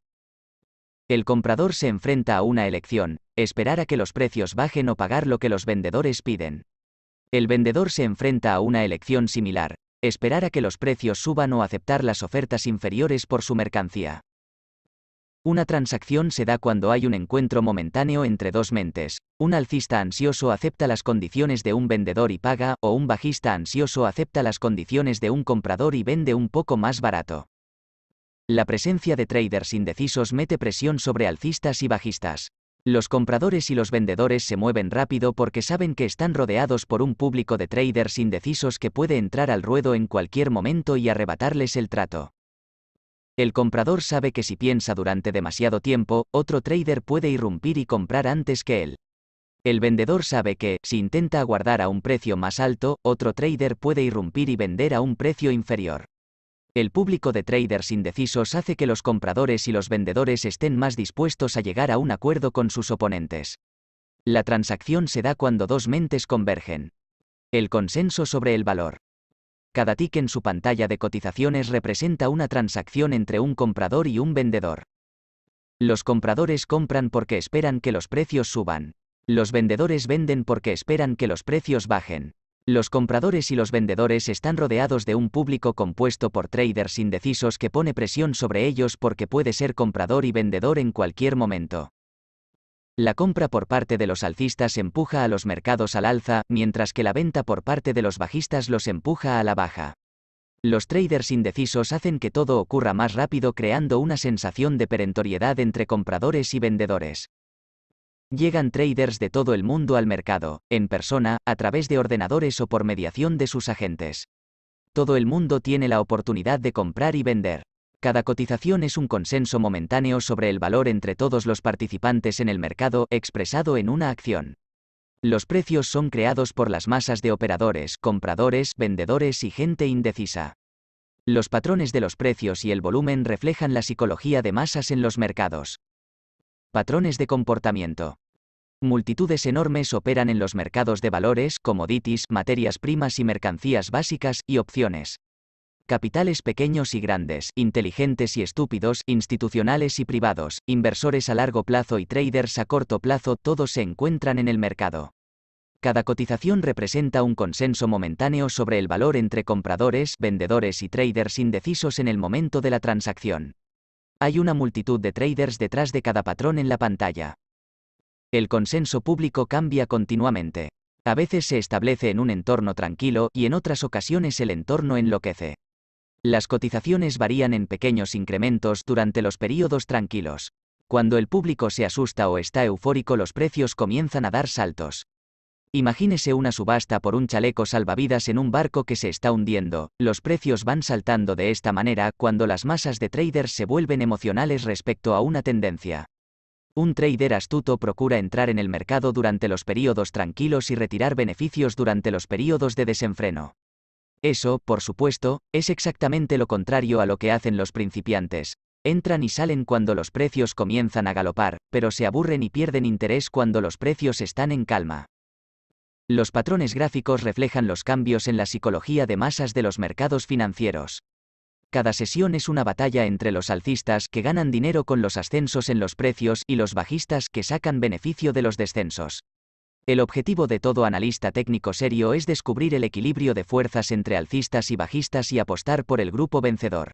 El comprador se enfrenta a una elección, esperar a que los precios bajen o pagar lo que los vendedores piden. El vendedor se enfrenta a una elección similar, esperar a que los precios suban o aceptar las ofertas inferiores por su mercancía. Una transacción se da cuando hay un encuentro momentáneo entre dos mentes. Un alcista ansioso acepta las condiciones de un vendedor y paga, o un bajista ansioso acepta las condiciones de un comprador y vende un poco más barato. La presencia de traders indecisos mete presión sobre alcistas y bajistas. Los compradores y los vendedores se mueven rápido porque saben que están rodeados por un público de traders indecisos que puede entrar al ruedo en cualquier momento y arrebatarles el trato. El comprador sabe que si piensa durante demasiado tiempo, otro trader puede irrumpir y comprar antes que él. El vendedor sabe que, si intenta aguardar a un precio más alto, otro trader puede irrumpir y vender a un precio inferior. El público de traders indecisos hace que los compradores y los vendedores estén más dispuestos a llegar a un acuerdo con sus oponentes. La transacción se da cuando dos mentes convergen. El consenso sobre el valor. Cada tick en su pantalla de cotizaciones representa una transacción entre un comprador y un vendedor. Los compradores compran porque esperan que los precios suban. Los vendedores venden porque esperan que los precios bajen. Los compradores y los vendedores están rodeados de un público compuesto por traders indecisos que pone presión sobre ellos porque puede ser comprador y vendedor en cualquier momento. La compra por parte de los alcistas empuja a los mercados al alza, mientras que la venta por parte de los bajistas los empuja a la baja. Los traders indecisos hacen que todo ocurra más rápido creando una sensación de perentoriedad entre compradores y vendedores llegan traders de todo el mundo al mercado, en persona, a través de ordenadores o por mediación de sus agentes. Todo el mundo tiene la oportunidad de comprar y vender. Cada cotización es un consenso momentáneo sobre el valor entre todos los participantes en el mercado expresado en una acción. Los precios son creados por las masas de operadores, compradores, vendedores y gente indecisa. Los patrones de los precios y el volumen reflejan la psicología de masas en los mercados. Patrones de comportamiento multitudes enormes operan en los mercados de valores, commodities, materias primas y mercancías básicas, y opciones. Capitales pequeños y grandes, inteligentes y estúpidos, institucionales y privados, inversores a largo plazo y traders a corto plazo, todos se encuentran en el mercado. Cada cotización representa un consenso momentáneo sobre el valor entre compradores, vendedores y traders indecisos en el momento de la transacción. Hay una multitud de traders detrás de cada patrón en la pantalla. El consenso público cambia continuamente. A veces se establece en un entorno tranquilo y en otras ocasiones el entorno enloquece. Las cotizaciones varían en pequeños incrementos durante los periodos tranquilos. Cuando el público se asusta o está eufórico los precios comienzan a dar saltos. Imagínese una subasta por un chaleco salvavidas en un barco que se está hundiendo. Los precios van saltando de esta manera cuando las masas de traders se vuelven emocionales respecto a una tendencia. Un trader astuto procura entrar en el mercado durante los periodos tranquilos y retirar beneficios durante los periodos de desenfreno. Eso, por supuesto, es exactamente lo contrario a lo que hacen los principiantes. Entran y salen cuando los precios comienzan a galopar, pero se aburren y pierden interés cuando los precios están en calma. Los patrones gráficos reflejan los cambios en la psicología de masas de los mercados financieros. Cada sesión es una batalla entre los alcistas que ganan dinero con los ascensos en los precios y los bajistas que sacan beneficio de los descensos. El objetivo de todo analista técnico serio es descubrir el equilibrio de fuerzas entre alcistas y bajistas y apostar por el grupo vencedor.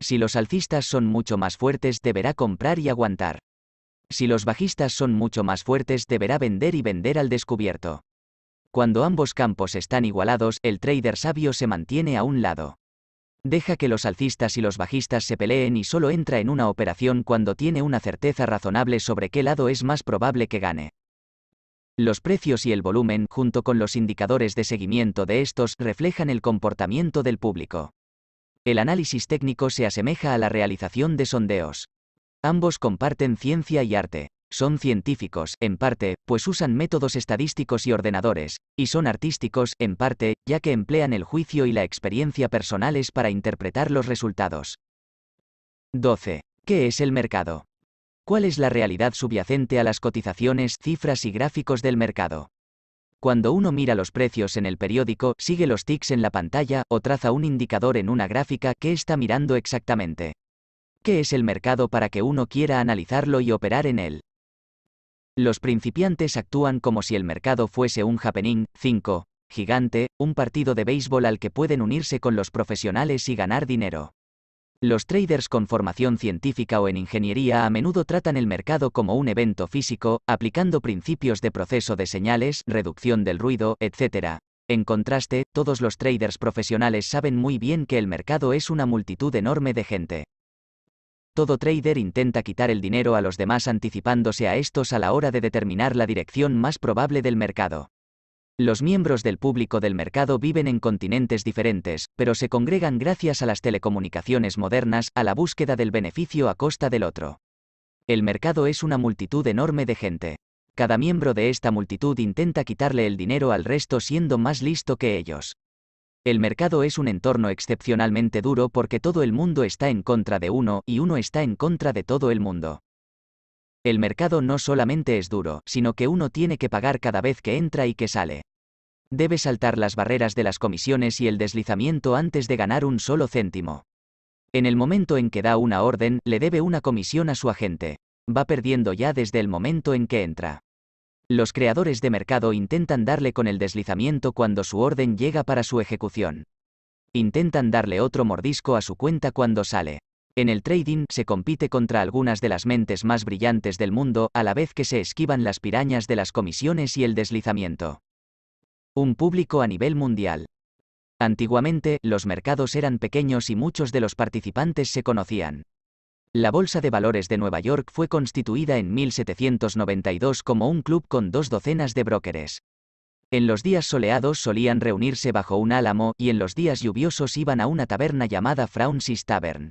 Si los alcistas son mucho más fuertes deberá comprar y aguantar. Si los bajistas son mucho más fuertes deberá vender y vender al descubierto. Cuando ambos campos están igualados, el trader sabio se mantiene a un lado. Deja que los alcistas y los bajistas se peleen y solo entra en una operación cuando tiene una certeza razonable sobre qué lado es más probable que gane. Los precios y el volumen, junto con los indicadores de seguimiento de estos, reflejan el comportamiento del público. El análisis técnico se asemeja a la realización de sondeos. Ambos comparten ciencia y arte son científicos, en parte, pues usan métodos estadísticos y ordenadores, y son artísticos, en parte, ya que emplean el juicio y la experiencia personales para interpretar los resultados. 12. ¿Qué es el mercado? ¿Cuál es la realidad subyacente a las cotizaciones, cifras y gráficos del mercado? Cuando uno mira los precios en el periódico, sigue los tics en la pantalla o traza un indicador en una gráfica que está mirando exactamente. ¿Qué es el mercado para que uno quiera analizarlo y operar en él? Los principiantes actúan como si el mercado fuese un happening, 5, gigante, un partido de béisbol al que pueden unirse con los profesionales y ganar dinero. Los traders con formación científica o en ingeniería a menudo tratan el mercado como un evento físico, aplicando principios de proceso de señales, reducción del ruido, etc. En contraste, todos los traders profesionales saben muy bien que el mercado es una multitud enorme de gente. Todo trader intenta quitar el dinero a los demás anticipándose a estos a la hora de determinar la dirección más probable del mercado. Los miembros del público del mercado viven en continentes diferentes, pero se congregan gracias a las telecomunicaciones modernas, a la búsqueda del beneficio a costa del otro. El mercado es una multitud enorme de gente. Cada miembro de esta multitud intenta quitarle el dinero al resto siendo más listo que ellos. El mercado es un entorno excepcionalmente duro porque todo el mundo está en contra de uno y uno está en contra de todo el mundo. El mercado no solamente es duro, sino que uno tiene que pagar cada vez que entra y que sale. Debe saltar las barreras de las comisiones y el deslizamiento antes de ganar un solo céntimo. En el momento en que da una orden, le debe una comisión a su agente. Va perdiendo ya desde el momento en que entra. Los creadores de mercado intentan darle con el deslizamiento cuando su orden llega para su ejecución. Intentan darle otro mordisco a su cuenta cuando sale. En el trading se compite contra algunas de las mentes más brillantes del mundo a la vez que se esquivan las pirañas de las comisiones y el deslizamiento. Un público a nivel mundial. Antiguamente, los mercados eran pequeños y muchos de los participantes se conocían. La Bolsa de Valores de Nueva York fue constituida en 1792 como un club con dos docenas de brokers. En los días soleados solían reunirse bajo un álamo y en los días lluviosos iban a una taberna llamada Francis Tavern.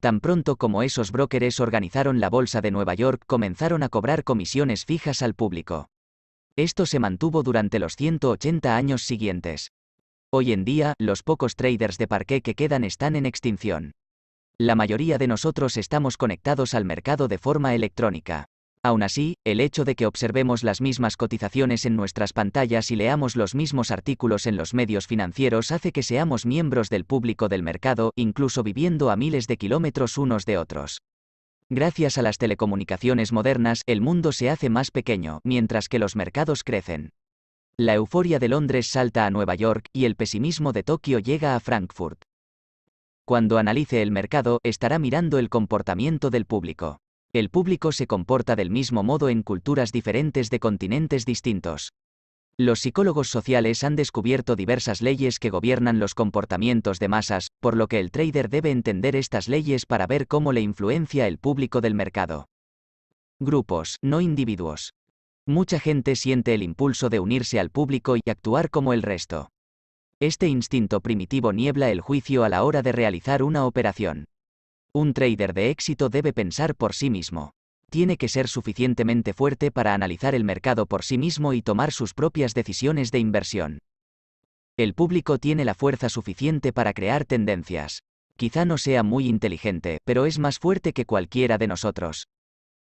Tan pronto como esos brokers organizaron la Bolsa de Nueva York comenzaron a cobrar comisiones fijas al público. Esto se mantuvo durante los 180 años siguientes. Hoy en día, los pocos traders de parque que quedan están en extinción. La mayoría de nosotros estamos conectados al mercado de forma electrónica. Aún así, el hecho de que observemos las mismas cotizaciones en nuestras pantallas y leamos los mismos artículos en los medios financieros hace que seamos miembros del público del mercado, incluso viviendo a miles de kilómetros unos de otros. Gracias a las telecomunicaciones modernas, el mundo se hace más pequeño, mientras que los mercados crecen. La euforia de Londres salta a Nueva York, y el pesimismo de Tokio llega a Frankfurt. Cuando analice el mercado, estará mirando el comportamiento del público. El público se comporta del mismo modo en culturas diferentes de continentes distintos. Los psicólogos sociales han descubierto diversas leyes que gobiernan los comportamientos de masas, por lo que el trader debe entender estas leyes para ver cómo le influencia el público del mercado. Grupos, no individuos. Mucha gente siente el impulso de unirse al público y actuar como el resto. Este instinto primitivo niebla el juicio a la hora de realizar una operación. Un trader de éxito debe pensar por sí mismo. Tiene que ser suficientemente fuerte para analizar el mercado por sí mismo y tomar sus propias decisiones de inversión. El público tiene la fuerza suficiente para crear tendencias. Quizá no sea muy inteligente, pero es más fuerte que cualquiera de nosotros.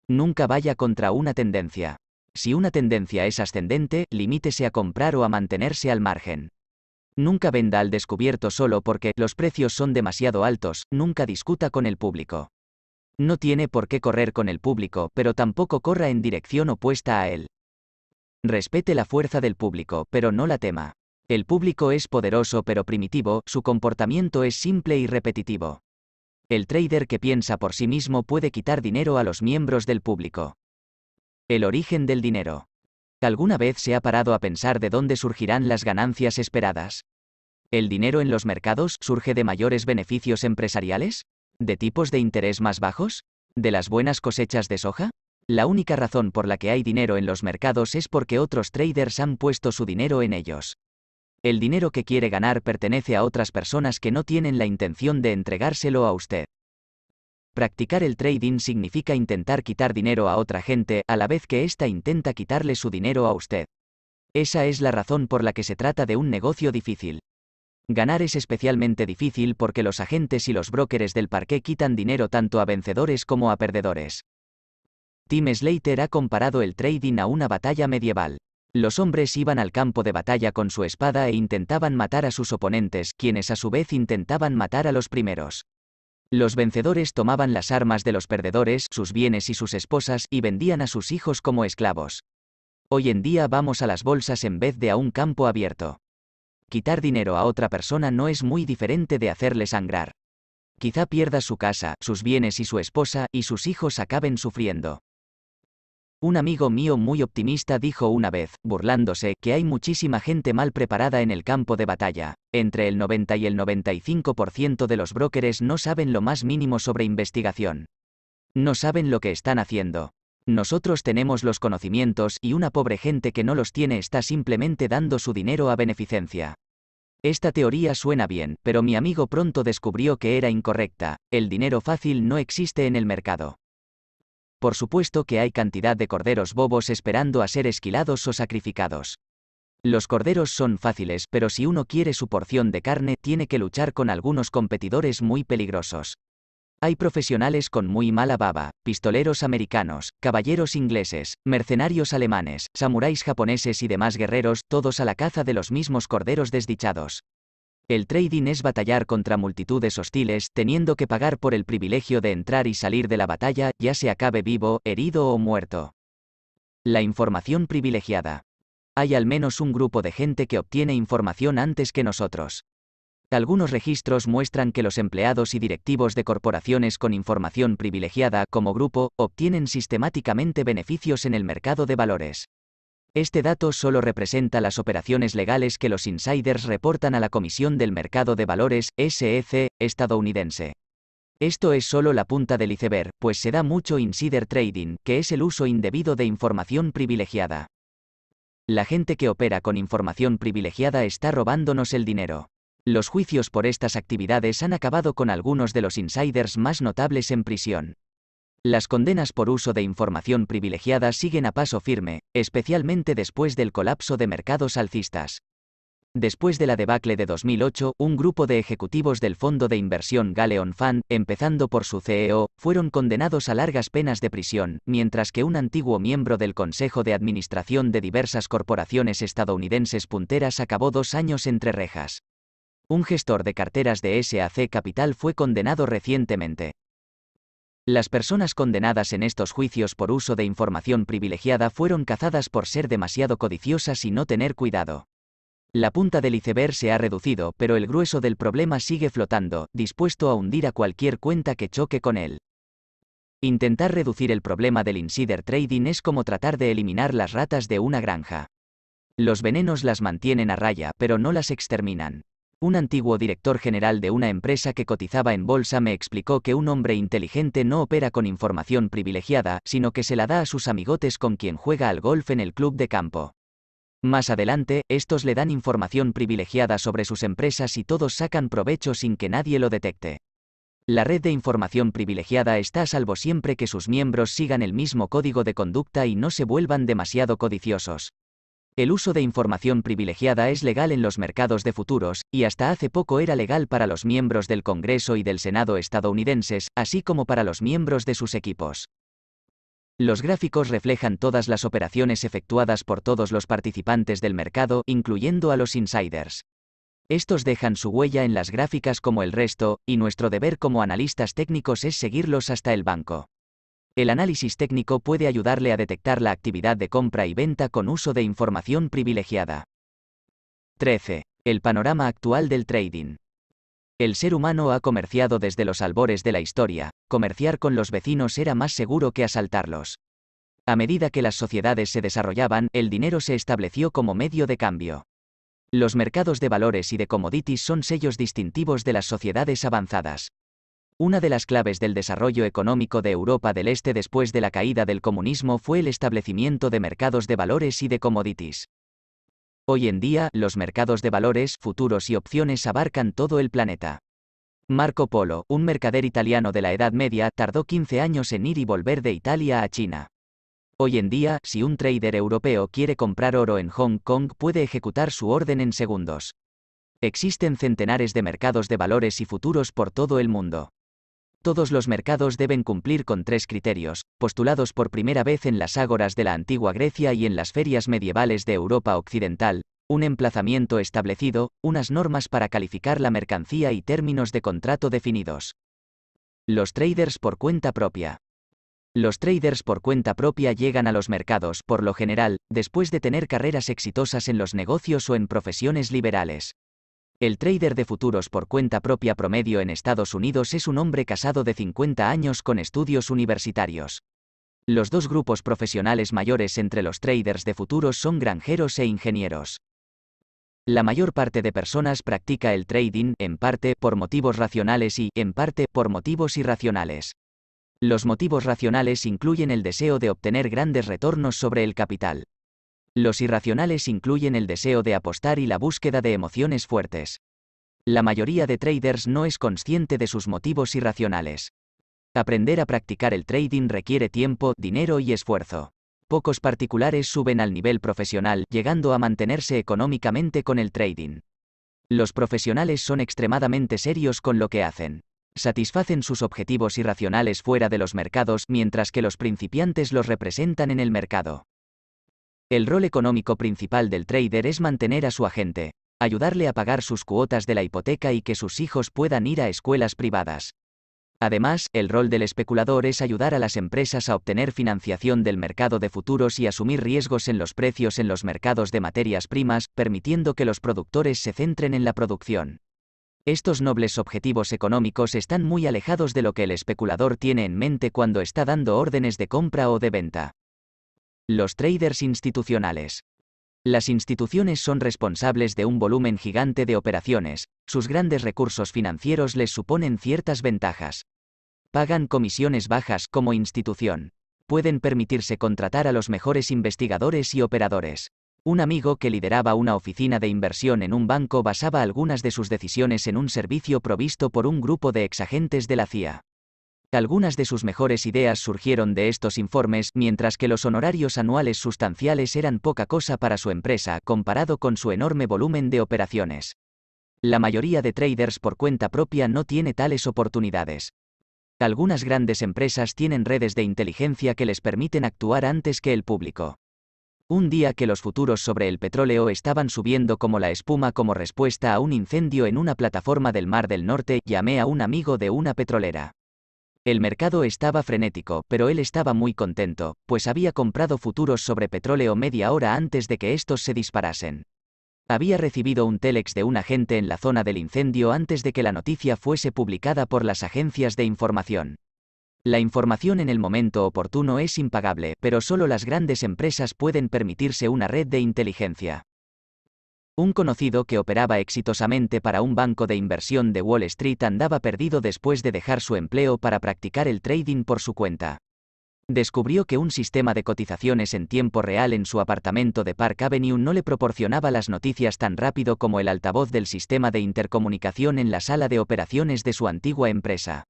Nunca vaya contra una tendencia. Si una tendencia es ascendente, limítese a comprar o a mantenerse al margen. Nunca venda al descubierto solo porque los precios son demasiado altos, nunca discuta con el público. No tiene por qué correr con el público, pero tampoco corra en dirección opuesta a él. Respete la fuerza del público, pero no la tema. El público es poderoso pero primitivo, su comportamiento es simple y repetitivo. El trader que piensa por sí mismo puede quitar dinero a los miembros del público. El origen del dinero. ¿Alguna vez se ha parado a pensar de dónde surgirán las ganancias esperadas? ¿El dinero en los mercados surge de mayores beneficios empresariales? ¿De tipos de interés más bajos? ¿De las buenas cosechas de soja? La única razón por la que hay dinero en los mercados es porque otros traders han puesto su dinero en ellos. El dinero que quiere ganar pertenece a otras personas que no tienen la intención de entregárselo a usted. Practicar el trading significa intentar quitar dinero a otra gente a la vez que ésta intenta quitarle su dinero a usted. Esa es la razón por la que se trata de un negocio difícil. Ganar es especialmente difícil porque los agentes y los brokers del parque quitan dinero tanto a vencedores como a perdedores. Tim Slater ha comparado el trading a una batalla medieval. Los hombres iban al campo de batalla con su espada e intentaban matar a sus oponentes, quienes a su vez intentaban matar a los primeros. Los vencedores tomaban las armas de los perdedores, sus bienes y sus esposas, y vendían a sus hijos como esclavos. Hoy en día vamos a las bolsas en vez de a un campo abierto quitar dinero a otra persona no es muy diferente de hacerle sangrar. Quizá pierda su casa, sus bienes y su esposa, y sus hijos acaben sufriendo. Un amigo mío muy optimista dijo una vez, burlándose, que hay muchísima gente mal preparada en el campo de batalla. Entre el 90 y el 95% de los brokers no saben lo más mínimo sobre investigación. No saben lo que están haciendo. Nosotros tenemos los conocimientos y una pobre gente que no los tiene está simplemente dando su dinero a beneficencia. Esta teoría suena bien, pero mi amigo pronto descubrió que era incorrecta, el dinero fácil no existe en el mercado. Por supuesto que hay cantidad de corderos bobos esperando a ser esquilados o sacrificados. Los corderos son fáciles, pero si uno quiere su porción de carne tiene que luchar con algunos competidores muy peligrosos. Hay profesionales con muy mala baba, pistoleros americanos, caballeros ingleses, mercenarios alemanes, samuráis japoneses y demás guerreros, todos a la caza de los mismos corderos desdichados. El trading es batallar contra multitudes hostiles, teniendo que pagar por el privilegio de entrar y salir de la batalla, ya se acabe vivo, herido o muerto. La información privilegiada. Hay al menos un grupo de gente que obtiene información antes que nosotros. Algunos registros muestran que los empleados y directivos de corporaciones con información privilegiada como grupo obtienen sistemáticamente beneficios en el mercado de valores. Este dato solo representa las operaciones legales que los insiders reportan a la Comisión del Mercado de Valores, SEC, estadounidense. Esto es solo la punta del iceberg, pues se da mucho insider trading, que es el uso indebido de información privilegiada. La gente que opera con información privilegiada está robándonos el dinero. Los juicios por estas actividades han acabado con algunos de los insiders más notables en prisión. Las condenas por uso de información privilegiada siguen a paso firme, especialmente después del colapso de mercados alcistas. Después de la debacle de 2008, un grupo de ejecutivos del fondo de inversión Galeon Fund, empezando por su CEO, fueron condenados a largas penas de prisión, mientras que un antiguo miembro del Consejo de Administración de diversas corporaciones estadounidenses punteras acabó dos años entre rejas un gestor de carteras de SAC Capital fue condenado recientemente. Las personas condenadas en estos juicios por uso de información privilegiada fueron cazadas por ser demasiado codiciosas y no tener cuidado. La punta del iceberg se ha reducido, pero el grueso del problema sigue flotando, dispuesto a hundir a cualquier cuenta que choque con él. Intentar reducir el problema del insider trading es como tratar de eliminar las ratas de una granja. Los venenos las mantienen a raya, pero no las exterminan. Un antiguo director general de una empresa que cotizaba en bolsa me explicó que un hombre inteligente no opera con información privilegiada, sino que se la da a sus amigotes con quien juega al golf en el club de campo. Más adelante, estos le dan información privilegiada sobre sus empresas y todos sacan provecho sin que nadie lo detecte. La red de información privilegiada está a salvo siempre que sus miembros sigan el mismo código de conducta y no se vuelvan demasiado codiciosos. El uso de información privilegiada es legal en los mercados de futuros, y hasta hace poco era legal para los miembros del Congreso y del Senado estadounidenses, así como para los miembros de sus equipos. Los gráficos reflejan todas las operaciones efectuadas por todos los participantes del mercado, incluyendo a los insiders. Estos dejan su huella en las gráficas como el resto, y nuestro deber como analistas técnicos es seguirlos hasta el banco. El análisis técnico puede ayudarle a detectar la actividad de compra y venta con uso de información privilegiada. 13. El panorama actual del trading. El ser humano ha comerciado desde los albores de la historia, comerciar con los vecinos era más seguro que asaltarlos. A medida que las sociedades se desarrollaban, el dinero se estableció como medio de cambio. Los mercados de valores y de commodities son sellos distintivos de las sociedades avanzadas. Una de las claves del desarrollo económico de Europa del Este después de la caída del comunismo fue el establecimiento de mercados de valores y de commodities. Hoy en día, los mercados de valores, futuros y opciones abarcan todo el planeta. Marco Polo, un mercader italiano de la Edad Media, tardó 15 años en ir y volver de Italia a China. Hoy en día, si un trader europeo quiere comprar oro en Hong Kong, puede ejecutar su orden en segundos. Existen centenares de mercados de valores y futuros por todo el mundo. Todos los mercados deben cumplir con tres criterios, postulados por primera vez en las ágoras de la antigua Grecia y en las ferias medievales de Europa Occidental, un emplazamiento establecido, unas normas para calificar la mercancía y términos de contrato definidos. Los traders por cuenta propia. Los traders por cuenta propia llegan a los mercados, por lo general, después de tener carreras exitosas en los negocios o en profesiones liberales. El trader de futuros por cuenta propia promedio en Estados Unidos es un hombre casado de 50 años con estudios universitarios. Los dos grupos profesionales mayores entre los traders de futuros son granjeros e ingenieros. La mayor parte de personas practica el trading, en parte, por motivos racionales y, en parte, por motivos irracionales. Los motivos racionales incluyen el deseo de obtener grandes retornos sobre el capital. Los irracionales incluyen el deseo de apostar y la búsqueda de emociones fuertes. La mayoría de traders no es consciente de sus motivos irracionales. Aprender a practicar el trading requiere tiempo, dinero y esfuerzo. Pocos particulares suben al nivel profesional, llegando a mantenerse económicamente con el trading. Los profesionales son extremadamente serios con lo que hacen. Satisfacen sus objetivos irracionales fuera de los mercados, mientras que los principiantes los representan en el mercado. El rol económico principal del trader es mantener a su agente, ayudarle a pagar sus cuotas de la hipoteca y que sus hijos puedan ir a escuelas privadas. Además, el rol del especulador es ayudar a las empresas a obtener financiación del mercado de futuros y asumir riesgos en los precios en los mercados de materias primas, permitiendo que los productores se centren en la producción. Estos nobles objetivos económicos están muy alejados de lo que el especulador tiene en mente cuando está dando órdenes de compra o de venta. Los traders institucionales. Las instituciones son responsables de un volumen gigante de operaciones, sus grandes recursos financieros les suponen ciertas ventajas. Pagan comisiones bajas como institución. Pueden permitirse contratar a los mejores investigadores y operadores. Un amigo que lideraba una oficina de inversión en un banco basaba algunas de sus decisiones en un servicio provisto por un grupo de exagentes de la CIA. Algunas de sus mejores ideas surgieron de estos informes, mientras que los honorarios anuales sustanciales eran poca cosa para su empresa comparado con su enorme volumen de operaciones. La mayoría de traders por cuenta propia no tiene tales oportunidades. Algunas grandes empresas tienen redes de inteligencia que les permiten actuar antes que el público. Un día que los futuros sobre el petróleo estaban subiendo como la espuma como respuesta a un incendio en una plataforma del Mar del Norte, llamé a un amigo de una petrolera. El mercado estaba frenético, pero él estaba muy contento, pues había comprado futuros sobre petróleo media hora antes de que estos se disparasen. Había recibido un telex de un agente en la zona del incendio antes de que la noticia fuese publicada por las agencias de información. La información en el momento oportuno es impagable, pero solo las grandes empresas pueden permitirse una red de inteligencia. Un conocido que operaba exitosamente para un banco de inversión de Wall Street andaba perdido después de dejar su empleo para practicar el trading por su cuenta. Descubrió que un sistema de cotizaciones en tiempo real en su apartamento de Park Avenue no le proporcionaba las noticias tan rápido como el altavoz del sistema de intercomunicación en la sala de operaciones de su antigua empresa.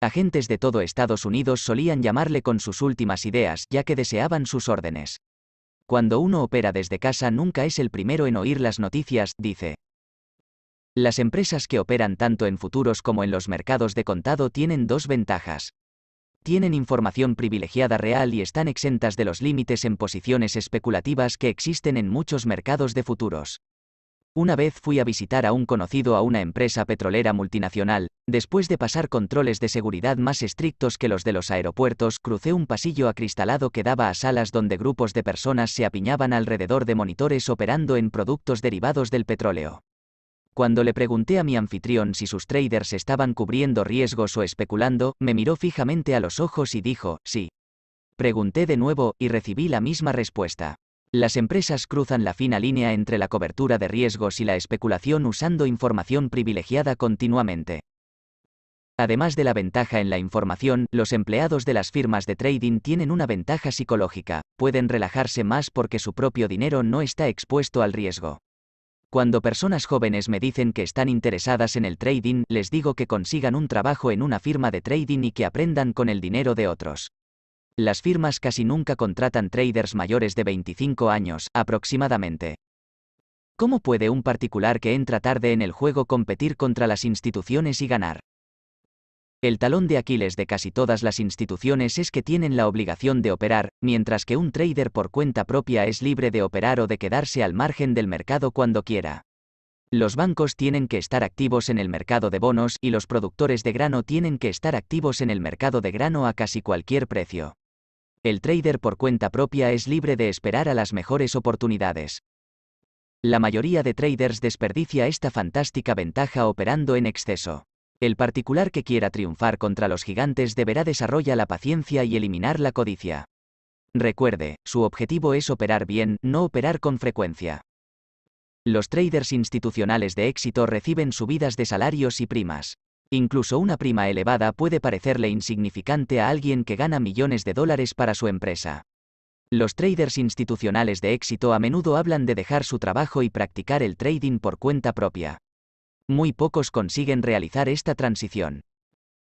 Agentes de todo Estados Unidos solían llamarle con sus últimas ideas ya que deseaban sus órdenes. Cuando uno opera desde casa nunca es el primero en oír las noticias, dice. Las empresas que operan tanto en futuros como en los mercados de contado tienen dos ventajas. Tienen información privilegiada real y están exentas de los límites en posiciones especulativas que existen en muchos mercados de futuros. Una vez fui a visitar a un conocido a una empresa petrolera multinacional, después de pasar controles de seguridad más estrictos que los de los aeropuertos, crucé un pasillo acristalado que daba a salas donde grupos de personas se apiñaban alrededor de monitores operando en productos derivados del petróleo. Cuando le pregunté a mi anfitrión si sus traders estaban cubriendo riesgos o especulando, me miró fijamente a los ojos y dijo, sí. Pregunté de nuevo, y recibí la misma respuesta. Las empresas cruzan la fina línea entre la cobertura de riesgos y la especulación usando información privilegiada continuamente. Además de la ventaja en la información, los empleados de las firmas de trading tienen una ventaja psicológica, pueden relajarse más porque su propio dinero no está expuesto al riesgo. Cuando personas jóvenes me dicen que están interesadas en el trading, les digo que consigan un trabajo en una firma de trading y que aprendan con el dinero de otros. Las firmas casi nunca contratan traders mayores de 25 años, aproximadamente. ¿Cómo puede un particular que entra tarde en el juego competir contra las instituciones y ganar? El talón de Aquiles de casi todas las instituciones es que tienen la obligación de operar, mientras que un trader por cuenta propia es libre de operar o de quedarse al margen del mercado cuando quiera. Los bancos tienen que estar activos en el mercado de bonos y los productores de grano tienen que estar activos en el mercado de grano a casi cualquier precio. El trader por cuenta propia es libre de esperar a las mejores oportunidades. La mayoría de traders desperdicia esta fantástica ventaja operando en exceso. El particular que quiera triunfar contra los gigantes deberá desarrollar la paciencia y eliminar la codicia. Recuerde, su objetivo es operar bien, no operar con frecuencia. Los traders institucionales de éxito reciben subidas de salarios y primas. Incluso una prima elevada puede parecerle insignificante a alguien que gana millones de dólares para su empresa. Los traders institucionales de éxito a menudo hablan de dejar su trabajo y practicar el trading por cuenta propia. Muy pocos consiguen realizar esta transición.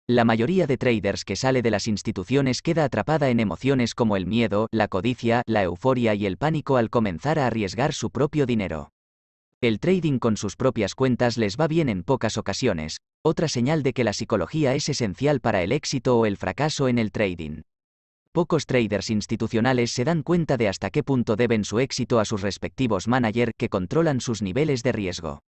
La mayoría de traders que sale de las instituciones queda atrapada en emociones como el miedo, la codicia, la euforia y el pánico al comenzar a arriesgar su propio dinero. El trading con sus propias cuentas les va bien en pocas ocasiones, otra señal de que la psicología es esencial para el éxito o el fracaso en el trading. Pocos traders institucionales se dan cuenta de hasta qué punto deben su éxito a sus respectivos manager que controlan sus niveles de riesgo.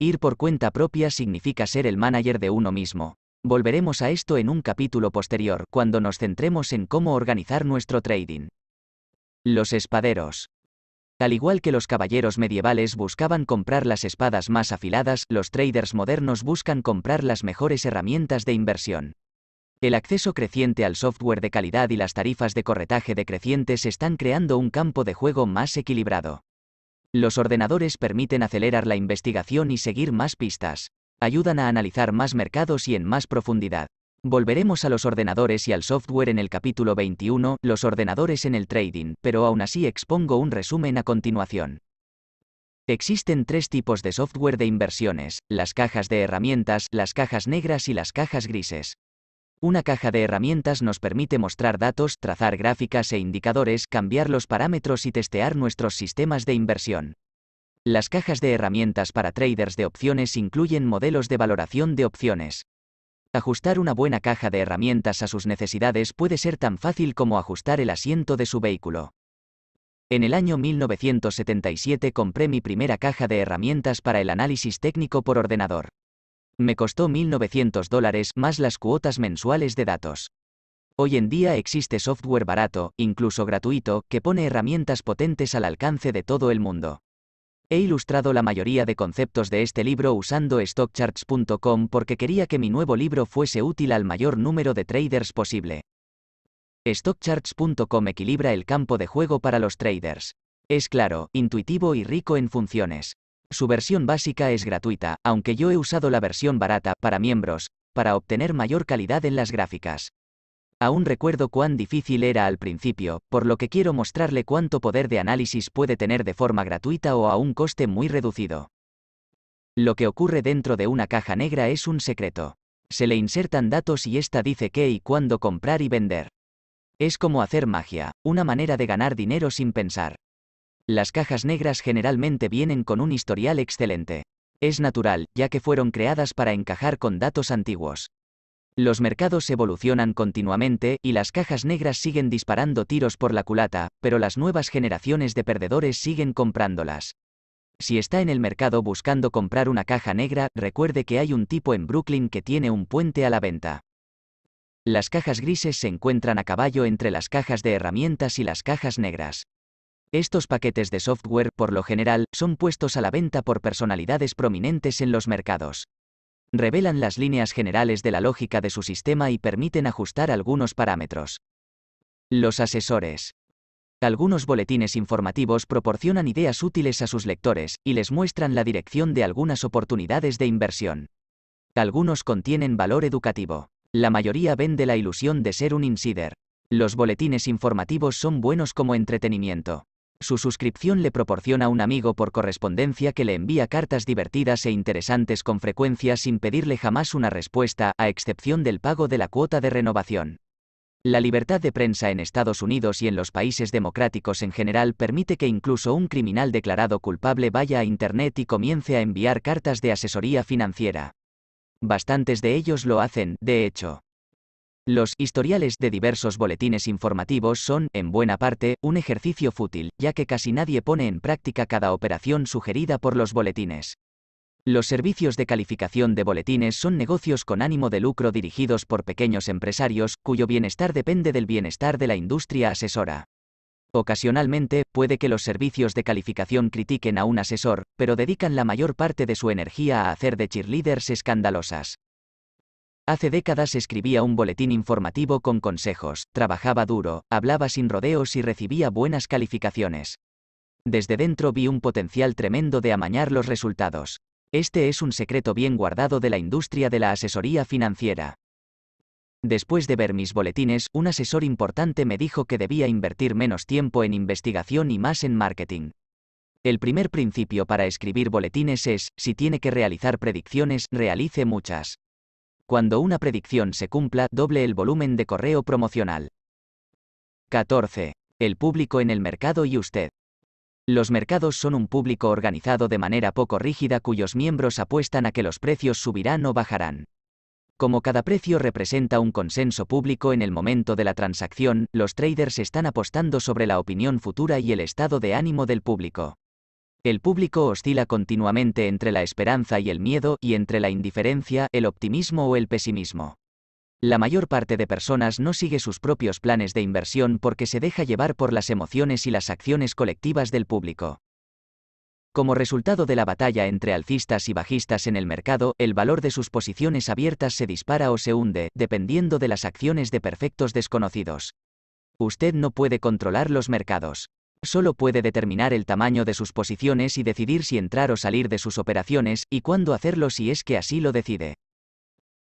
Ir por cuenta propia significa ser el manager de uno mismo. Volveremos a esto en un capítulo posterior, cuando nos centremos en cómo organizar nuestro trading. Los espaderos. Al igual que los caballeros medievales buscaban comprar las espadas más afiladas, los traders modernos buscan comprar las mejores herramientas de inversión. El acceso creciente al software de calidad y las tarifas de corretaje decrecientes están creando un campo de juego más equilibrado. Los ordenadores permiten acelerar la investigación y seguir más pistas. Ayudan a analizar más mercados y en más profundidad. Volveremos a los ordenadores y al software en el capítulo 21, los ordenadores en el trading, pero aún así expongo un resumen a continuación. Existen tres tipos de software de inversiones, las cajas de herramientas, las cajas negras y las cajas grises. Una caja de herramientas nos permite mostrar datos, trazar gráficas e indicadores, cambiar los parámetros y testear nuestros sistemas de inversión. Las cajas de herramientas para traders de opciones incluyen modelos de valoración de opciones. Ajustar una buena caja de herramientas a sus necesidades puede ser tan fácil como ajustar el asiento de su vehículo. En el año 1977 compré mi primera caja de herramientas para el análisis técnico por ordenador. Me costó 1.900 dólares más las cuotas mensuales de datos. Hoy en día existe software barato, incluso gratuito, que pone herramientas potentes al alcance de todo el mundo. He ilustrado la mayoría de conceptos de este libro usando stockcharts.com porque quería que mi nuevo libro fuese útil al mayor número de traders posible. Stockcharts.com equilibra el campo de juego para los traders. Es claro, intuitivo y rico en funciones. Su versión básica es gratuita, aunque yo he usado la versión barata para miembros, para obtener mayor calidad en las gráficas. Aún recuerdo cuán difícil era al principio, por lo que quiero mostrarle cuánto poder de análisis puede tener de forma gratuita o a un coste muy reducido. Lo que ocurre dentro de una caja negra es un secreto. Se le insertan datos y esta dice qué y cuándo comprar y vender. Es como hacer magia, una manera de ganar dinero sin pensar. Las cajas negras generalmente vienen con un historial excelente. Es natural, ya que fueron creadas para encajar con datos antiguos. Los mercados evolucionan continuamente y las cajas negras siguen disparando tiros por la culata, pero las nuevas generaciones de perdedores siguen comprándolas. Si está en el mercado buscando comprar una caja negra, recuerde que hay un tipo en Brooklyn que tiene un puente a la venta. Las cajas grises se encuentran a caballo entre las cajas de herramientas y las cajas negras. Estos paquetes de software, por lo general, son puestos a la venta por personalidades prominentes en los mercados revelan las líneas generales de la lógica de su sistema y permiten ajustar algunos parámetros. Los asesores. Algunos boletines informativos proporcionan ideas útiles a sus lectores y les muestran la dirección de algunas oportunidades de inversión. Algunos contienen valor educativo. La mayoría vende la ilusión de ser un insider. Los boletines informativos son buenos como entretenimiento su suscripción le proporciona un amigo por correspondencia que le envía cartas divertidas e interesantes con frecuencia sin pedirle jamás una respuesta, a excepción del pago de la cuota de renovación. La libertad de prensa en Estados Unidos y en los países democráticos en general permite que incluso un criminal declarado culpable vaya a Internet y comience a enviar cartas de asesoría financiera. Bastantes de ellos lo hacen, de hecho. Los historiales de diversos boletines informativos son, en buena parte, un ejercicio fútil, ya que casi nadie pone en práctica cada operación sugerida por los boletines. Los servicios de calificación de boletines son negocios con ánimo de lucro dirigidos por pequeños empresarios, cuyo bienestar depende del bienestar de la industria asesora. Ocasionalmente, puede que los servicios de calificación critiquen a un asesor, pero dedican la mayor parte de su energía a hacer de cheerleaders escandalosas. Hace décadas escribía un boletín informativo con consejos, trabajaba duro, hablaba sin rodeos y recibía buenas calificaciones. Desde dentro vi un potencial tremendo de amañar los resultados. Este es un secreto bien guardado de la industria de la asesoría financiera. Después de ver mis boletines, un asesor importante me dijo que debía invertir menos tiempo en investigación y más en marketing. El primer principio para escribir boletines es, si tiene que realizar predicciones, realice muchas. Cuando una predicción se cumpla, doble el volumen de correo promocional. 14. El público en el mercado y usted. Los mercados son un público organizado de manera poco rígida cuyos miembros apuestan a que los precios subirán o bajarán. Como cada precio representa un consenso público en el momento de la transacción, los traders están apostando sobre la opinión futura y el estado de ánimo del público. El público oscila continuamente entre la esperanza y el miedo y entre la indiferencia, el optimismo o el pesimismo. La mayor parte de personas no sigue sus propios planes de inversión porque se deja llevar por las emociones y las acciones colectivas del público. Como resultado de la batalla entre alcistas y bajistas en el mercado, el valor de sus posiciones abiertas se dispara o se hunde, dependiendo de las acciones de perfectos desconocidos. Usted no puede controlar los mercados solo puede determinar el tamaño de sus posiciones y decidir si entrar o salir de sus operaciones y cuándo hacerlo si es que así lo decide.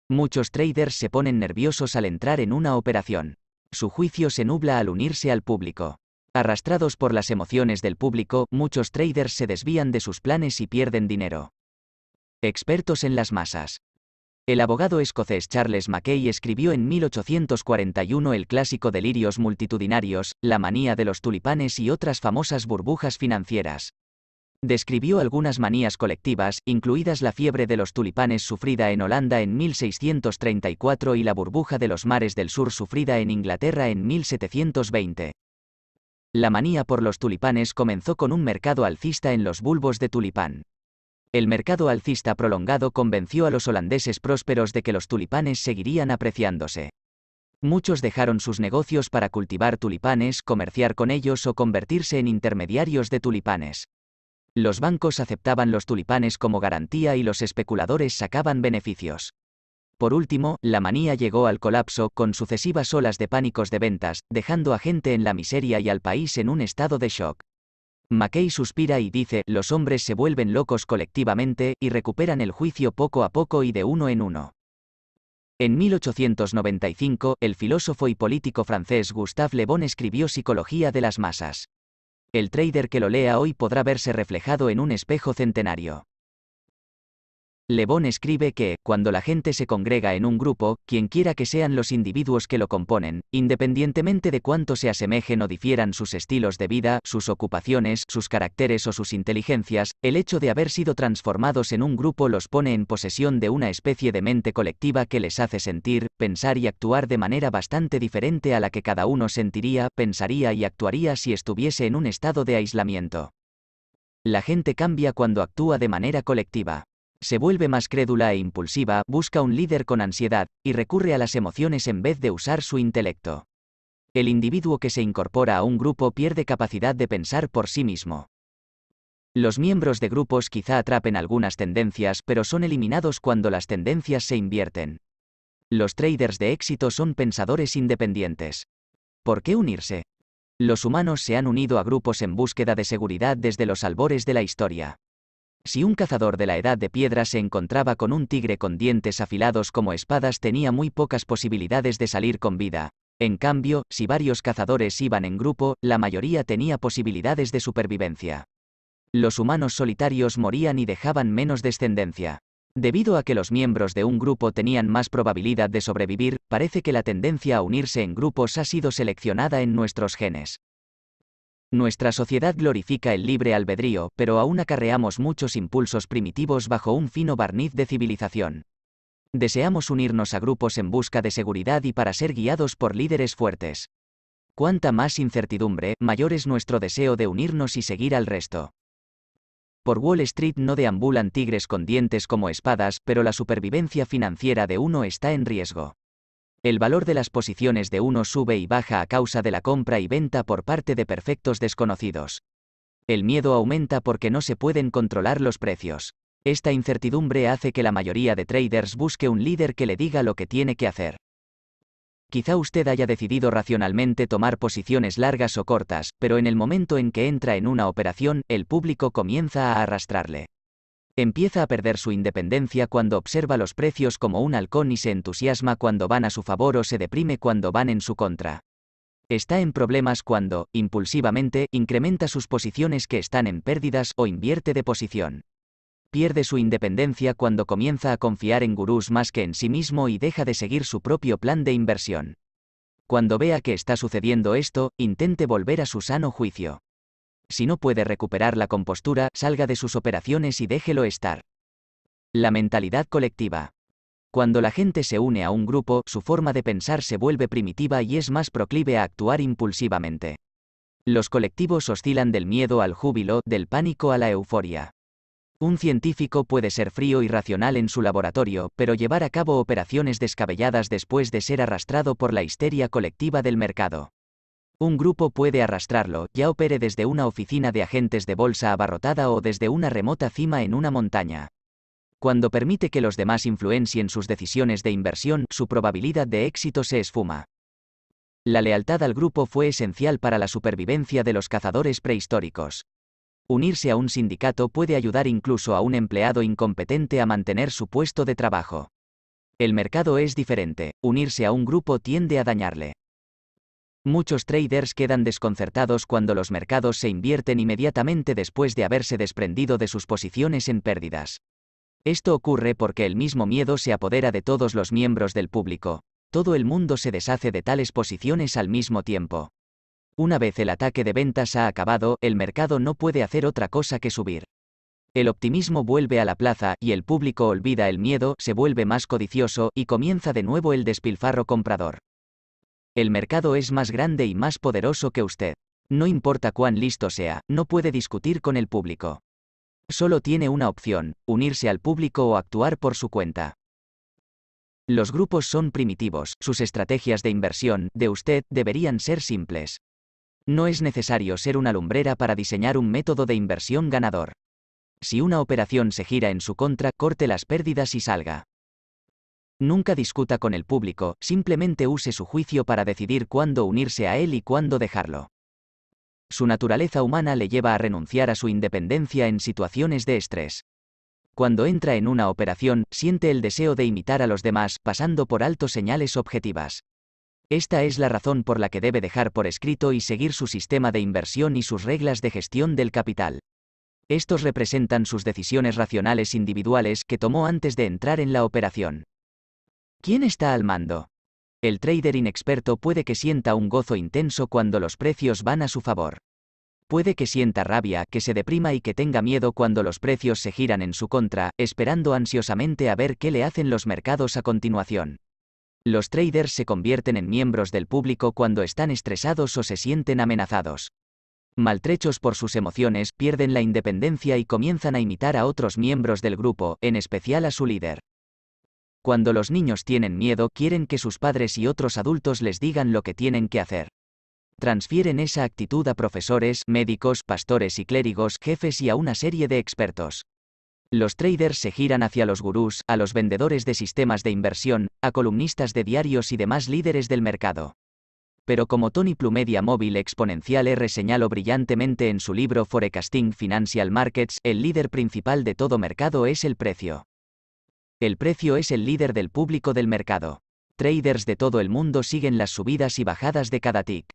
Muchos traders se ponen nerviosos al entrar en una operación. Su juicio se nubla al unirse al público. Arrastrados por las emociones del público, muchos traders se desvían de sus planes y pierden dinero. Expertos en las masas. El abogado escocés Charles Mackay escribió en 1841 el clásico Delirios multitudinarios, La manía de los tulipanes y otras famosas burbujas financieras. Describió algunas manías colectivas, incluidas la fiebre de los tulipanes sufrida en Holanda en 1634 y la burbuja de los mares del sur sufrida en Inglaterra en 1720. La manía por los tulipanes comenzó con un mercado alcista en los bulbos de tulipán. El mercado alcista prolongado convenció a los holandeses prósperos de que los tulipanes seguirían apreciándose. Muchos dejaron sus negocios para cultivar tulipanes, comerciar con ellos o convertirse en intermediarios de tulipanes. Los bancos aceptaban los tulipanes como garantía y los especuladores sacaban beneficios. Por último, la manía llegó al colapso con sucesivas olas de pánicos de ventas, dejando a gente en la miseria y al país en un estado de shock. McKay suspira y dice, los hombres se vuelven locos colectivamente, y recuperan el juicio poco a poco y de uno en uno. En 1895, el filósofo y político francés Gustave Le Bon escribió Psicología de las Masas. El trader que lo lea hoy podrá verse reflejado en un espejo centenario. Bon escribe que, cuando la gente se congrega en un grupo, quienquiera que sean los individuos que lo componen, independientemente de cuánto se asemejen o difieran sus estilos de vida, sus ocupaciones, sus caracteres o sus inteligencias, el hecho de haber sido transformados en un grupo los pone en posesión de una especie de mente colectiva que les hace sentir, pensar y actuar de manera bastante diferente a la que cada uno sentiría, pensaría y actuaría si estuviese en un estado de aislamiento. La gente cambia cuando actúa de manera colectiva se vuelve más crédula e impulsiva, busca un líder con ansiedad, y recurre a las emociones en vez de usar su intelecto. El individuo que se incorpora a un grupo pierde capacidad de pensar por sí mismo. Los miembros de grupos quizá atrapen algunas tendencias, pero son eliminados cuando las tendencias se invierten. Los traders de éxito son pensadores independientes. ¿Por qué unirse? Los humanos se han unido a grupos en búsqueda de seguridad desde los albores de la historia. Si un cazador de la edad de piedra se encontraba con un tigre con dientes afilados como espadas tenía muy pocas posibilidades de salir con vida. En cambio, si varios cazadores iban en grupo, la mayoría tenía posibilidades de supervivencia. Los humanos solitarios morían y dejaban menos descendencia. Debido a que los miembros de un grupo tenían más probabilidad de sobrevivir, parece que la tendencia a unirse en grupos ha sido seleccionada en nuestros genes. Nuestra sociedad glorifica el libre albedrío, pero aún acarreamos muchos impulsos primitivos bajo un fino barniz de civilización. Deseamos unirnos a grupos en busca de seguridad y para ser guiados por líderes fuertes. Cuanta más incertidumbre, mayor es nuestro deseo de unirnos y seguir al resto. Por Wall Street no deambulan tigres con dientes como espadas, pero la supervivencia financiera de uno está en riesgo. El valor de las posiciones de uno sube y baja a causa de la compra y venta por parte de perfectos desconocidos. El miedo aumenta porque no se pueden controlar los precios. Esta incertidumbre hace que la mayoría de traders busque un líder que le diga lo que tiene que hacer. Quizá usted haya decidido racionalmente tomar posiciones largas o cortas, pero en el momento en que entra en una operación, el público comienza a arrastrarle. Empieza a perder su independencia cuando observa los precios como un halcón y se entusiasma cuando van a su favor o se deprime cuando van en su contra. Está en problemas cuando, impulsivamente, incrementa sus posiciones que están en pérdidas o invierte de posición. Pierde su independencia cuando comienza a confiar en gurús más que en sí mismo y deja de seguir su propio plan de inversión. Cuando vea que está sucediendo esto, intente volver a su sano juicio si no puede recuperar la compostura, salga de sus operaciones y déjelo estar. La mentalidad colectiva. Cuando la gente se une a un grupo, su forma de pensar se vuelve primitiva y es más proclive a actuar impulsivamente. Los colectivos oscilan del miedo al júbilo, del pánico a la euforia. Un científico puede ser frío y racional en su laboratorio, pero llevar a cabo operaciones descabelladas después de ser arrastrado por la histeria colectiva del mercado. Un grupo puede arrastrarlo, ya opere desde una oficina de agentes de bolsa abarrotada o desde una remota cima en una montaña. Cuando permite que los demás influencien sus decisiones de inversión, su probabilidad de éxito se esfuma. La lealtad al grupo fue esencial para la supervivencia de los cazadores prehistóricos. Unirse a un sindicato puede ayudar incluso a un empleado incompetente a mantener su puesto de trabajo. El mercado es diferente, unirse a un grupo tiende a dañarle. Muchos traders quedan desconcertados cuando los mercados se invierten inmediatamente después de haberse desprendido de sus posiciones en pérdidas. Esto ocurre porque el mismo miedo se apodera de todos los miembros del público. Todo el mundo se deshace de tales posiciones al mismo tiempo. Una vez el ataque de ventas ha acabado, el mercado no puede hacer otra cosa que subir. El optimismo vuelve a la plaza y el público olvida el miedo, se vuelve más codicioso y comienza de nuevo el despilfarro comprador. El mercado es más grande y más poderoso que usted. No importa cuán listo sea, no puede discutir con el público. Solo tiene una opción, unirse al público o actuar por su cuenta. Los grupos son primitivos, sus estrategias de inversión, de usted, deberían ser simples. No es necesario ser una lumbrera para diseñar un método de inversión ganador. Si una operación se gira en su contra, corte las pérdidas y salga. Nunca discuta con el público, simplemente use su juicio para decidir cuándo unirse a él y cuándo dejarlo. Su naturaleza humana le lleva a renunciar a su independencia en situaciones de estrés. Cuando entra en una operación, siente el deseo de imitar a los demás, pasando por alto señales objetivas. Esta es la razón por la que debe dejar por escrito y seguir su sistema de inversión y sus reglas de gestión del capital. Estos representan sus decisiones racionales individuales que tomó antes de entrar en la operación. ¿Quién está al mando? El trader inexperto puede que sienta un gozo intenso cuando los precios van a su favor. Puede que sienta rabia, que se deprima y que tenga miedo cuando los precios se giran en su contra, esperando ansiosamente a ver qué le hacen los mercados a continuación. Los traders se convierten en miembros del público cuando están estresados o se sienten amenazados. Maltrechos por sus emociones, pierden la independencia y comienzan a imitar a otros miembros del grupo, en especial a su líder. Cuando los niños tienen miedo quieren que sus padres y otros adultos les digan lo que tienen que hacer. Transfieren esa actitud a profesores, médicos, pastores y clérigos, jefes y a una serie de expertos. Los traders se giran hacia los gurús, a los vendedores de sistemas de inversión, a columnistas de diarios y demás líderes del mercado. Pero como Tony Plumedia Móvil Exponencial R señaló brillantemente en su libro Forecasting Financial Markets, el líder principal de todo mercado es el precio. El precio es el líder del público del mercado. Traders de todo el mundo siguen las subidas y bajadas de cada tick.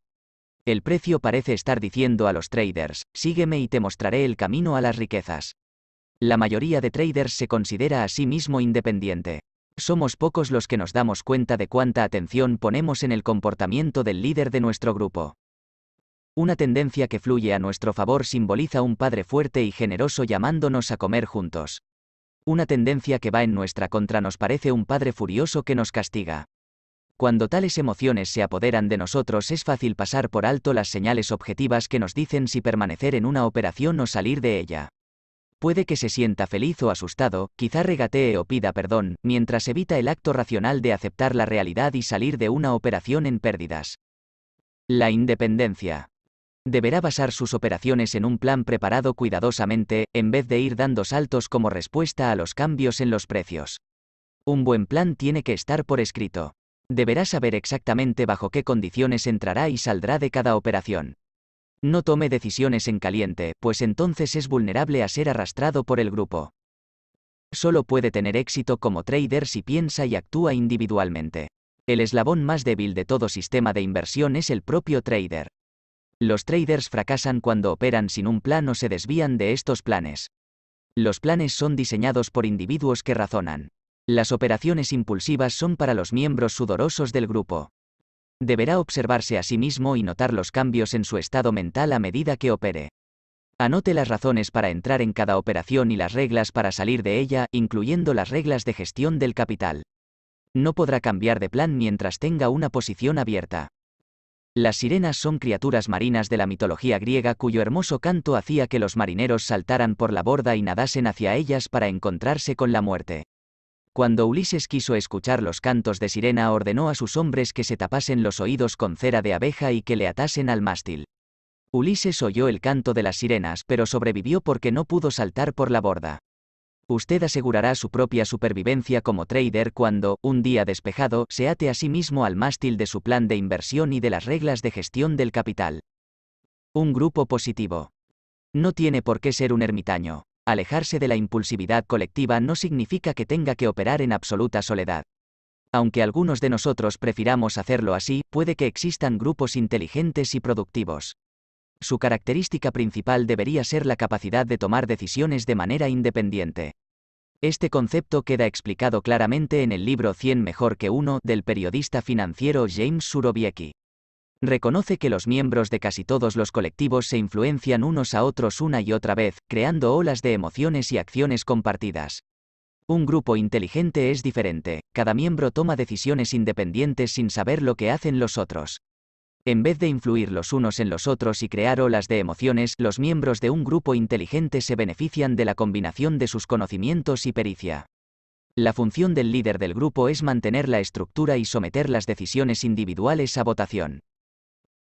El precio parece estar diciendo a los traders, sígueme y te mostraré el camino a las riquezas. La mayoría de traders se considera a sí mismo independiente. Somos pocos los que nos damos cuenta de cuánta atención ponemos en el comportamiento del líder de nuestro grupo. Una tendencia que fluye a nuestro favor simboliza un padre fuerte y generoso llamándonos a comer juntos. Una tendencia que va en nuestra contra nos parece un padre furioso que nos castiga. Cuando tales emociones se apoderan de nosotros es fácil pasar por alto las señales objetivas que nos dicen si permanecer en una operación o salir de ella. Puede que se sienta feliz o asustado, quizá regatee o pida perdón, mientras evita el acto racional de aceptar la realidad y salir de una operación en pérdidas. La independencia deberá basar sus operaciones en un plan preparado cuidadosamente, en vez de ir dando saltos como respuesta a los cambios en los precios. Un buen plan tiene que estar por escrito. Deberá saber exactamente bajo qué condiciones entrará y saldrá de cada operación. No tome decisiones en caliente, pues entonces es vulnerable a ser arrastrado por el grupo. Solo puede tener éxito como trader si piensa y actúa individualmente. El eslabón más débil de todo sistema de inversión es el propio trader. Los traders fracasan cuando operan sin un plan o se desvían de estos planes. Los planes son diseñados por individuos que razonan. Las operaciones impulsivas son para los miembros sudorosos del grupo. Deberá observarse a sí mismo y notar los cambios en su estado mental a medida que opere. Anote las razones para entrar en cada operación y las reglas para salir de ella, incluyendo las reglas de gestión del capital. No podrá cambiar de plan mientras tenga una posición abierta. Las sirenas son criaturas marinas de la mitología griega cuyo hermoso canto hacía que los marineros saltaran por la borda y nadasen hacia ellas para encontrarse con la muerte. Cuando Ulises quiso escuchar los cantos de sirena ordenó a sus hombres que se tapasen los oídos con cera de abeja y que le atasen al mástil. Ulises oyó el canto de las sirenas pero sobrevivió porque no pudo saltar por la borda. Usted asegurará su propia supervivencia como trader cuando, un día despejado, se ate a sí mismo al mástil de su plan de inversión y de las reglas de gestión del capital. Un grupo positivo. No tiene por qué ser un ermitaño. Alejarse de la impulsividad colectiva no significa que tenga que operar en absoluta soledad. Aunque algunos de nosotros prefiramos hacerlo así, puede que existan grupos inteligentes y productivos su característica principal debería ser la capacidad de tomar decisiones de manera independiente. Este concepto queda explicado claramente en el libro 100 mejor que uno del periodista financiero James Suroviecki. Reconoce que los miembros de casi todos los colectivos se influencian unos a otros una y otra vez, creando olas de emociones y acciones compartidas. Un grupo inteligente es diferente, cada miembro toma decisiones independientes sin saber lo que hacen los otros. En vez de influir los unos en los otros y crear olas de emociones, los miembros de un grupo inteligente se benefician de la combinación de sus conocimientos y pericia. La función del líder del grupo es mantener la estructura y someter las decisiones individuales a votación.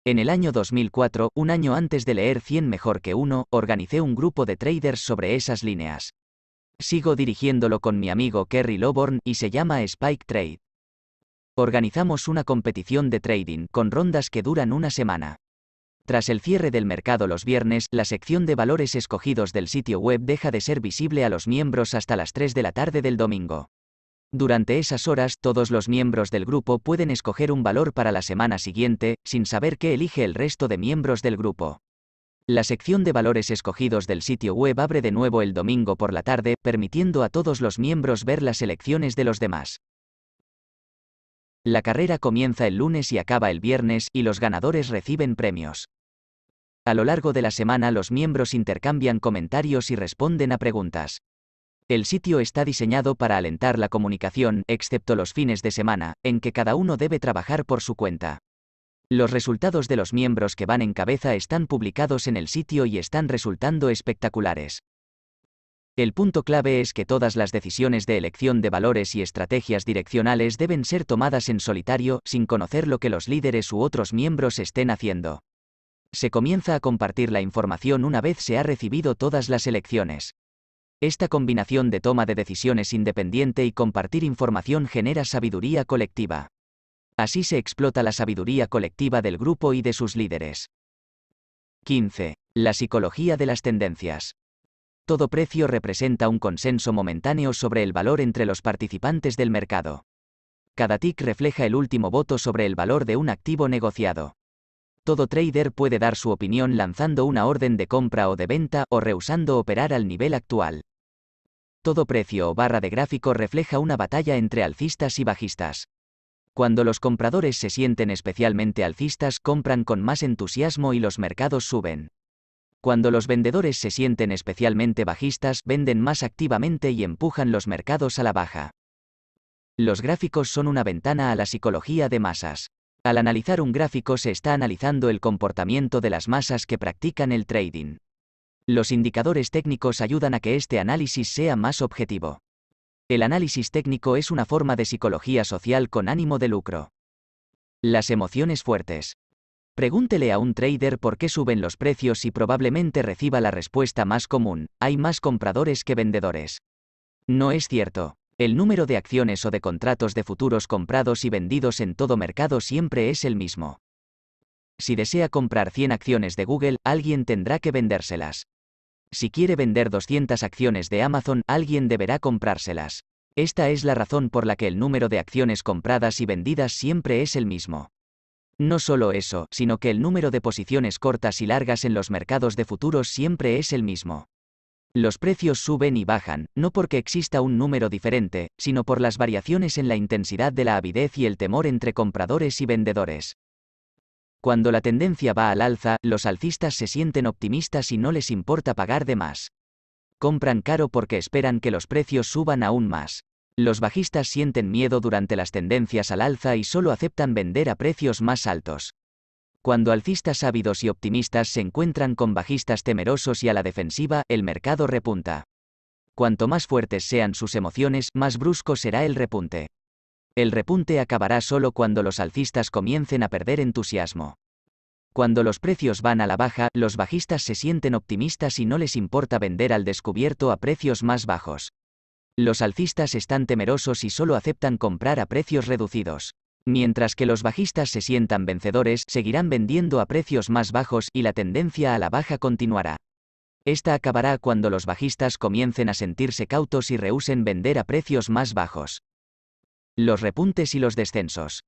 En el año 2004, un año antes de leer 100 mejor que uno, organicé un grupo de traders sobre esas líneas. Sigo dirigiéndolo con mi amigo Kerry Loborn y se llama Spike Trade. Organizamos una competición de trading con rondas que duran una semana. Tras el cierre del mercado los viernes, la sección de valores escogidos del sitio web deja de ser visible a los miembros hasta las 3 de la tarde del domingo. Durante esas horas todos los miembros del grupo pueden escoger un valor para la semana siguiente, sin saber qué elige el resto de miembros del grupo. La sección de valores escogidos del sitio web abre de nuevo el domingo por la tarde, permitiendo a todos los miembros ver las elecciones de los demás. La carrera comienza el lunes y acaba el viernes y los ganadores reciben premios. A lo largo de la semana los miembros intercambian comentarios y responden a preguntas. El sitio está diseñado para alentar la comunicación, excepto los fines de semana, en que cada uno debe trabajar por su cuenta. Los resultados de los miembros que van en cabeza están publicados en el sitio y están resultando espectaculares. El punto clave es que todas las decisiones de elección de valores y estrategias direccionales deben ser tomadas en solitario, sin conocer lo que los líderes u otros miembros estén haciendo. Se comienza a compartir la información una vez se ha recibido todas las elecciones. Esta combinación de toma de decisiones independiente y compartir información genera sabiduría colectiva. Así se explota la sabiduría colectiva del grupo y de sus líderes. 15. La psicología de las tendencias todo precio representa un consenso momentáneo sobre el valor entre los participantes del mercado. Cada tick refleja el último voto sobre el valor de un activo negociado. Todo trader puede dar su opinión lanzando una orden de compra o de venta o rehusando operar al nivel actual. Todo precio o barra de gráfico refleja una batalla entre alcistas y bajistas. Cuando los compradores se sienten especialmente alcistas, compran con más entusiasmo y los mercados suben. Cuando los vendedores se sienten especialmente bajistas, venden más activamente y empujan los mercados a la baja. Los gráficos son una ventana a la psicología de masas. Al analizar un gráfico se está analizando el comportamiento de las masas que practican el trading. Los indicadores técnicos ayudan a que este análisis sea más objetivo. El análisis técnico es una forma de psicología social con ánimo de lucro. Las emociones fuertes. Pregúntele a un trader por qué suben los precios y probablemente reciba la respuesta más común, hay más compradores que vendedores. No es cierto. El número de acciones o de contratos de futuros comprados y vendidos en todo mercado siempre es el mismo. Si desea comprar 100 acciones de Google, alguien tendrá que vendérselas. Si quiere vender 200 acciones de Amazon, alguien deberá comprárselas. Esta es la razón por la que el número de acciones compradas y vendidas siempre es el mismo. No solo eso, sino que el número de posiciones cortas y largas en los mercados de futuros siempre es el mismo. Los precios suben y bajan, no porque exista un número diferente, sino por las variaciones en la intensidad de la avidez y el temor entre compradores y vendedores. Cuando la tendencia va al alza, los alcistas se sienten optimistas y no les importa pagar de más. Compran caro porque esperan que los precios suban aún más. Los bajistas sienten miedo durante las tendencias al alza y solo aceptan vender a precios más altos. Cuando alcistas ávidos y optimistas se encuentran con bajistas temerosos y a la defensiva, el mercado repunta. Cuanto más fuertes sean sus emociones, más brusco será el repunte. El repunte acabará solo cuando los alcistas comiencen a perder entusiasmo. Cuando los precios van a la baja, los bajistas se sienten optimistas y no les importa vender al descubierto a precios más bajos. Los alcistas están temerosos y solo aceptan comprar a precios reducidos. Mientras que los bajistas se sientan vencedores, seguirán vendiendo a precios más bajos y la tendencia a la baja continuará. Esta acabará cuando los bajistas comiencen a sentirse cautos y rehúsen vender a precios más bajos. Los repuntes y los descensos.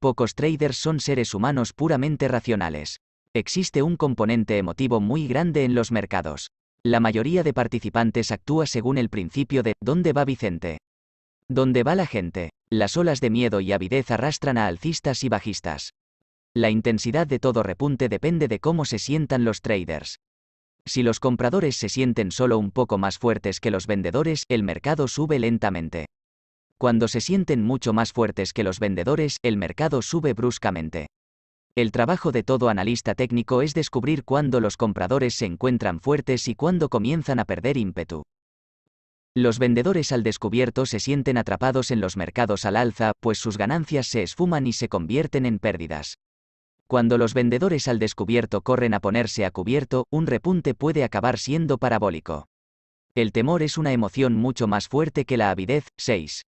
Pocos traders son seres humanos puramente racionales. Existe un componente emotivo muy grande en los mercados. La mayoría de participantes actúa según el principio de ¿dónde va Vicente? ¿Dónde va la gente? Las olas de miedo y avidez arrastran a alcistas y bajistas. La intensidad de todo repunte depende de cómo se sientan los traders. Si los compradores se sienten solo un poco más fuertes que los vendedores, el mercado sube lentamente. Cuando se sienten mucho más fuertes que los vendedores, el mercado sube bruscamente. El trabajo de todo analista técnico es descubrir cuándo los compradores se encuentran fuertes y cuándo comienzan a perder ímpetu. Los vendedores al descubierto se sienten atrapados en los mercados al alza, pues sus ganancias se esfuman y se convierten en pérdidas. Cuando los vendedores al descubierto corren a ponerse a cubierto, un repunte puede acabar siendo parabólico. El temor es una emoción mucho más fuerte que la avidez. 6.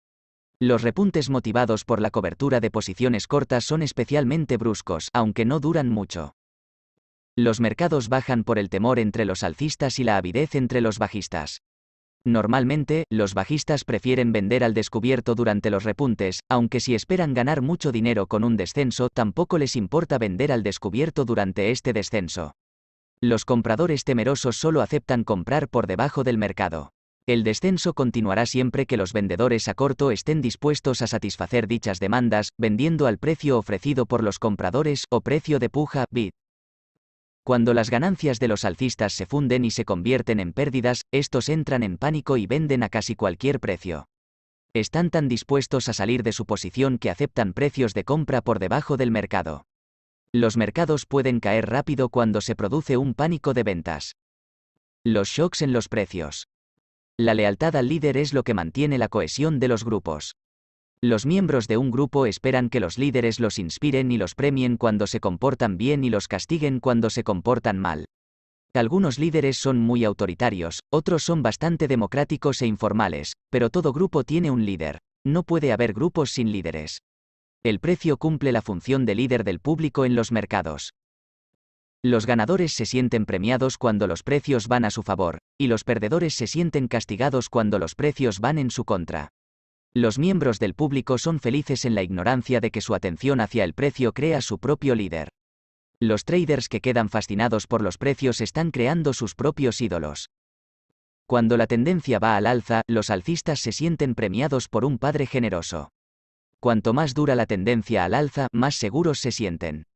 Los repuntes motivados por la cobertura de posiciones cortas son especialmente bruscos, aunque no duran mucho. Los mercados bajan por el temor entre los alcistas y la avidez entre los bajistas. Normalmente, los bajistas prefieren vender al descubierto durante los repuntes, aunque si esperan ganar mucho dinero con un descenso, tampoco les importa vender al descubierto durante este descenso. Los compradores temerosos solo aceptan comprar por debajo del mercado. El descenso continuará siempre que los vendedores a corto estén dispuestos a satisfacer dichas demandas, vendiendo al precio ofrecido por los compradores o precio de puja, bid. Cuando las ganancias de los alcistas se funden y se convierten en pérdidas, estos entran en pánico y venden a casi cualquier precio. Están tan dispuestos a salir de su posición que aceptan precios de compra por debajo del mercado. Los mercados pueden caer rápido cuando se produce un pánico de ventas. Los shocks en los precios. La lealtad al líder es lo que mantiene la cohesión de los grupos. Los miembros de un grupo esperan que los líderes los inspiren y los premien cuando se comportan bien y los castiguen cuando se comportan mal. Algunos líderes son muy autoritarios, otros son bastante democráticos e informales, pero todo grupo tiene un líder. No puede haber grupos sin líderes. El precio cumple la función de líder del público en los mercados. Los ganadores se sienten premiados cuando los precios van a su favor, y los perdedores se sienten castigados cuando los precios van en su contra. Los miembros del público son felices en la ignorancia de que su atención hacia el precio crea su propio líder. Los traders que quedan fascinados por los precios están creando sus propios ídolos. Cuando la tendencia va al alza, los alcistas se sienten premiados por un padre generoso. Cuanto más dura la tendencia al alza, más seguros se sienten.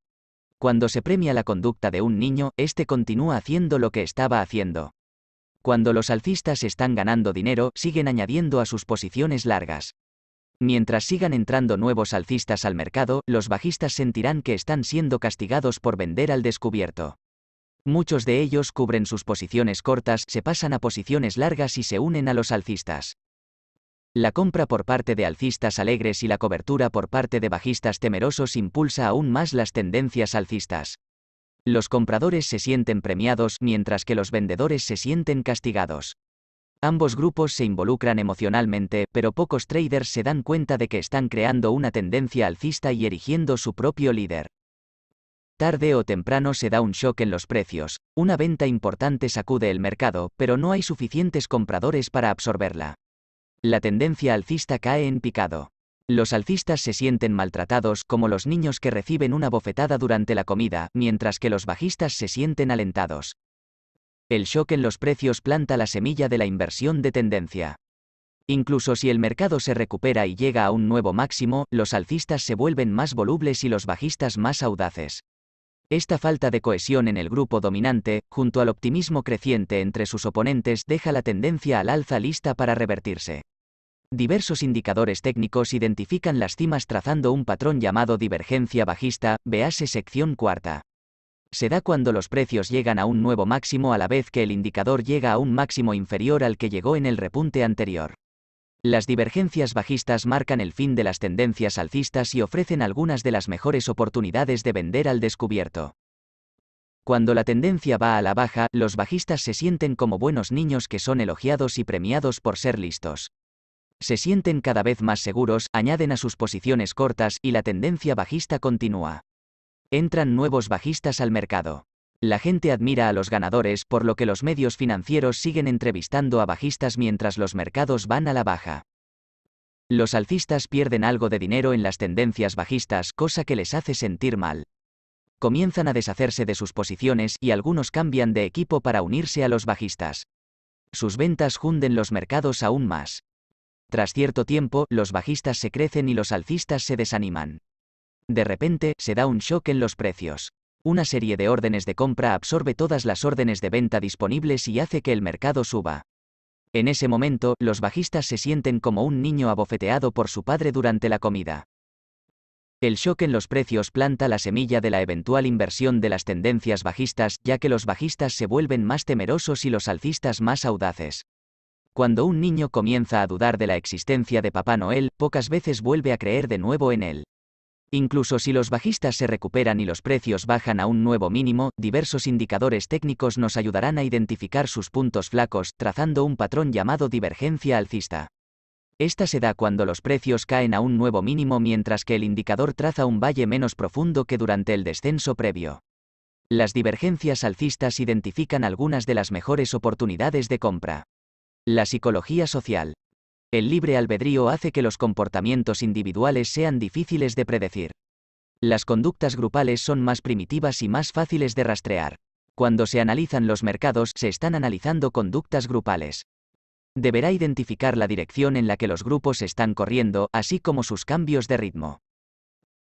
Cuando se premia la conducta de un niño, este continúa haciendo lo que estaba haciendo. Cuando los alcistas están ganando dinero, siguen añadiendo a sus posiciones largas. Mientras sigan entrando nuevos alcistas al mercado, los bajistas sentirán que están siendo castigados por vender al descubierto. Muchos de ellos cubren sus posiciones cortas, se pasan a posiciones largas y se unen a los alcistas. La compra por parte de alcistas alegres y la cobertura por parte de bajistas temerosos impulsa aún más las tendencias alcistas. Los compradores se sienten premiados mientras que los vendedores se sienten castigados. Ambos grupos se involucran emocionalmente, pero pocos traders se dan cuenta de que están creando una tendencia alcista y erigiendo su propio líder. Tarde o temprano se da un shock en los precios, una venta importante sacude el mercado, pero no hay suficientes compradores para absorberla. La tendencia alcista cae en picado. Los alcistas se sienten maltratados como los niños que reciben una bofetada durante la comida, mientras que los bajistas se sienten alentados. El shock en los precios planta la semilla de la inversión de tendencia. Incluso si el mercado se recupera y llega a un nuevo máximo, los alcistas se vuelven más volubles y los bajistas más audaces. Esta falta de cohesión en el grupo dominante, junto al optimismo creciente entre sus oponentes, deja la tendencia al alza lista para revertirse. Diversos indicadores técnicos identifican las cimas trazando un patrón llamado divergencia bajista, vease sección cuarta. Se da cuando los precios llegan a un nuevo máximo a la vez que el indicador llega a un máximo inferior al que llegó en el repunte anterior. Las divergencias bajistas marcan el fin de las tendencias alcistas y ofrecen algunas de las mejores oportunidades de vender al descubierto. Cuando la tendencia va a la baja, los bajistas se sienten como buenos niños que son elogiados y premiados por ser listos se sienten cada vez más seguros, añaden a sus posiciones cortas y la tendencia bajista continúa. Entran nuevos bajistas al mercado. La gente admira a los ganadores, por lo que los medios financieros siguen entrevistando a bajistas mientras los mercados van a la baja. Los alcistas pierden algo de dinero en las tendencias bajistas, cosa que les hace sentir mal. Comienzan a deshacerse de sus posiciones y algunos cambian de equipo para unirse a los bajistas. Sus ventas hunden los mercados aún más. Tras cierto tiempo, los bajistas se crecen y los alcistas se desaniman. De repente, se da un shock en los precios. Una serie de órdenes de compra absorbe todas las órdenes de venta disponibles y hace que el mercado suba. En ese momento, los bajistas se sienten como un niño abofeteado por su padre durante la comida. El shock en los precios planta la semilla de la eventual inversión de las tendencias bajistas, ya que los bajistas se vuelven más temerosos y los alcistas más audaces. Cuando un niño comienza a dudar de la existencia de Papá Noel, pocas veces vuelve a creer de nuevo en él. Incluso si los bajistas se recuperan y los precios bajan a un nuevo mínimo, diversos indicadores técnicos nos ayudarán a identificar sus puntos flacos, trazando un patrón llamado divergencia alcista. Esta se da cuando los precios caen a un nuevo mínimo mientras que el indicador traza un valle menos profundo que durante el descenso previo. Las divergencias alcistas identifican algunas de las mejores oportunidades de compra. La psicología social. El libre albedrío hace que los comportamientos individuales sean difíciles de predecir. Las conductas grupales son más primitivas y más fáciles de rastrear. Cuando se analizan los mercados, se están analizando conductas grupales. Deberá identificar la dirección en la que los grupos están corriendo, así como sus cambios de ritmo.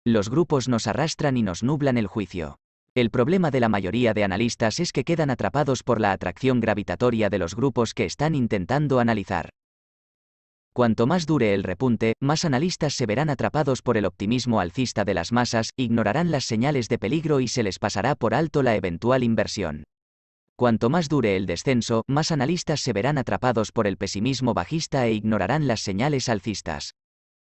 Los grupos nos arrastran y nos nublan el juicio. El problema de la mayoría de analistas es que quedan atrapados por la atracción gravitatoria de los grupos que están intentando analizar. Cuanto más dure el repunte, más analistas se verán atrapados por el optimismo alcista de las masas, ignorarán las señales de peligro y se les pasará por alto la eventual inversión. Cuanto más dure el descenso, más analistas se verán atrapados por el pesimismo bajista e ignorarán las señales alcistas.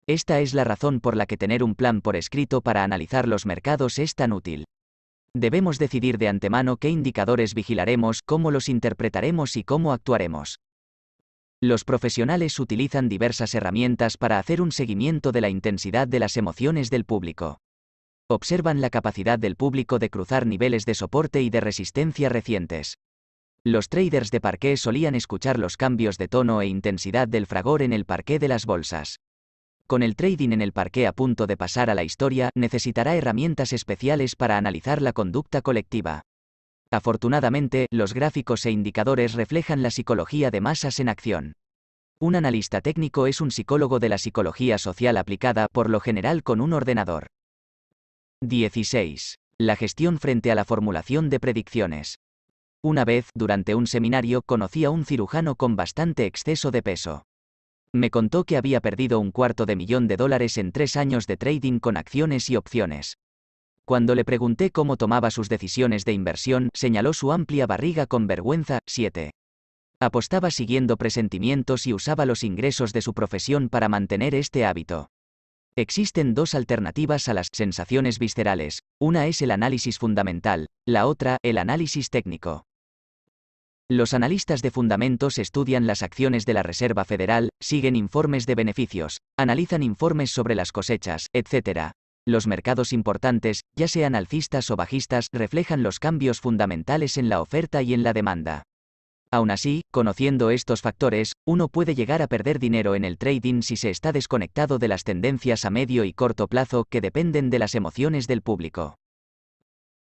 Esta es la razón por la que tener un plan por escrito para analizar los mercados es tan útil. Debemos decidir de antemano qué indicadores vigilaremos, cómo los interpretaremos y cómo actuaremos. Los profesionales utilizan diversas herramientas para hacer un seguimiento de la intensidad de las emociones del público. Observan la capacidad del público de cruzar niveles de soporte y de resistencia recientes. Los traders de parqué solían escuchar los cambios de tono e intensidad del fragor en el parqué de las bolsas. Con el trading en el parque a punto de pasar a la historia, necesitará herramientas especiales para analizar la conducta colectiva. Afortunadamente, los gráficos e indicadores reflejan la psicología de masas en acción. Un analista técnico es un psicólogo de la psicología social aplicada por lo general con un ordenador. 16. La gestión frente a la formulación de predicciones. Una vez, durante un seminario, conocí a un cirujano con bastante exceso de peso me contó que había perdido un cuarto de millón de dólares en tres años de trading con acciones y opciones. Cuando le pregunté cómo tomaba sus decisiones de inversión, señaló su amplia barriga con vergüenza, 7. Apostaba siguiendo presentimientos y usaba los ingresos de su profesión para mantener este hábito. Existen dos alternativas a las sensaciones viscerales, una es el análisis fundamental, la otra, el análisis técnico. Los analistas de fundamentos estudian las acciones de la Reserva Federal, siguen informes de beneficios, analizan informes sobre las cosechas, etc. Los mercados importantes, ya sean alcistas o bajistas, reflejan los cambios fundamentales en la oferta y en la demanda. Aún así, conociendo estos factores, uno puede llegar a perder dinero en el trading si se está desconectado de las tendencias a medio y corto plazo que dependen de las emociones del público.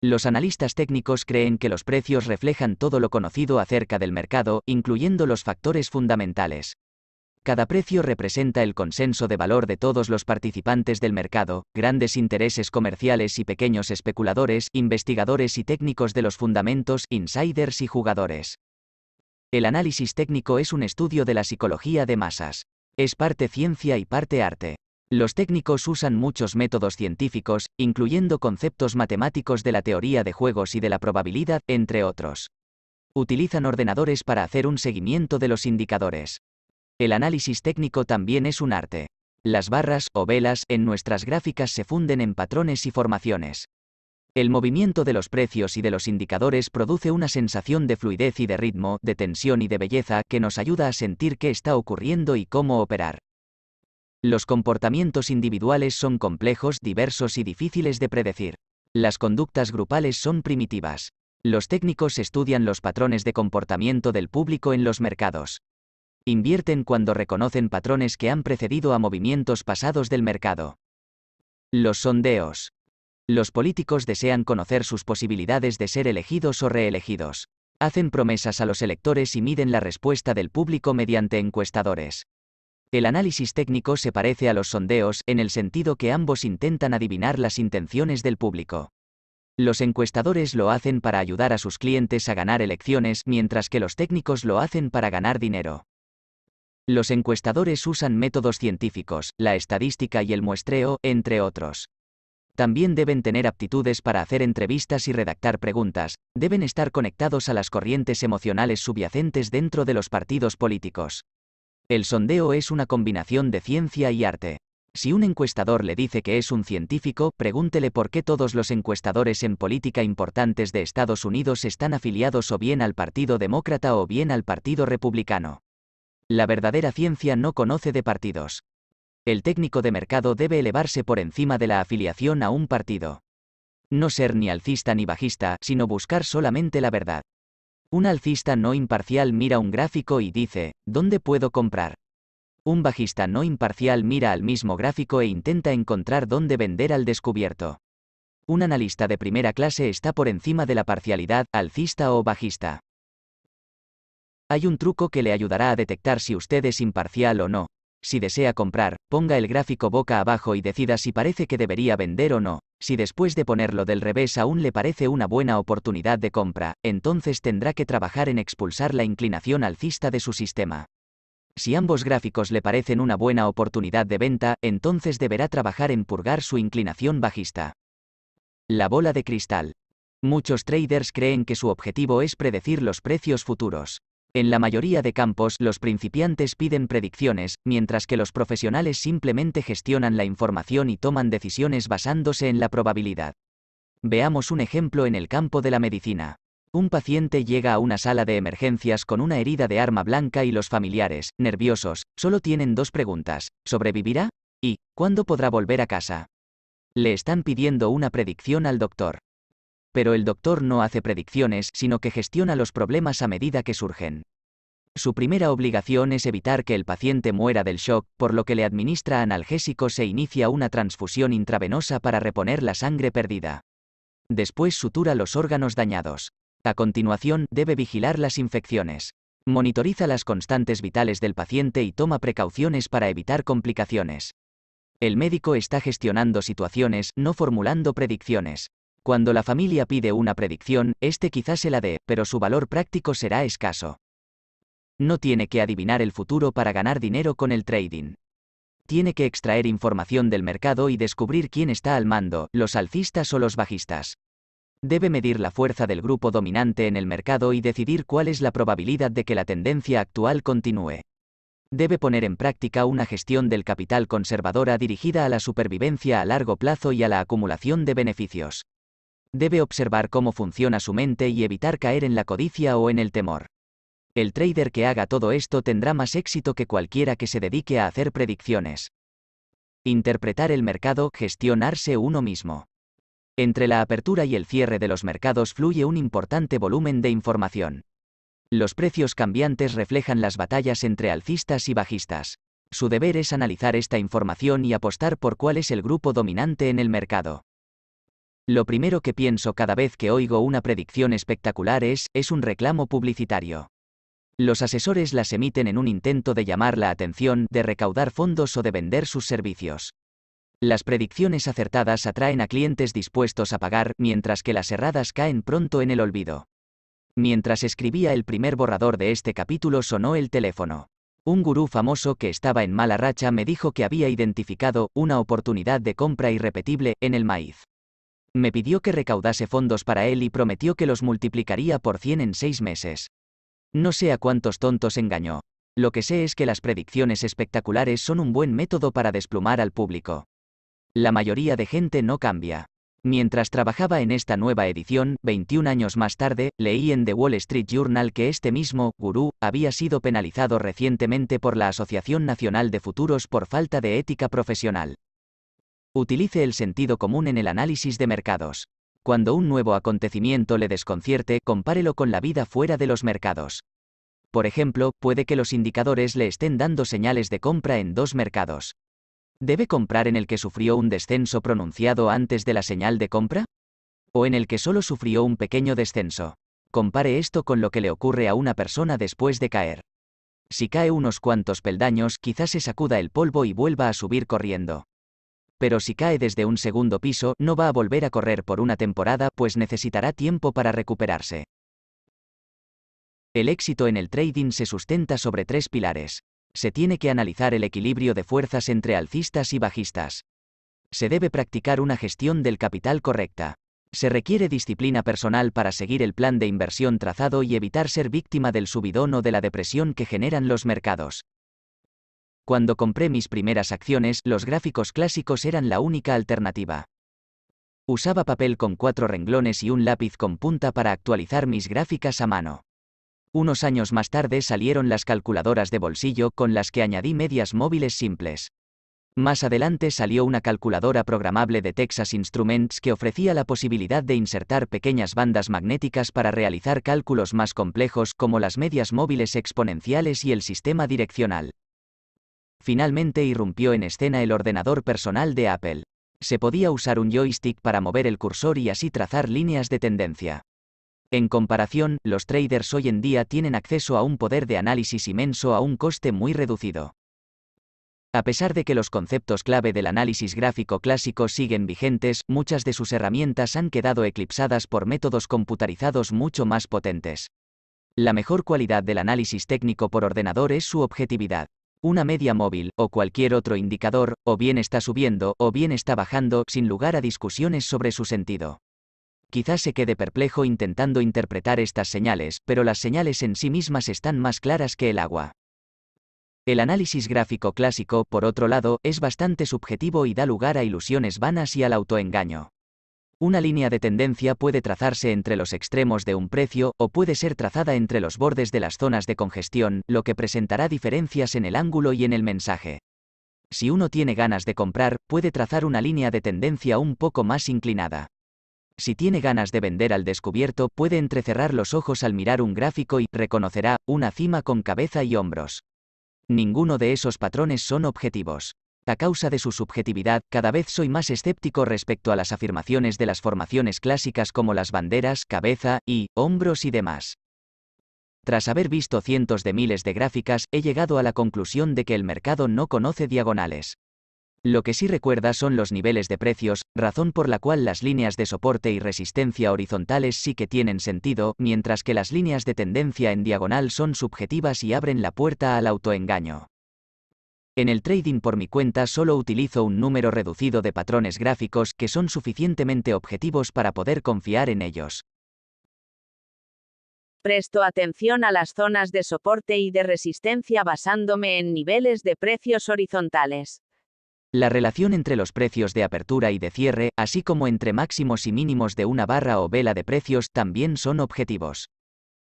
Los analistas técnicos creen que los precios reflejan todo lo conocido acerca del mercado, incluyendo los factores fundamentales. Cada precio representa el consenso de valor de todos los participantes del mercado, grandes intereses comerciales y pequeños especuladores, investigadores y técnicos de los fundamentos, insiders y jugadores. El análisis técnico es un estudio de la psicología de masas. Es parte ciencia y parte arte. Los técnicos usan muchos métodos científicos, incluyendo conceptos matemáticos de la teoría de juegos y de la probabilidad, entre otros. Utilizan ordenadores para hacer un seguimiento de los indicadores. El análisis técnico también es un arte. Las barras o velas en nuestras gráficas se funden en patrones y formaciones. El movimiento de los precios y de los indicadores produce una sensación de fluidez y de ritmo, de tensión y de belleza que nos ayuda a sentir qué está ocurriendo y cómo operar. Los comportamientos individuales son complejos, diversos y difíciles de predecir. Las conductas grupales son primitivas. Los técnicos estudian los patrones de comportamiento del público en los mercados. Invierten cuando reconocen patrones que han precedido a movimientos pasados del mercado. Los sondeos. Los políticos desean conocer sus posibilidades de ser elegidos o reelegidos. Hacen promesas a los electores y miden la respuesta del público mediante encuestadores. El análisis técnico se parece a los sondeos en el sentido que ambos intentan adivinar las intenciones del público. Los encuestadores lo hacen para ayudar a sus clientes a ganar elecciones, mientras que los técnicos lo hacen para ganar dinero. Los encuestadores usan métodos científicos, la estadística y el muestreo, entre otros. También deben tener aptitudes para hacer entrevistas y redactar preguntas, deben estar conectados a las corrientes emocionales subyacentes dentro de los partidos políticos. El sondeo es una combinación de ciencia y arte. Si un encuestador le dice que es un científico, pregúntele por qué todos los encuestadores en política importantes de Estados Unidos están afiliados o bien al Partido Demócrata o bien al Partido Republicano. La verdadera ciencia no conoce de partidos. El técnico de mercado debe elevarse por encima de la afiliación a un partido. No ser ni alcista ni bajista, sino buscar solamente la verdad. Un alcista no imparcial mira un gráfico y dice, ¿dónde puedo comprar? Un bajista no imparcial mira al mismo gráfico e intenta encontrar dónde vender al descubierto. Un analista de primera clase está por encima de la parcialidad, alcista o bajista. Hay un truco que le ayudará a detectar si usted es imparcial o no, si desea comprar, ponga el gráfico boca abajo y decida si parece que debería vender o no. Si después de ponerlo del revés aún le parece una buena oportunidad de compra, entonces tendrá que trabajar en expulsar la inclinación alcista de su sistema. Si ambos gráficos le parecen una buena oportunidad de venta, entonces deberá trabajar en purgar su inclinación bajista. La bola de cristal. Muchos traders creen que su objetivo es predecir los precios futuros. En la mayoría de campos los principiantes piden predicciones, mientras que los profesionales simplemente gestionan la información y toman decisiones basándose en la probabilidad. Veamos un ejemplo en el campo de la medicina. Un paciente llega a una sala de emergencias con una herida de arma blanca y los familiares, nerviosos, solo tienen dos preguntas, ¿sobrevivirá? ¿Y cuándo podrá volver a casa? Le están pidiendo una predicción al doctor pero el doctor no hace predicciones, sino que gestiona los problemas a medida que surgen. Su primera obligación es evitar que el paciente muera del shock, por lo que le administra analgésicos e inicia una transfusión intravenosa para reponer la sangre perdida. Después sutura los órganos dañados. A continuación, debe vigilar las infecciones. Monitoriza las constantes vitales del paciente y toma precauciones para evitar complicaciones. El médico está gestionando situaciones, no formulando predicciones. Cuando la familia pide una predicción, este quizás se la dé, pero su valor práctico será escaso. No tiene que adivinar el futuro para ganar dinero con el trading. Tiene que extraer información del mercado y descubrir quién está al mando, los alcistas o los bajistas. Debe medir la fuerza del grupo dominante en el mercado y decidir cuál es la probabilidad de que la tendencia actual continúe. Debe poner en práctica una gestión del capital conservadora dirigida a la supervivencia a largo plazo y a la acumulación de beneficios. Debe observar cómo funciona su mente y evitar caer en la codicia o en el temor. El trader que haga todo esto tendrá más éxito que cualquiera que se dedique a hacer predicciones. Interpretar el mercado, gestionarse uno mismo. Entre la apertura y el cierre de los mercados fluye un importante volumen de información. Los precios cambiantes reflejan las batallas entre alcistas y bajistas. Su deber es analizar esta información y apostar por cuál es el grupo dominante en el mercado. Lo primero que pienso cada vez que oigo una predicción espectacular es, es un reclamo publicitario. Los asesores las emiten en un intento de llamar la atención, de recaudar fondos o de vender sus servicios. Las predicciones acertadas atraen a clientes dispuestos a pagar, mientras que las erradas caen pronto en el olvido. Mientras escribía el primer borrador de este capítulo sonó el teléfono. Un gurú famoso que estaba en mala racha me dijo que había identificado una oportunidad de compra irrepetible en el maíz. Me pidió que recaudase fondos para él y prometió que los multiplicaría por 100 en seis meses. No sé a cuántos tontos engañó. Lo que sé es que las predicciones espectaculares son un buen método para desplumar al público. La mayoría de gente no cambia. Mientras trabajaba en esta nueva edición, 21 años más tarde, leí en The Wall Street Journal que este mismo, gurú, había sido penalizado recientemente por la Asociación Nacional de Futuros por falta de ética profesional. Utilice el sentido común en el análisis de mercados. Cuando un nuevo acontecimiento le desconcierte, compárelo con la vida fuera de los mercados. Por ejemplo, puede que los indicadores le estén dando señales de compra en dos mercados. ¿Debe comprar en el que sufrió un descenso pronunciado antes de la señal de compra? ¿O en el que solo sufrió un pequeño descenso? Compare esto con lo que le ocurre a una persona después de caer. Si cae unos cuantos peldaños, quizás se sacuda el polvo y vuelva a subir corriendo pero si cae desde un segundo piso no va a volver a correr por una temporada pues necesitará tiempo para recuperarse. El éxito en el trading se sustenta sobre tres pilares. Se tiene que analizar el equilibrio de fuerzas entre alcistas y bajistas. Se debe practicar una gestión del capital correcta. Se requiere disciplina personal para seguir el plan de inversión trazado y evitar ser víctima del subidón o de la depresión que generan los mercados. Cuando compré mis primeras acciones, los gráficos clásicos eran la única alternativa. Usaba papel con cuatro renglones y un lápiz con punta para actualizar mis gráficas a mano. Unos años más tarde salieron las calculadoras de bolsillo con las que añadí medias móviles simples. Más adelante salió una calculadora programable de Texas Instruments que ofrecía la posibilidad de insertar pequeñas bandas magnéticas para realizar cálculos más complejos como las medias móviles exponenciales y el sistema direccional. Finalmente irrumpió en escena el ordenador personal de Apple. Se podía usar un joystick para mover el cursor y así trazar líneas de tendencia. En comparación, los traders hoy en día tienen acceso a un poder de análisis inmenso a un coste muy reducido. A pesar de que los conceptos clave del análisis gráfico clásico siguen vigentes, muchas de sus herramientas han quedado eclipsadas por métodos computarizados mucho más potentes. La mejor cualidad del análisis técnico por ordenador es su objetividad. Una media móvil, o cualquier otro indicador, o bien está subiendo o bien está bajando, sin lugar a discusiones sobre su sentido. Quizás se quede perplejo intentando interpretar estas señales, pero las señales en sí mismas están más claras que el agua. El análisis gráfico clásico, por otro lado, es bastante subjetivo y da lugar a ilusiones vanas y al autoengaño. Una línea de tendencia puede trazarse entre los extremos de un precio o puede ser trazada entre los bordes de las zonas de congestión, lo que presentará diferencias en el ángulo y en el mensaje. Si uno tiene ganas de comprar, puede trazar una línea de tendencia un poco más inclinada. Si tiene ganas de vender al descubierto, puede entrecerrar los ojos al mirar un gráfico y reconocerá una cima con cabeza y hombros. Ninguno de esos patrones son objetivos. A causa de su subjetividad, cada vez soy más escéptico respecto a las afirmaciones de las formaciones clásicas como las banderas, cabeza y hombros y demás. Tras haber visto cientos de miles de gráficas, he llegado a la conclusión de que el mercado no conoce diagonales. Lo que sí recuerda son los niveles de precios, razón por la cual las líneas de soporte y resistencia horizontales sí que tienen sentido, mientras que las líneas de tendencia en diagonal son subjetivas y abren la puerta al autoengaño. En el trading por mi cuenta solo utilizo un número reducido de patrones gráficos que son suficientemente objetivos para poder confiar en ellos. Presto atención a las zonas de soporte y de resistencia basándome en niveles de precios horizontales. La relación entre los precios de apertura y de cierre, así como entre máximos y mínimos de una barra o vela de precios, también son objetivos.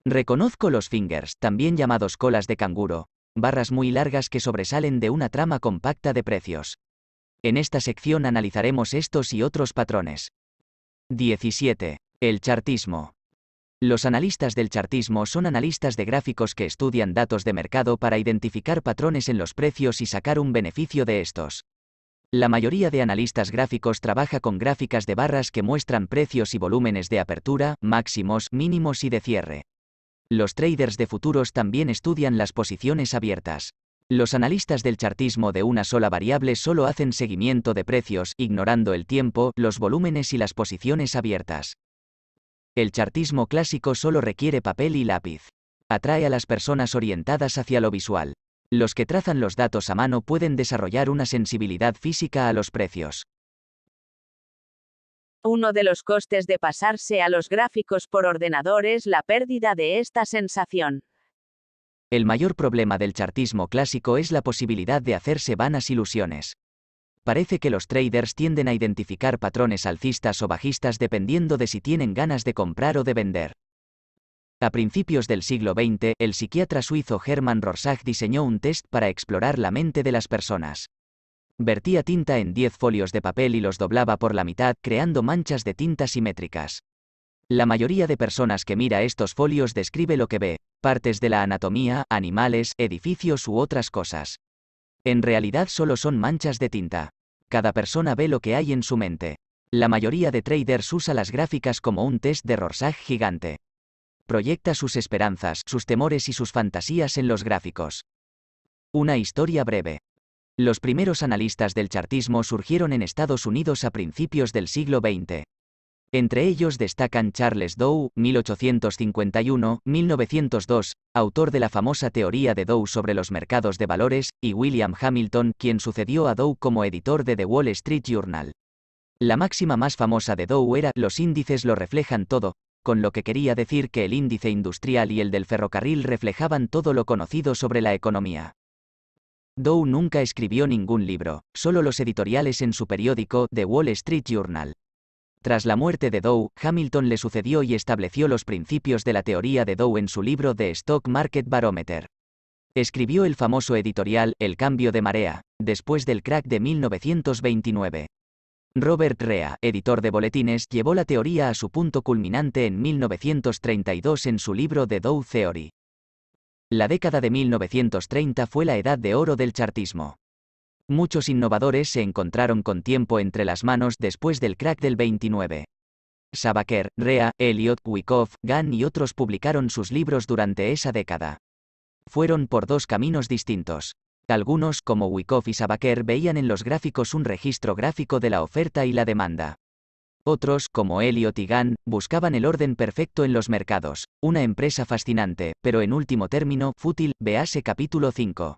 Reconozco los fingers, también llamados colas de canguro, barras muy largas que sobresalen de una trama compacta de precios. En esta sección analizaremos estos y otros patrones. 17. El chartismo. Los analistas del chartismo son analistas de gráficos que estudian datos de mercado para identificar patrones en los precios y sacar un beneficio de estos. La mayoría de analistas gráficos trabaja con gráficas de barras que muestran precios y volúmenes de apertura, máximos, mínimos y de cierre. Los traders de futuros también estudian las posiciones abiertas. Los analistas del chartismo de una sola variable solo hacen seguimiento de precios, ignorando el tiempo, los volúmenes y las posiciones abiertas. El chartismo clásico solo requiere papel y lápiz. Atrae a las personas orientadas hacia lo visual. Los que trazan los datos a mano pueden desarrollar una sensibilidad física a los precios. Uno de los costes de pasarse a los gráficos por ordenador es la pérdida de esta sensación. El mayor problema del chartismo clásico es la posibilidad de hacerse vanas ilusiones. Parece que los traders tienden a identificar patrones alcistas o bajistas dependiendo de si tienen ganas de comprar o de vender. A principios del siglo XX, el psiquiatra suizo Hermann Rorschach diseñó un test para explorar la mente de las personas. Vertía tinta en 10 folios de papel y los doblaba por la mitad, creando manchas de tinta simétricas. La mayoría de personas que mira estos folios describe lo que ve, partes de la anatomía, animales, edificios u otras cosas. En realidad solo son manchas de tinta. Cada persona ve lo que hay en su mente. La mayoría de traders usa las gráficas como un test de Rorschach gigante. Proyecta sus esperanzas, sus temores y sus fantasías en los gráficos. Una historia breve. Los primeros analistas del chartismo surgieron en Estados Unidos a principios del siglo XX. Entre ellos destacan Charles Dow, 1851-1902, autor de la famosa teoría de Dow sobre los mercados de valores, y William Hamilton, quien sucedió a Dow como editor de The Wall Street Journal. La máxima más famosa de Dow era, los índices lo reflejan todo, con lo que quería decir que el índice industrial y el del ferrocarril reflejaban todo lo conocido sobre la economía. Dow nunca escribió ningún libro, solo los editoriales en su periódico The Wall Street Journal. Tras la muerte de Dow, Hamilton le sucedió y estableció los principios de la teoría de Dow en su libro The Stock Market Barometer. Escribió el famoso editorial El cambio de marea, después del crack de 1929. Robert Rea, editor de boletines, llevó la teoría a su punto culminante en 1932 en su libro The Dow Theory. La década de 1930 fue la edad de oro del chartismo. Muchos innovadores se encontraron con tiempo entre las manos después del crack del 29. Sabaker, Rea, Elliot, Wyckoff, Gann y otros publicaron sus libros durante esa década. Fueron por dos caminos distintos. Algunos, como Wyckoff y Sabaker, veían en los gráficos un registro gráfico de la oferta y la demanda. Otros, como Elliot y buscaban el orden perfecto en los mercados, una empresa fascinante, pero en último término, fútil, vease capítulo 5.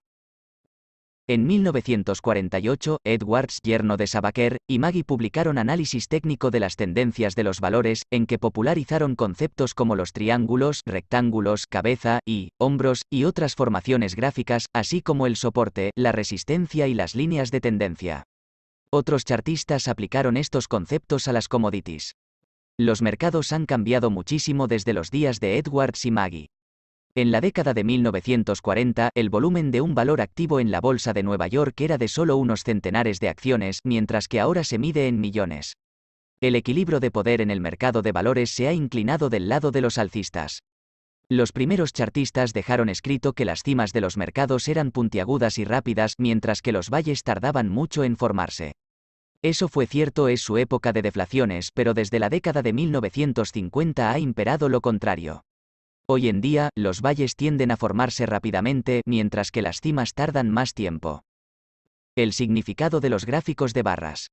En 1948, Edwards, yerno de Sabaker, y Maggie publicaron Análisis técnico de las tendencias de los valores, en que popularizaron conceptos como los triángulos, rectángulos, cabeza y hombros, y otras formaciones gráficas, así como el soporte, la resistencia y las líneas de tendencia. Otros chartistas aplicaron estos conceptos a las commodities. Los mercados han cambiado muchísimo desde los días de Edwards y Maggie. En la década de 1940, el volumen de un valor activo en la Bolsa de Nueva York era de solo unos centenares de acciones, mientras que ahora se mide en millones. El equilibrio de poder en el mercado de valores se ha inclinado del lado de los alcistas. Los primeros chartistas dejaron escrito que las cimas de los mercados eran puntiagudas y rápidas, mientras que los valles tardaban mucho en formarse. Eso fue cierto en su época de deflaciones, pero desde la década de 1950 ha imperado lo contrario. Hoy en día, los valles tienden a formarse rápidamente, mientras que las cimas tardan más tiempo. El significado de los gráficos de barras.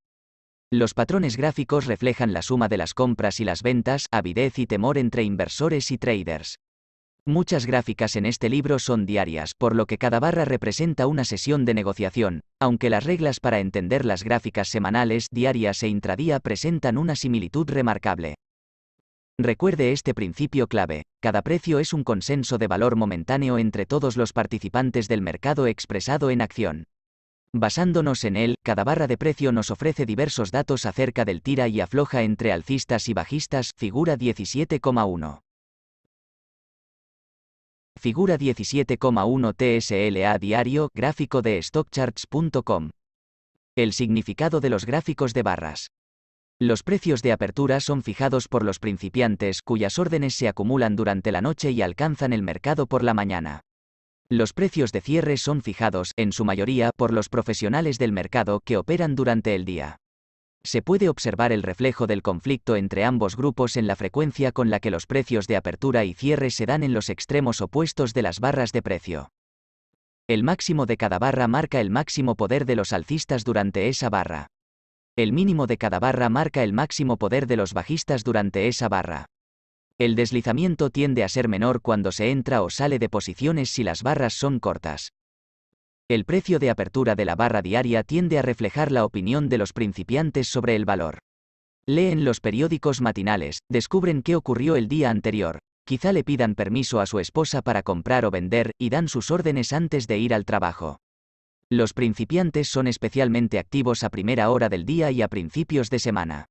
Los patrones gráficos reflejan la suma de las compras y las ventas, avidez y temor entre inversores y traders. Muchas gráficas en este libro son diarias, por lo que cada barra representa una sesión de negociación, aunque las reglas para entender las gráficas semanales, diarias e intradía presentan una similitud remarcable. Recuerde este principio clave, cada precio es un consenso de valor momentáneo entre todos los participantes del mercado expresado en acción. Basándonos en él, cada barra de precio nos ofrece diversos datos acerca del tira y afloja entre alcistas y bajistas, figura 17,1. Figura 17,1 TSLA diario, gráfico de stockcharts.com. El significado de los gráficos de barras. Los precios de apertura son fijados por los principiantes cuyas órdenes se acumulan durante la noche y alcanzan el mercado por la mañana. Los precios de cierre son fijados, en su mayoría, por los profesionales del mercado que operan durante el día se puede observar el reflejo del conflicto entre ambos grupos en la frecuencia con la que los precios de apertura y cierre se dan en los extremos opuestos de las barras de precio. El máximo de cada barra marca el máximo poder de los alcistas durante esa barra. El mínimo de cada barra marca el máximo poder de los bajistas durante esa barra. El deslizamiento tiende a ser menor cuando se entra o sale de posiciones si las barras son cortas. El precio de apertura de la barra diaria tiende a reflejar la opinión de los principiantes sobre el valor. Leen los periódicos matinales, descubren qué ocurrió el día anterior, quizá le pidan permiso a su esposa para comprar o vender y dan sus órdenes antes de ir al trabajo. Los principiantes son especialmente activos a primera hora del día y a principios de semana.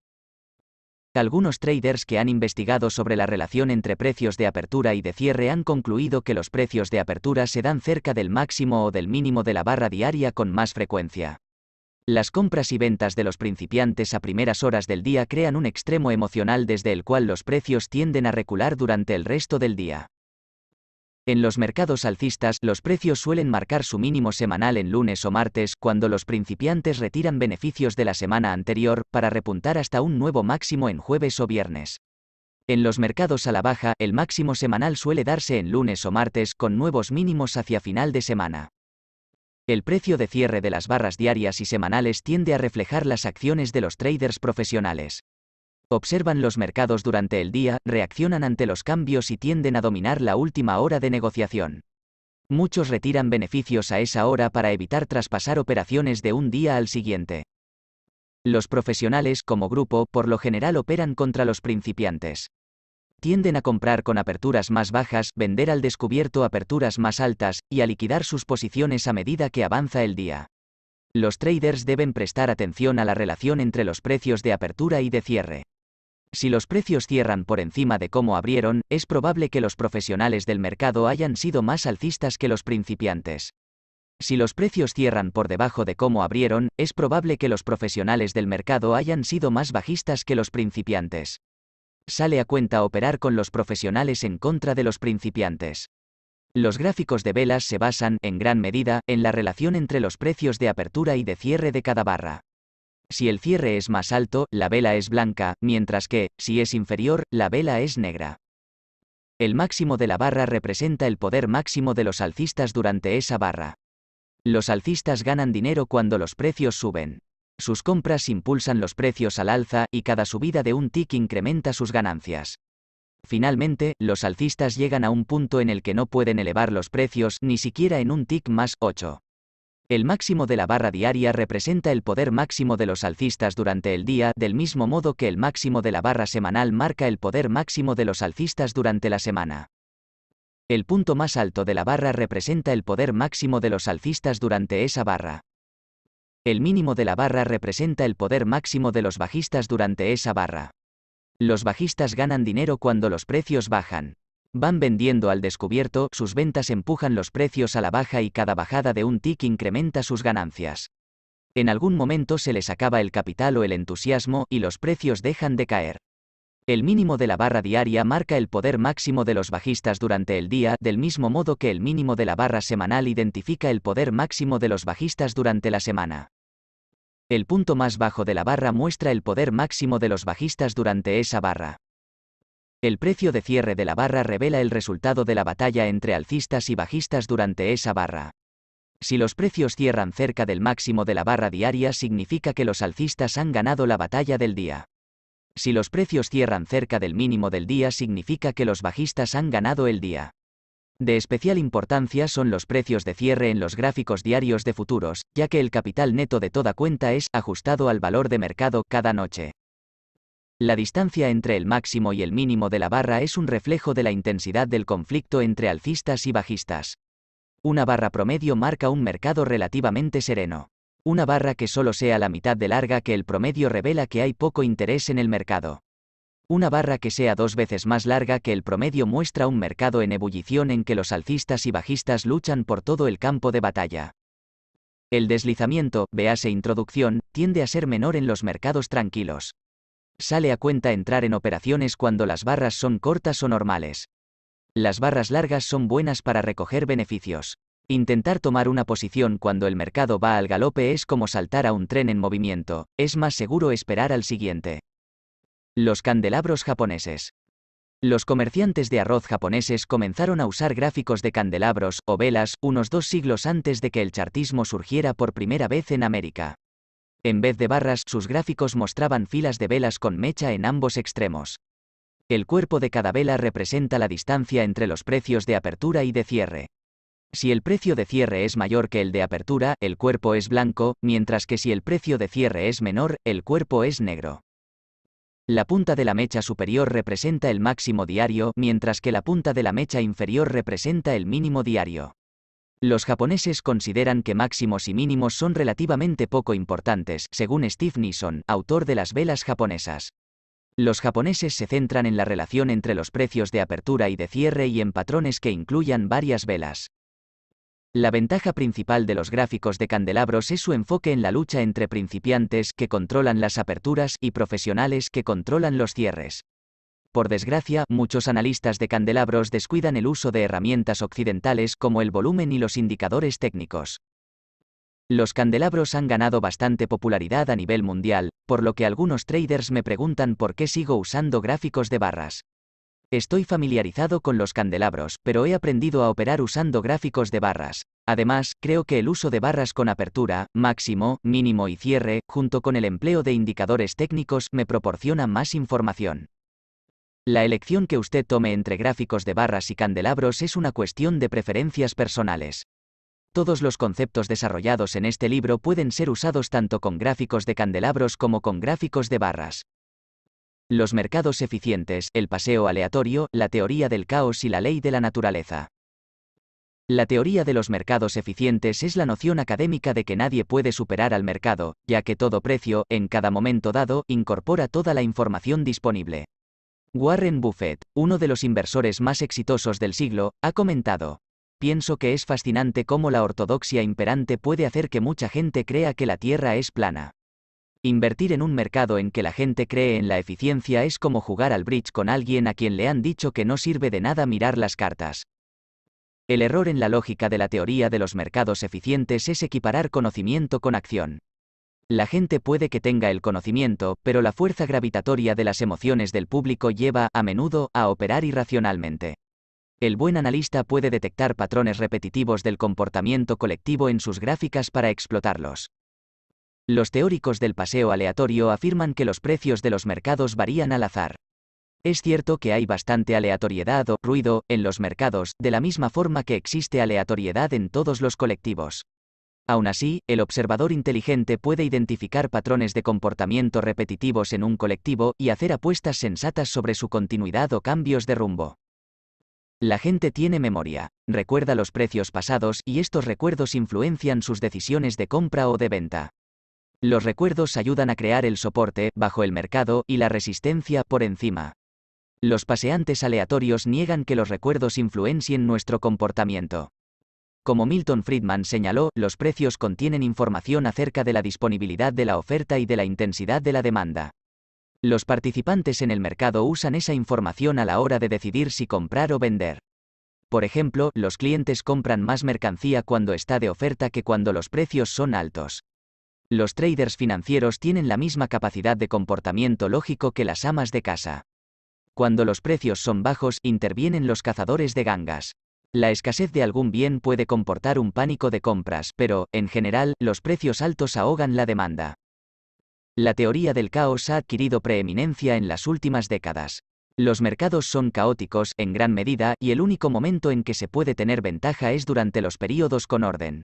Algunos traders que han investigado sobre la relación entre precios de apertura y de cierre han concluido que los precios de apertura se dan cerca del máximo o del mínimo de la barra diaria con más frecuencia. Las compras y ventas de los principiantes a primeras horas del día crean un extremo emocional desde el cual los precios tienden a recular durante el resto del día. En los mercados alcistas, los precios suelen marcar su mínimo semanal en lunes o martes, cuando los principiantes retiran beneficios de la semana anterior, para repuntar hasta un nuevo máximo en jueves o viernes. En los mercados a la baja, el máximo semanal suele darse en lunes o martes, con nuevos mínimos hacia final de semana. El precio de cierre de las barras diarias y semanales tiende a reflejar las acciones de los traders profesionales observan los mercados durante el día, reaccionan ante los cambios y tienden a dominar la última hora de negociación. Muchos retiran beneficios a esa hora para evitar traspasar operaciones de un día al siguiente. Los profesionales como grupo por lo general operan contra los principiantes. Tienden a comprar con aperturas más bajas, vender al descubierto aperturas más altas, y a liquidar sus posiciones a medida que avanza el día. Los traders deben prestar atención a la relación entre los precios de apertura y de cierre. Si los precios cierran por encima de cómo abrieron, es probable que los profesionales del mercado hayan sido más alcistas que los principiantes. Si los precios cierran por debajo de cómo abrieron, es probable que los profesionales del mercado hayan sido más bajistas que los principiantes. Sale a cuenta operar con los profesionales en contra de los principiantes. Los gráficos de velas se basan, en gran medida, en la relación entre los precios de apertura y de cierre de cada barra. Si el cierre es más alto, la vela es blanca, mientras que, si es inferior, la vela es negra. El máximo de la barra representa el poder máximo de los alcistas durante esa barra. Los alcistas ganan dinero cuando los precios suben. Sus compras impulsan los precios al alza y cada subida de un tick incrementa sus ganancias. Finalmente, los alcistas llegan a un punto en el que no pueden elevar los precios ni siquiera en un tick más 8. El máximo de la barra diaria representa el poder máximo de los alcistas durante el día, del mismo modo que el máximo de la barra semanal marca el poder máximo de los alcistas durante la semana. El punto más alto de la barra representa el poder máximo de los alcistas durante esa barra. El mínimo de la barra representa el poder máximo de los bajistas durante esa barra. Los bajistas ganan dinero cuando los precios bajan. Van vendiendo al descubierto, sus ventas empujan los precios a la baja y cada bajada de un tick incrementa sus ganancias. En algún momento se les acaba el capital o el entusiasmo y los precios dejan de caer. El mínimo de la barra diaria marca el poder máximo de los bajistas durante el día, del mismo modo que el mínimo de la barra semanal identifica el poder máximo de los bajistas durante la semana. El punto más bajo de la barra muestra el poder máximo de los bajistas durante esa barra. El precio de cierre de la barra revela el resultado de la batalla entre alcistas y bajistas durante esa barra. Si los precios cierran cerca del máximo de la barra diaria significa que los alcistas han ganado la batalla del día. Si los precios cierran cerca del mínimo del día significa que los bajistas han ganado el día. De especial importancia son los precios de cierre en los gráficos diarios de futuros, ya que el capital neto de toda cuenta es ajustado al valor de mercado cada noche. La distancia entre el máximo y el mínimo de la barra es un reflejo de la intensidad del conflicto entre alcistas y bajistas. Una barra promedio marca un mercado relativamente sereno. Una barra que solo sea la mitad de larga que el promedio revela que hay poco interés en el mercado. Una barra que sea dos veces más larga que el promedio muestra un mercado en ebullición en que los alcistas y bajistas luchan por todo el campo de batalla. El deslizamiento, véase introducción, tiende a ser menor en los mercados tranquilos sale a cuenta entrar en operaciones cuando las barras son cortas o normales. Las barras largas son buenas para recoger beneficios. Intentar tomar una posición cuando el mercado va al galope es como saltar a un tren en movimiento, es más seguro esperar al siguiente. Los candelabros japoneses. Los comerciantes de arroz japoneses comenzaron a usar gráficos de candelabros o velas unos dos siglos antes de que el chartismo surgiera por primera vez en América. En vez de barras, sus gráficos mostraban filas de velas con mecha en ambos extremos. El cuerpo de cada vela representa la distancia entre los precios de apertura y de cierre. Si el precio de cierre es mayor que el de apertura, el cuerpo es blanco, mientras que si el precio de cierre es menor, el cuerpo es negro. La punta de la mecha superior representa el máximo diario, mientras que la punta de la mecha inferior representa el mínimo diario. Los japoneses consideran que máximos y mínimos son relativamente poco importantes, según Steve Nison, autor de Las velas japonesas. Los japoneses se centran en la relación entre los precios de apertura y de cierre y en patrones que incluyan varias velas. La ventaja principal de los gráficos de candelabros es su enfoque en la lucha entre principiantes que controlan las aperturas y profesionales que controlan los cierres. Por desgracia, muchos analistas de candelabros descuidan el uso de herramientas occidentales como el volumen y los indicadores técnicos. Los candelabros han ganado bastante popularidad a nivel mundial, por lo que algunos traders me preguntan por qué sigo usando gráficos de barras. Estoy familiarizado con los candelabros, pero he aprendido a operar usando gráficos de barras. Además, creo que el uso de barras con apertura, máximo, mínimo y cierre, junto con el empleo de indicadores técnicos, me proporciona más información. La elección que usted tome entre gráficos de barras y candelabros es una cuestión de preferencias personales. Todos los conceptos desarrollados en este libro pueden ser usados tanto con gráficos de candelabros como con gráficos de barras. Los mercados eficientes, el paseo aleatorio, la teoría del caos y la ley de la naturaleza. La teoría de los mercados eficientes es la noción académica de que nadie puede superar al mercado, ya que todo precio, en cada momento dado, incorpora toda la información disponible. Warren Buffett, uno de los inversores más exitosos del siglo, ha comentado. Pienso que es fascinante cómo la ortodoxia imperante puede hacer que mucha gente crea que la Tierra es plana. Invertir en un mercado en que la gente cree en la eficiencia es como jugar al bridge con alguien a quien le han dicho que no sirve de nada mirar las cartas. El error en la lógica de la teoría de los mercados eficientes es equiparar conocimiento con acción. La gente puede que tenga el conocimiento, pero la fuerza gravitatoria de las emociones del público lleva, a menudo, a operar irracionalmente. El buen analista puede detectar patrones repetitivos del comportamiento colectivo en sus gráficas para explotarlos. Los teóricos del paseo aleatorio afirman que los precios de los mercados varían al azar. Es cierto que hay bastante aleatoriedad o ruido en los mercados, de la misma forma que existe aleatoriedad en todos los colectivos. Aún así, el observador inteligente puede identificar patrones de comportamiento repetitivos en un colectivo y hacer apuestas sensatas sobre su continuidad o cambios de rumbo. La gente tiene memoria, recuerda los precios pasados y estos recuerdos influencian sus decisiones de compra o de venta. Los recuerdos ayudan a crear el soporte bajo el mercado y la resistencia por encima. Los paseantes aleatorios niegan que los recuerdos influencien nuestro comportamiento. Como Milton Friedman señaló, los precios contienen información acerca de la disponibilidad de la oferta y de la intensidad de la demanda. Los participantes en el mercado usan esa información a la hora de decidir si comprar o vender. Por ejemplo, los clientes compran más mercancía cuando está de oferta que cuando los precios son altos. Los traders financieros tienen la misma capacidad de comportamiento lógico que las amas de casa. Cuando los precios son bajos, intervienen los cazadores de gangas. La escasez de algún bien puede comportar un pánico de compras, pero, en general, los precios altos ahogan la demanda. La teoría del caos ha adquirido preeminencia en las últimas décadas. Los mercados son caóticos, en gran medida, y el único momento en que se puede tener ventaja es durante los períodos con orden.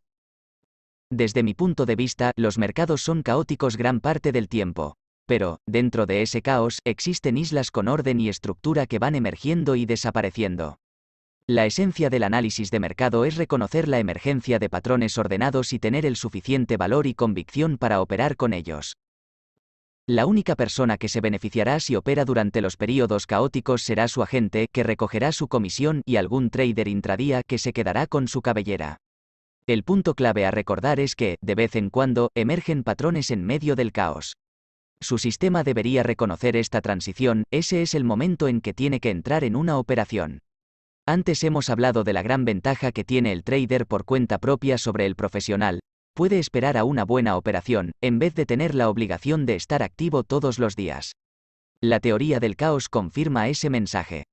Desde mi punto de vista, los mercados son caóticos gran parte del tiempo. Pero, dentro de ese caos, existen islas con orden y estructura que van emergiendo y desapareciendo. La esencia del análisis de mercado es reconocer la emergencia de patrones ordenados y tener el suficiente valor y convicción para operar con ellos. La única persona que se beneficiará si opera durante los periodos caóticos será su agente, que recogerá su comisión y algún trader intradía que se quedará con su cabellera. El punto clave a recordar es que, de vez en cuando, emergen patrones en medio del caos. Su sistema debería reconocer esta transición, ese es el momento en que tiene que entrar en una operación. Antes hemos hablado de la gran ventaja que tiene el trader por cuenta propia sobre el profesional. Puede esperar a una buena operación, en vez de tener la obligación de estar activo todos los días. La teoría del caos confirma ese mensaje.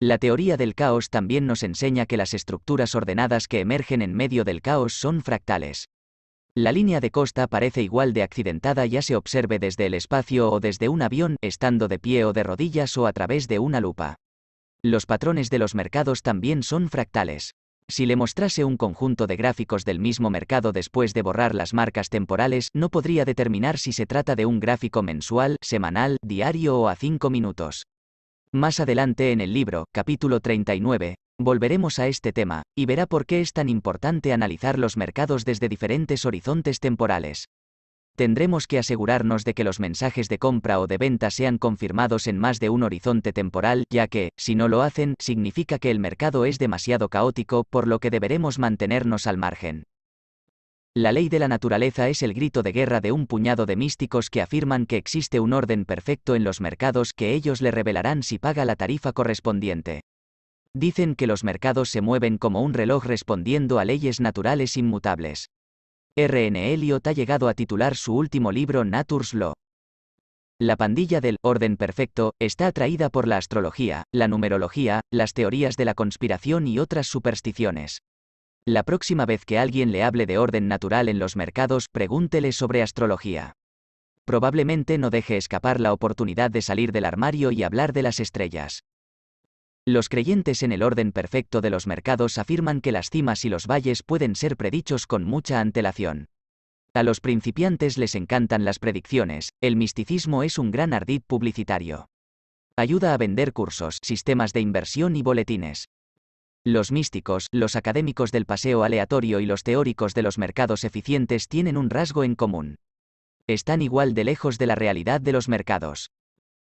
La teoría del caos también nos enseña que las estructuras ordenadas que emergen en medio del caos son fractales. La línea de costa parece igual de accidentada ya se observe desde el espacio o desde un avión, estando de pie o de rodillas o a través de una lupa. Los patrones de los mercados también son fractales. Si le mostrase un conjunto de gráficos del mismo mercado después de borrar las marcas temporales, no podría determinar si se trata de un gráfico mensual, semanal, diario o a 5 minutos. Más adelante en el libro, capítulo 39, volveremos a este tema, y verá por qué es tan importante analizar los mercados desde diferentes horizontes temporales tendremos que asegurarnos de que los mensajes de compra o de venta sean confirmados en más de un horizonte temporal, ya que, si no lo hacen, significa que el mercado es demasiado caótico, por lo que deberemos mantenernos al margen. La ley de la naturaleza es el grito de guerra de un puñado de místicos que afirman que existe un orden perfecto en los mercados que ellos le revelarán si paga la tarifa correspondiente. Dicen que los mercados se mueven como un reloj respondiendo a leyes naturales inmutables. R.N. Eliot ha llegado a titular su último libro *Natur's Law. La pandilla del orden perfecto está atraída por la astrología, la numerología, las teorías de la conspiración y otras supersticiones. La próxima vez que alguien le hable de orden natural en los mercados, pregúntele sobre astrología. Probablemente no deje escapar la oportunidad de salir del armario y hablar de las estrellas. Los creyentes en el orden perfecto de los mercados afirman que las cimas y los valles pueden ser predichos con mucha antelación. A los principiantes les encantan las predicciones, el misticismo es un gran ardid publicitario. Ayuda a vender cursos, sistemas de inversión y boletines. Los místicos, los académicos del paseo aleatorio y los teóricos de los mercados eficientes tienen un rasgo en común. Están igual de lejos de la realidad de los mercados.